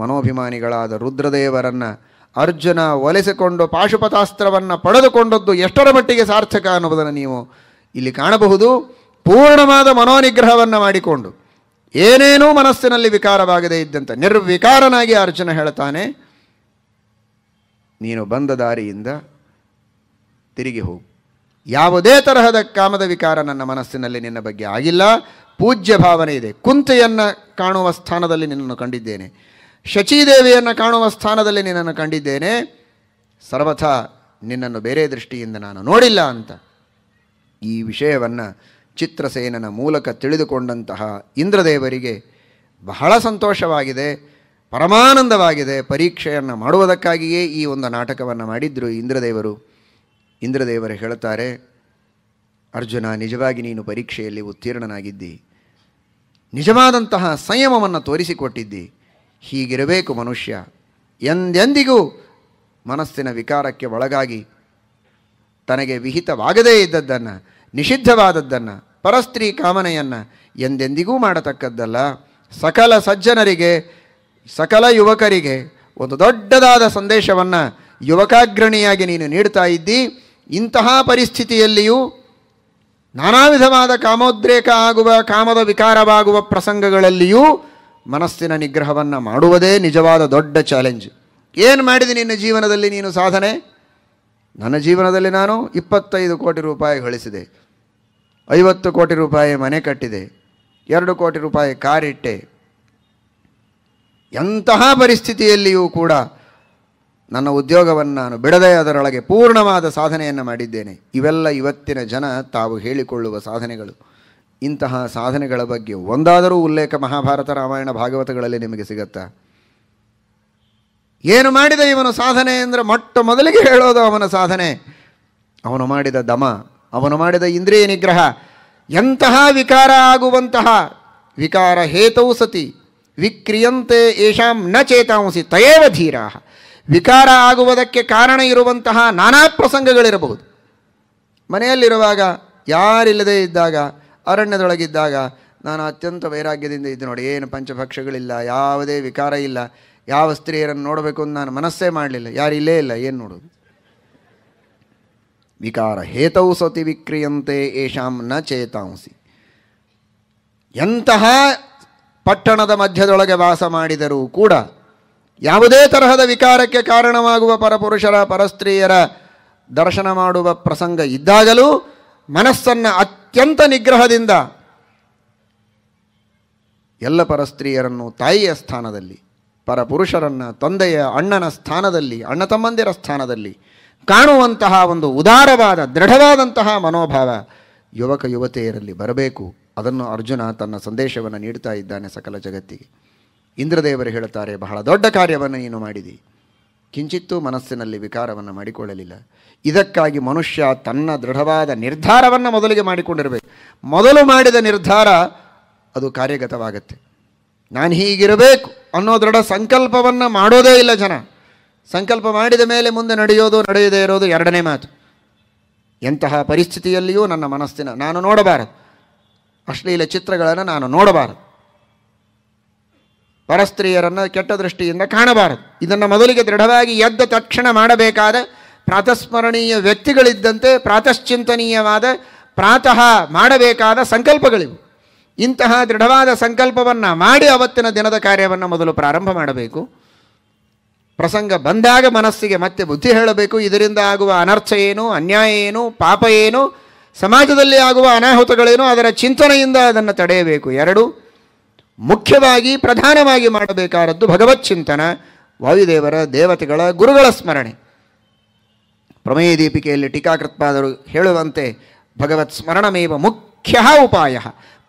ಮನೋಭಿಮಾನಿಗಳಾದ ರುದ್ರದೇವರನ್ನು ಅರ್ಜುನ ಒಲೆಸಿಕೊಂಡು ಪಾಶುಪತಾಸ್ತ್ರವನ್ನು ಪಡೆದುಕೊಂಡದ್ದು ಎಷ್ಟರ ಮಟ್ಟಿಗೆ ಸಾರ್ಥಕ ಅನ್ನುವುದನ್ನು ನೀವು ಇಲ್ಲಿ ಕಾಣಬಹುದು ಪೂರ್ಣವಾದ ಮನೋನಿಗ್ರಹವನ್ನು ಮಾಡಿಕೊಂಡು ಏನೇನೂ ಮನಸ್ಸಿನಲ್ಲಿ ವಿಕಾರವಾಗದೇ ಇದ್ದಂಥ ನಿರ್ವಿಕಾರನಾಗಿ ಅರ್ಜುನ ಹೇಳ್ತಾನೆ ನೀನು ಬಂದ ದಾರಿಯಿಂದ ತಿರುಗಿ ಹೋಗು ಯಾವುದೇ ತರಹದ ಕಾಮದ ವಿಕಾರ ನನ್ನ ಮನಸ್ಸಿನಲ್ಲಿ ನಿನ್ನ ಬಗ್ಗೆ ಆಗಿಲ್ಲ ಪೂಜ್ಯ ಭಾವನೆ ಇದೆ ಕುಂತೆಯನ್ನು ಕಾಣುವ ಸ್ಥಾನದಲ್ಲಿ ನಿನ್ನನ್ನು ಕಂಡಿದ್ದೇನೆ ಶಚಿದೇವಿಯನ್ನು ಕಾಣುವ ಸ್ಥಾನದಲ್ಲಿ ನಿನ್ನನ್ನು ಕಂಡಿದ್ದೇನೆ ಸರ್ವಥ ನಿನ್ನನ್ನು ಬೇರೆ ದೃಷ್ಟಿಯಿಂದ ನಾನು ನೋಡಿಲ್ಲ ಅಂತ ಈ ವಿಷಯವನ್ನು ಚಿತ್ರಸೇನನ ಮೂಲಕ ತಿಳಿದುಕೊಂಡಂತಹ ಇಂದ್ರದೇವರಿಗೆ ಬಹಳ ಸಂತೋಷವಾಗಿದೆ ಪರಮಾನಂದವಾಗಿದೆ ಪರೀಕ್ಷೆಯನ್ನು ಮಾಡುವುದಕ್ಕಾಗಿಯೇ ಈ ಒಂದು ನಾಟಕವನ್ನು ಮಾಡಿದ್ರು ಇಂದ್ರದೇವರು ಇಂದ್ರದೇವರು ಹೇಳುತ್ತಾರೆ ಅರ್ಜುನ ನಿಜವಾಗಿ ನೀನು ಪರೀಕ್ಷೆಯಲ್ಲಿ ಉತ್ತೀರ್ಣನಾಗಿದ್ದಿ ನಿಜವಾದಂತಹ ಸಂಯಮವನ್ನು ತೋರಿಸಿಕೊಟ್ಟಿದ್ದಿ ಹೀಗಿರಬೇಕು ಮನುಷ್ಯ ಎಂದೆಂದಿಗೂ ಮನಸ್ಸಿನ ವಿಕಾರಕ್ಕೆ ಒಳಗಾಗಿ ತನಗೆ ವಿಹಿತವಾಗದೇ ಇದ್ದದ್ದನ್ನು ನಿಷಿದ್ಧವಾದದ್ದನ್ನು ಪರಸ್ತ್ರೀ ಕಾಮನೆಯನ್ನು ಎಂದೆಂದಿಗೂ ಮಾಡತಕ್ಕದ್ದಲ್ಲ ಸಕಲ ಸಜ್ಜನರಿಗೆ ಸಕಲ ಯುವಕರಿಗೆ ಒಂದು ದೊಡ್ಡದಾದ ಸಂದೇಶವನ್ನು ಯುವಕಾಗ್ರಣಿಯಾಗಿ ನೀನು ನೀಡ್ತಾ ಇದ್ದಿ ಇಂತಹ ಪರಿಸ್ಥಿತಿಯಲ್ಲಿಯೂ ನಾನಾ ವಿಧವಾದ ಕಾಮೋದ್ರೇಕ ಆಗುವ ಕಾಮದ ವಿಕಾರವಾಗುವ ಪ್ರಸಂಗಗಳಲ್ಲಿಯೂ ಮನಸ್ಸಿನ ನಿಗ್ರಹವನ್ನು ಮಾಡುವುದೇ ನಿಜವಾದ ದೊಡ್ಡ ಚಾಲೆಂಜ್ ಏನು ಮಾಡಿದೆ ನಿನ್ನ ಜೀವನದಲ್ಲಿ ನೀನು ಸಾಧನೆ ನನ್ನ ಜೀವನದಲ್ಲಿ ನಾನು ಇಪ್ಪತ್ತೈದು ಕೋಟಿ ರೂಪಾಯಿ ಗಳಿಸಿದೆ ಐವತ್ತು ಕೋಟಿ ರೂಪಾಯಿ ಮನೆ ಕಟ್ಟಿದೆ ಎರಡು ಕೋಟಿ ರೂಪಾಯಿ ಕಾರಿಟ್ಟೆ ಎಂತಹ ಪರಿಸ್ಥಿತಿಯಲ್ಲಿಯೂ ಕೂಡ ನನ್ನ ಉದ್ಯೋಗವನ್ನು ನಾನು ಬಿಡದೆ ಅದರೊಳಗೆ ಪೂರ್ಣವಾದ ಸಾಧನೆಯನ್ನು ಮಾಡಿದ್ದೇನೆ ಇವೆಲ್ಲ ಇವತ್ತಿನ ಜನ ತಾವು ಹೇಳಿಕೊಳ್ಳುವ ಸಾಧನೆಗಳು ಇಂತಹ ಸಾಧನೆಗಳ ಬಗ್ಗೆ ಒಂದಾದರೂ ಉಲ್ಲೇಖ ಮಹಾಭಾರತ ರಾಮಾಯಣ ಭಾಗವತಗಳಲ್ಲಿ ನಿಮಗೆ ಸಿಗತ್ತಾ ಏನು ಮಾಡಿದ ಇವನು ಸಾಧನೆ ಅಂದರೆ ಮೊಟ್ಟ ಮೊದಲಿಗೆ ಹೇಳೋದು ಅವನ ಸಾಧನೆ ಅವನು ಮಾಡಿದ ದಮ ಅವನು ಮಾಡಿದ ಇಂದ್ರಿಯ ನಿಗ್ರಹ ಎಂತಹ ವಿಕಾರ ಆಗುವಂತಹ ವಿಕಾರ ಹೇತೌ ಸತಿ ವಿಕ್ರಿಯಂತೆ ಯಶಾಂ ನ ಚೇತಾಂಸಿ ತಯೇವ ಧೀರಾ ವಿಕಾರ ಆಗುವುದಕ್ಕೆ ಕಾರಣ ಇರುವಂತಹ ನಾನಾ ಪ್ರಸಂಗಗಳಿರಬಹುದು ಮನೆಯಲ್ಲಿರುವಾಗ ಯಾರಿಲ್ಲದೇ ಇದ್ದಾಗ ಅರಣ್ಯದೊಳಗಿದ್ದಾಗ ನಾನು ಅತ್ಯಂತ ವೈರಾಗ್ಯದಿಂದ ಇದ್ದು ನೋಡಿ ಏನು ಪಂಚಭಕ್ಷಗಳಿಲ್ಲ ಯಾವುದೇ ವಿಕಾರ ಇಲ್ಲ ಯಾವ ಸ್ತ್ರೀಯರನ್ನು ನೋಡಬೇಕು ಅಂತ ನಾನು ಮನಸ್ಸೇ ಮಾಡಲಿಲ್ಲ ಯಾರು ಇಲ್ಲೇ ಇಲ್ಲ ಏನು ನೋಡೋದು ವಿಕಾರ ಹೇತೌ ಸತಿ ವಿಕ್ರಿಯಂತೆ ಏಷಾಂ ನ ಚೇತಾಂಸಿ ಎಂತಹ ಪಟ್ಟಣದ ಮಧ್ಯದೊಳಗೆ ವಾಸ ಮಾಡಿದರೂ ಕೂಡ ಯಾವುದೇ ತರಹದ ವಿಕಾರಕ್ಕೆ ಕಾರಣವಾಗುವ ಪರಪುರುಷರ ಪರಸ್ತ್ರೀಯರ ದರ್ಶನ ಮಾಡುವ ಪ್ರಸಂಗ ಇದ್ದಾಗಲೂ ಮನಸ್ಸನ್ನು ಅತ್ಯಂತ ನಿಗ್ರಹದಿಂದ ಎಲ್ಲ ಪರಸ್ತ್ರೀಯರನ್ನು ತಾಯಿಯ ಸ್ಥಾನದಲ್ಲಿ ಪರಪುರುಷರನ್ನು ತಂದೆಯ ಅಣ್ಣನ ಸ್ಥಾನದಲ್ಲಿ ಅಣ್ಣ ತಮ್ಮಂದಿರ ಸ್ಥಾನದಲ್ಲಿ ಕಾಣುವಂತಹ ಒಂದು ಉದಾರವಾದ ದೃಢವಾದಂತಹ ಮನೋಭಾವ ಯುವಕ ಯುವತಿಯರಲ್ಲಿ ಬರಬೇಕು ಅದನ್ನು ಅರ್ಜುನ ತನ್ನ ಸಂದೇಶವನ್ನು ನೀಡ್ತಾ ಇದ್ದಾನೆ ಸಕಲ ಜಗತ್ತಿಗೆ ಇಂದ್ರದೇವರು ಹೇಳುತ್ತಾರೆ ಬಹಳ ದೊಡ್ಡ ಕಾರ್ಯವನ್ನು ನೀನು ಮಾಡಿದಿ ಕಿಂಚಿತ್ತೂ ಮನಸ್ಸಿನಲ್ಲಿ ವಿಕಾರವನ್ನು ಮಾಡಿಕೊಳ್ಳಲಿಲ್ಲ ಇದಕ್ಕಾಗಿ ಮನುಷ್ಯ ತನ್ನ ದೃಢವಾದ ನಿರ್ಧಾರವನ್ನು ಮೊದಲಿಗೆ ಮಾಡಿಕೊಂಡಿರಬೇಕು ಮೊದಲು ಮಾಡಿದ ನಿರ್ಧಾರ ಅದು ಕಾರ್ಯಗತವಾಗತ್ತೆ ನಾನು ಹೀಗಿರಬೇಕು ಅನ್ನೋ ದೃಢ ಸಂಕಲ್ಪವನ್ನು ಮಾಡೋದೇ ಇಲ್ಲ ಜನ ಸಂಕಲ್ಪ ಮಾಡಿದ ಮೇಲೆ ಮುಂದೆ ನಡೆಯೋದು ನಡೆಯದೇ ಇರೋದು ಎರಡನೇ ಮಾತು ಎಂತಹ ಪರಿಸ್ಥಿತಿಯಲ್ಲಿಯೂ ನನ್ನ ಮನಸ್ಸಿನ ನಾನು ನೋಡಬಾರದು ಅಶ್ಲೀಲ ಚಿತ್ರಗಳನ್ನು ನಾನು ನೋಡಬಾರದು ಪರಸ್ತ್ರೀಯರನ್ನು ಕೆಟ್ಟ ದೃಷ್ಟಿಯಿಂದ ಕಾಣಬಾರದು ಇದನ್ನು ಮೊದಲಿಗೆ ದೃಢವಾಗಿ ಎದ್ದ ತಕ್ಷಣ ಮಾಡಬೇಕಾದ ಪ್ರಾತಸ್ಮರಣೀಯ ವ್ಯಕ್ತಿಗಳಿದ್ದಂತೆ ಪ್ರಾತಶ್ಚಿಂತನೀಯವಾದ ಪ್ರಾತಃ ಮಾಡಬೇಕಾದ ಸಂಕಲ್ಪಗಳಿವು ಇಂತಹ ದೃಢವಾದ ಸಂಕಲ್ಪವನ್ನು ಮಾಡಿ ಅವತ್ತಿನ ದಿನದ ಕಾರ್ಯವನ್ನು ಮೊದಲು ಪ್ರಾರಂಭ ಮಾಡಬೇಕು ಪ್ರಸಂಗ ಬಂದಾಗ ಮನಸ್ಸಿಗೆ ಮತ್ತೆ ಬುದ್ಧಿ ಹೇಳಬೇಕು ಇದರಿಂದ ಆಗುವ ಅನರ್ಥ ಏನು ಅನ್ಯಾಯ ಏನು ಪಾಪ ಏನು ಸಮಾಜದಲ್ಲಿ ಆಗುವ ಅನಾಹುತಗಳೇನು ಅದರ ಚಿಂತನೆಯಿಂದ ಅದನ್ನು ತಡೆಯಬೇಕು ಎರಡು ಮುಖ್ಯವಾಗಿ ಪ್ರಧಾನವಾಗಿ ಮಾಡಬೇಕಾದದ್ದು ಭಗವತ್ ಚಿಂತನ ವಾಯುದೇವರ ದೇವತೆಗಳ ಗುರುಗಳ ಸ್ಮರಣೆ ಪ್ರಮೇಯ ದೀಪಿಕೆಯಲ್ಲಿ ಟೀಕಾಕೃತ್ಪಾದರು ಹೇಳುವಂತೆ ಭಗವತ್ ಸ್ಮರಣಮೇವ ಮುಖ್ಯ ಉಪಾಯ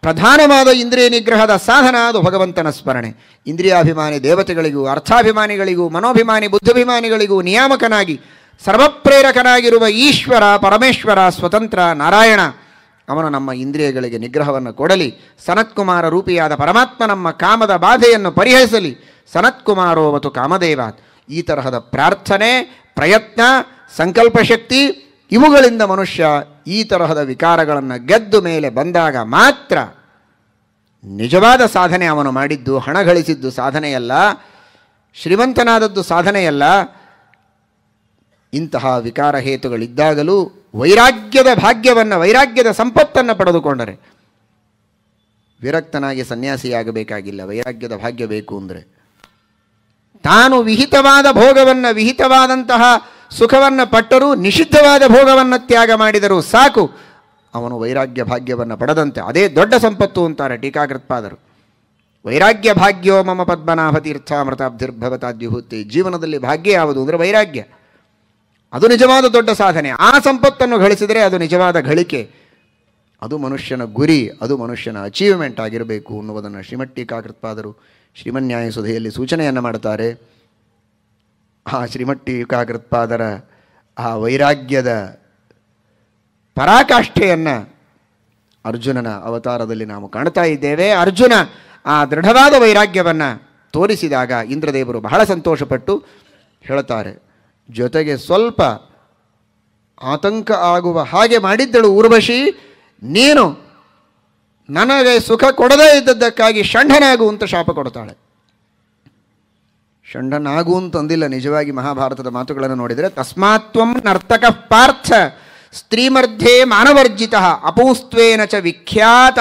ಪ್ರಧಾನವಾದ ಇಂದ್ರಿಯ ನಿಗ್ರಹದ ಸಾಧನ ಅದು ಭಗವಂತನ ಸ್ಮರಣೆ ಇಂದ್ರಿಯಾಭಿಮಾನಿ ದೇವತೆಗಳಿಗೂ ಅರ್ಥಾಭಿಮಾನಿಗಳಿಗೂ ಮನೋಭಿಮಾನಿ ಬುದ್ಧಿಭಿಮಾನಿಗಳಿಗೂ ನಿಯಾಮಕನಾಗಿ ಸರ್ವಪ್ರೇರಕನಾಗಿರುವ ಈಶ್ವರ ಪರಮೇಶ್ವರ ಸ್ವತಂತ್ರ ನಾರಾಯಣ ಅವನು ನಮ್ಮ ಇಂದ್ರಿಯಗಳಿಗೆ ನಿಗ್ರಹವನ್ನು ಕೊಡಲಿ ಸನತ್ಕುಮಾರ ರೂಪಿಯಾದ ಪರಮಾತ್ಮ ನಮ್ಮ ಕಾಮದ ಬಾಧೆಯನ್ನು ಪರಿಹರಿಸಲಿ ಸನತ್ಕುಮಾರೋ ಮತ್ತು ಕಾಮದೇವ ಈ ತರಹದ ಪ್ರಾರ್ಥನೆ ಪ್ರಯತ್ನ ಸಂಕಲ್ಪಶಕ್ತಿ ಇವುಗಳಿಂದ ಮನುಷ್ಯ ಈ ತರಹದ ವಿಕಾರಗಳನ್ನು ಗೆದ್ದು ಮೇಲೆ ಬಂದಾಗ ಮಾತ್ರ ನಿಜವಾದ ಸಾಧನೆ ಅವನು ಮಾಡಿದ್ದು ಹಣ ಗಳಿಸಿದ್ದು ಸಾಧನೆಯಲ್ಲ ಶ್ರೀಮಂತನಾದದ್ದು ಸಾಧನೆಯಲ್ಲ ಇಂತಹ ವಿಕಾರ ಹೇತುಗಳಿದ್ದಾಗಲೂ ವೈರಾಗ್ಯದ ಭಾಗ್ಯವನ್ನು ವೈರಾಗ್ಯದ ಸಂಪತ್ತನ್ನು ಪಡೆದುಕೊಂಡರೆ ವಿರಕ್ತನಾಗಿ ಸನ್ಯಾಸಿಯಾಗಬೇಕಾಗಿಲ್ಲ ವೈರಾಗ್ಯದ ಭಾಗ್ಯ ಬೇಕು ಅಂದರೆ ತಾನು ವಿಹಿತವಾದ ಭೋಗವನ್ನು ವಿಹಿತವಾದಂತಹ ಸುಖವನ್ನು ಪಟ್ಟರೂ ನಿಷಿದ್ಧವಾದ ಭೋಗವನ್ನು ತ್ಯಾಗ ಮಾಡಿದರೂ ಸಾಕು ಅವನು ವೈರಾಗ್ಯ ಭಾಗ್ಯವನ್ನು ಪಡೆದಂತೆ ಅದೇ ದೊಡ್ಡ ಸಂಪತ್ತು ಅಂತಾರೆ ಟೀಕಾಕೃತ್ಪಾದರು ವೈರಾಗ್ಯ ಭಾಗ್ಯೋ ಮಮ ಪದ್ಮನಾಭ ತೀರ್ಥಾಮೃತಾಬ್ಧಿರ್ಭವತಾದ್ಯುಹುತ್ತೆ ಜೀವನದಲ್ಲಿ ಭಾಗ್ಯ ಯಾವುದು ಅಂದರೆ ವೈರಾಗ್ಯ ಅದು ನಿಜವಾದ ದೊಡ್ಡ ಸಾಧನೆ ಆ ಸಂಪತ್ತನ್ನು ಗಳಿಸಿದರೆ ಅದು ನಿಜವಾದ ಗಳಿಕೆ ಅದು ಮನುಷ್ಯನ ಗುರಿ ಅದು ಮನುಷ್ಯನ ಅಚೀವ್ಮೆಂಟ್ ಆಗಿರಬೇಕು ಅನ್ನುವುದನ್ನು ಶ್ರೀಮಟ್ಟಿಕಾಕೃತ್ಪಾದರು ಶ್ರೀಮನ್ಯಾಯ ಸುಧೆಯಲ್ಲಿ ಸೂಚನೆಯನ್ನು ಮಾಡುತ್ತಾರೆ ಆ ಕಾಗೃತ್ಪಾದರ ಆ ವೈರಾಗ್ಯದ ಪರಾಕಾಷ್ಠೆಯನ್ನು ಅರ್ಜುನನ ಅವತಾರದಲ್ಲಿ ನಾವು ಕಾಣ್ತಾ ಇದ್ದೇವೆ ಅರ್ಜುನ ಆ ದೃಢವಾದ ವೈರಾಗ್ಯವನ್ನು ತೋರಿಸಿದಾಗ ಇಂದ್ರದೇವರು ಬಹಳ ಸಂತೋಷಪಟ್ಟು ಹೇಳುತ್ತಾರೆ ಜೊತೆಗೆ ಸ್ವಲ್ಪ ಆತಂಕ ಆಗುವ ಹಾಗೆ ಮಾಡಿದ್ದಳು ಊರ್ವಶಿ ನೀನು ನನಗೆ ಸುಖ ಕೊಡದೇ ಇದ್ದದ್ದಕ್ಕಾಗಿ ಷಂಡನಾಗು ಅಂತ ಶಾಪ ಕೊಡ್ತಾಳೆ ಷಂಡನಾಗು ಅಂತಂದಿಲ್ಲ ನಿಜವಾಗಿ ಮಹಾಭಾರತದ ಮಾತುಗಳನ್ನು ನೋಡಿದರೆ ತಸ್ಮಾತ್ವಂ ನರ್ತಕ ಪಾರ್ಥ ಸ್ತ್ರೀಮರ್ಧೆ ಮಾನವರ್ಜಿತ ಅಪೌಸ್ತ್ವೇನ ಚ ವಿಖ್ಯಾತ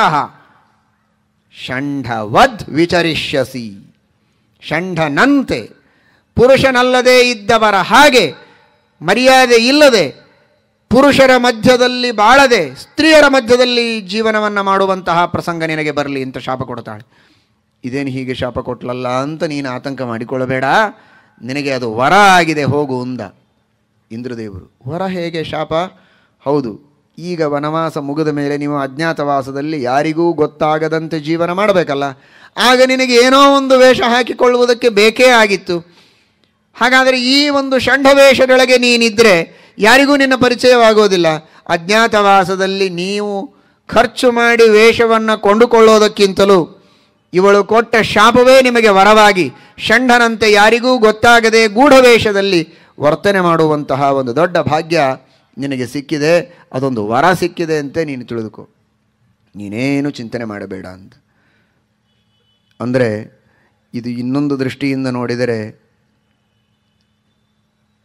ಷಂಡವದ್ ವಿಚರಿಷ್ಯಸಿ ಷಂಡನಂತೆ ಪುರುಷನಲ್ಲದೇ ಇದ್ದವರ ಹಾಗೆ ಮರ್ಯಾದೆ ಇಲ್ಲದೆ ಪುರುಷರ ಮಧ್ಯದಲ್ಲಿ ಬಾಳದೆ ಸ್ತ್ರೀಯರ ಮಧ್ಯದಲ್ಲಿ ಜೀವನವನ್ನು ಮಾಡುವಂತಹ ಪ್ರಸಂಗ ನಿನಗೆ ಬರಲಿ ಅಂತ ಶಾಪ ಕೊಡ್ತಾಳೆ ಇದೇನು ಹೀಗೆ ಶಾಪ ಕೊಟ್ಲಲ್ಲ ಅಂತ ನೀನು ಆತಂಕ ಮಾಡಿಕೊಳ್ಳಬೇಡ ನಿನಗೆ ಅದು ವರ ಆಗಿದೆ ಹೋಗು ಉಂದ ಇಂದ್ರದೇವರು ವರ ಹೇಗೆ ಶಾಪ ಹೌದು ಈಗ ವನವಾಸ ಮುಗಿದ ಮೇಲೆ ನೀವು ಅಜ್ಞಾತವಾಸದಲ್ಲಿ ಯಾರಿಗೂ ಗೊತ್ತಾಗದಂತೆ ಜೀವನ ಮಾಡಬೇಕಲ್ಲ ಆಗ ನಿನಗೆ ಏನೋ ಒಂದು ವೇಷ ಹಾಕಿಕೊಳ್ಳುವುದಕ್ಕೆ ಬೇಕೇ ಆಗಿತ್ತು ಹಾಗಾದರೆ ಈ ಒಂದು ವೇಷದೊಳಗೆ ನೀನಿದ್ದರೆ ಯಾರಿಗೂ ನಿನ್ನ ಪರಿಚಯವಾಗೋದಿಲ್ಲ ಅಜ್ಞಾತವಾಸದಲ್ಲಿ ನೀವು ಖರ್ಚು ಮಾಡಿ ವೇಷವನ್ನು ಕೊಂಡುಕೊಳ್ಳೋದಕ್ಕಿಂತಲೂ ಇವಳು ಕೊಟ್ಟ ಶಾಪವೇ ನಿಮಗೆ ವರವಾಗಿ ಷಂಡನಂತೆ ಯಾರಿಗೂ ಗೊತ್ತಾಗದೆ ವೇಷದಲ್ಲಿ ವರ್ತನೆ ಮಾಡುವಂತಹ ಒಂದು ದೊಡ್ಡ ಭಾಗ್ಯ ನಿನಗೆ ಸಿಕ್ಕಿದೆ ಅದೊಂದು ವರ ಸಿಕ್ಕಿದೆ ಅಂತ ನೀನು ತಿಳಿದುಕೋ ನೀನೇನು ಚಿಂತನೆ ಮಾಡಬೇಡ ಅಂತ ಅಂದರೆ ಇದು ಇನ್ನೊಂದು ದೃಷ್ಟಿಯಿಂದ ನೋಡಿದರೆ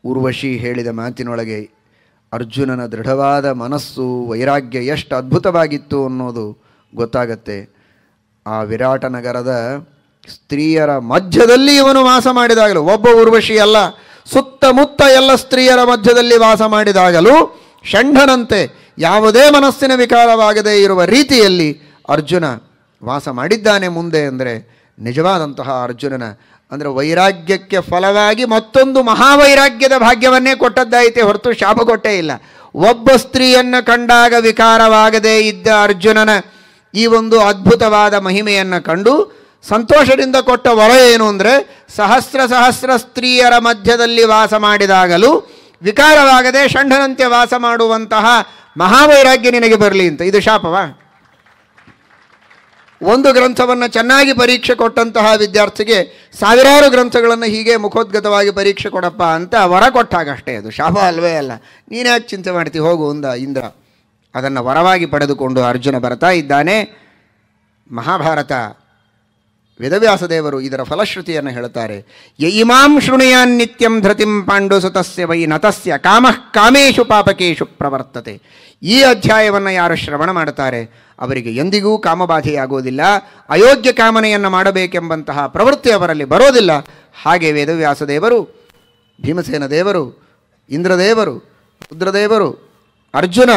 ಉರ್ವಶಿ ಹೇಳಿದ ಮಾತಿನೊಳಗೆ ಅರ್ಜುನನ ದೃಢವಾದ ಮನಸ್ಸು ವೈರಾಗ್ಯ ಎಷ್ಟು ಅದ್ಭುತವಾಗಿತ್ತು ಅನ್ನೋದು ಗೊತ್ತಾಗತ್ತೆ ಆ ವಿರಾಟ ನಗರದ ಸ್ತ್ರೀಯರ ಮಧ್ಯದಲ್ಲಿ ಇವನು ವಾಸ ಮಾಡಿದಾಗಲೂ ಒಬ್ಬ ಊರ್ವಶಿ ಅಲ್ಲ ಸುತ್ತಮುತ್ತ ಎಲ್ಲ ಸ್ತ್ರೀಯರ ಮಧ್ಯದಲ್ಲಿ ವಾಸ ಮಾಡಿದಾಗಲೂ ಷಂಢನಂತೆ ಯಾವುದೇ ಮನಸ್ಸಿನ ವಿಕಾರವಾಗದೇ ಇರುವ ರೀತಿಯಲ್ಲಿ ಅರ್ಜುನ ವಾಸ ಮಾಡಿದ್ದಾನೆ ಮುಂದೆ ಅಂದರೆ ನಿಜವಾದಂತಹ ಅರ್ಜುನನ ಅಂದರೆ ವೈರಾಗ್ಯಕ್ಕೆ ಫಲವಾಗಿ ಮತ್ತೊಂದು ಮಹಾವೈರಾಗ್ಯದ ಭಾಗ್ಯವನ್ನೇ ಕೊಟ್ಟದ್ದಾಯಿತೆ ಹೊರತು ಶಾಪ ಕೊಟ್ಟೇ ಇಲ್ಲ ಒಬ್ಬ ಸ್ತ್ರೀಯನ್ನು ಕಂಡಾಗ ವಿಕಾರವಾಗದೇ ಇದ್ದ ಅರ್ಜುನನ ಈ ಒಂದು ಅದ್ಭುತವಾದ ಮಹಿಮೆಯನ್ನು ಕಂಡು ಸಂತೋಷದಿಂದ ಕೊಟ್ಟ ವರ ಏನು ಅಂದರೆ ಸಹಸ್ರ ಸಹಸ್ರ ಸ್ತ್ರೀಯರ ಮಧ್ಯದಲ್ಲಿ ವಾಸ ಮಾಡಿದಾಗಲೂ ವಿಕಾರವಾಗದೆ ಷಂಡನಂತೆ ವಾಸ ಮಾಡುವಂತಹ ಮಹಾವೈರಾಗ್ಯ ನಿನಗೆ ಬರಲಿ ಅಂತ ಇದು ಶಾಪವಾ ಒಂದು ಗ್ರಂಥವನ್ನು ಚೆನ್ನಾಗಿ ಪರೀಕ್ಷೆ ಕೊಟ್ಟಂತಹ ವಿದ್ಯಾರ್ಥಿಗೆ ಸಾವಿರಾರು ಗ್ರಂಥಗಳನ್ನು ಹೀಗೆ ಮುಖೋದ್ಗತವಾಗಿ ಪರೀಕ್ಷೆ ಕೊಡಪ್ಪ ಅಂತ ವರ ಕೊಟ್ಟಾಗಷ್ಟೇ ಅದು ಶಾಪ ಅಲ್ವೇ ಅಲ್ಲ ನೀನ್ಯಾಕೆ ಚಿಂತೆ ಮಾಡ್ತಿ ಹೋಗು ಒಂದ ಇಂದ್ರ ಅದನ್ನು ವರವಾಗಿ ಪಡೆದುಕೊಂಡು ಅರ್ಜುನ ಬರ್ತಾ ಇದ್ದಾನೆ ಮಹಾಭಾರತ ವೇದವ್ಯಾಸದೇವರು ಇದರ ಫಲಶ್ರುತಿಯನ್ನು ಹೇಳುತ್ತಾರೆ ಇಮಾಂ ಶೃಣುಯಾನ್ ನಿತ್ಯಂ ಧೃತಿಂ ಪಾಂಡು ಸುತಸ್ಯ ವೈ ನತಸ್ಯ ಕಾಮಃ ಕಾಮೇಶು ಪಾಪಕೇಶು ಪ್ರವರ್ತತೆ ಈ ಅಧ್ಯಾಯವನ್ನು ಯಾರು ಶ್ರವಣ ಮಾಡುತ್ತಾರೆ ಅವರಿಗೆ ಎಂದಿಗೂ ಕಾಮಬಾಧೆಯಾಗುವುದಿಲ್ಲ ಅಯೋಗ್ಯ ಕಾಮನೆಯನ್ನು ಮಾಡಬೇಕೆಂಬಂತಹ ಪ್ರವೃತ್ತಿ ಅವರಲ್ಲಿ ಬರೋದಿಲ್ಲ ಹಾಗೆ ವೇದವ್ಯಾಸ ದೇವರು ಭೀಮಸೇನ ದೇವರು ಇಂದ್ರದೇವರು ರುದ್ರದೇವರು ಅರ್ಜುನ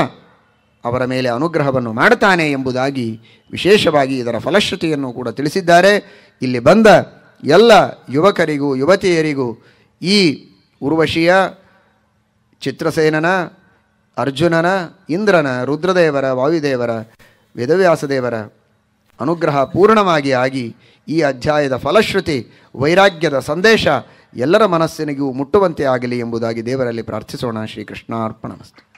ಅವರ ಮೇಲೆ ಅನುಗ್ರಹವನ್ನು ಮಾಡುತ್ತಾನೆ ಎಂಬುದಾಗಿ ವಿಶೇಷವಾಗಿ ಇದರ ಫಲಶ್ರುತಿಯನ್ನು ಕೂಡ ತಿಳಿಸಿದ್ದಾರೆ ಇಲ್ಲಿ ಬಂದ ಎಲ್ಲ ಯುವಕರಿಗೂ ಯುವತಿಯರಿಗೂ ಈ ಉರ್ವಶಿಯ ಚಿತ್ರಸೇನನ ಅರ್ಜುನನ ಇಂದ್ರನ ರುದ್ರದೇವರ ವಾಯುದೇವರ ವೇದವ್ಯಾಸದೇವರ ಅನುಗ್ರಹ ಪೂರ್ಣವಾಗಿ ಆಗಿ ಈ ಅಧ್ಯಾಯದ ಫಲಶ್ರುತಿ ವೈರಾಗ್ಯದ ಸಂದೇಶ ಎಲ್ಲರ ಮನಸ್ಸಿನಿಗೂ ಮುಟ್ಟುವಂತೆ ಆಗಲಿ ಎಂಬುದಾಗಿ ದೇವರಲ್ಲಿ ಪ್ರಾರ್ಥಿಸೋಣ ಶ್ರೀಕೃಷ್ಣಾರ್ಪಣಮಸ್ತು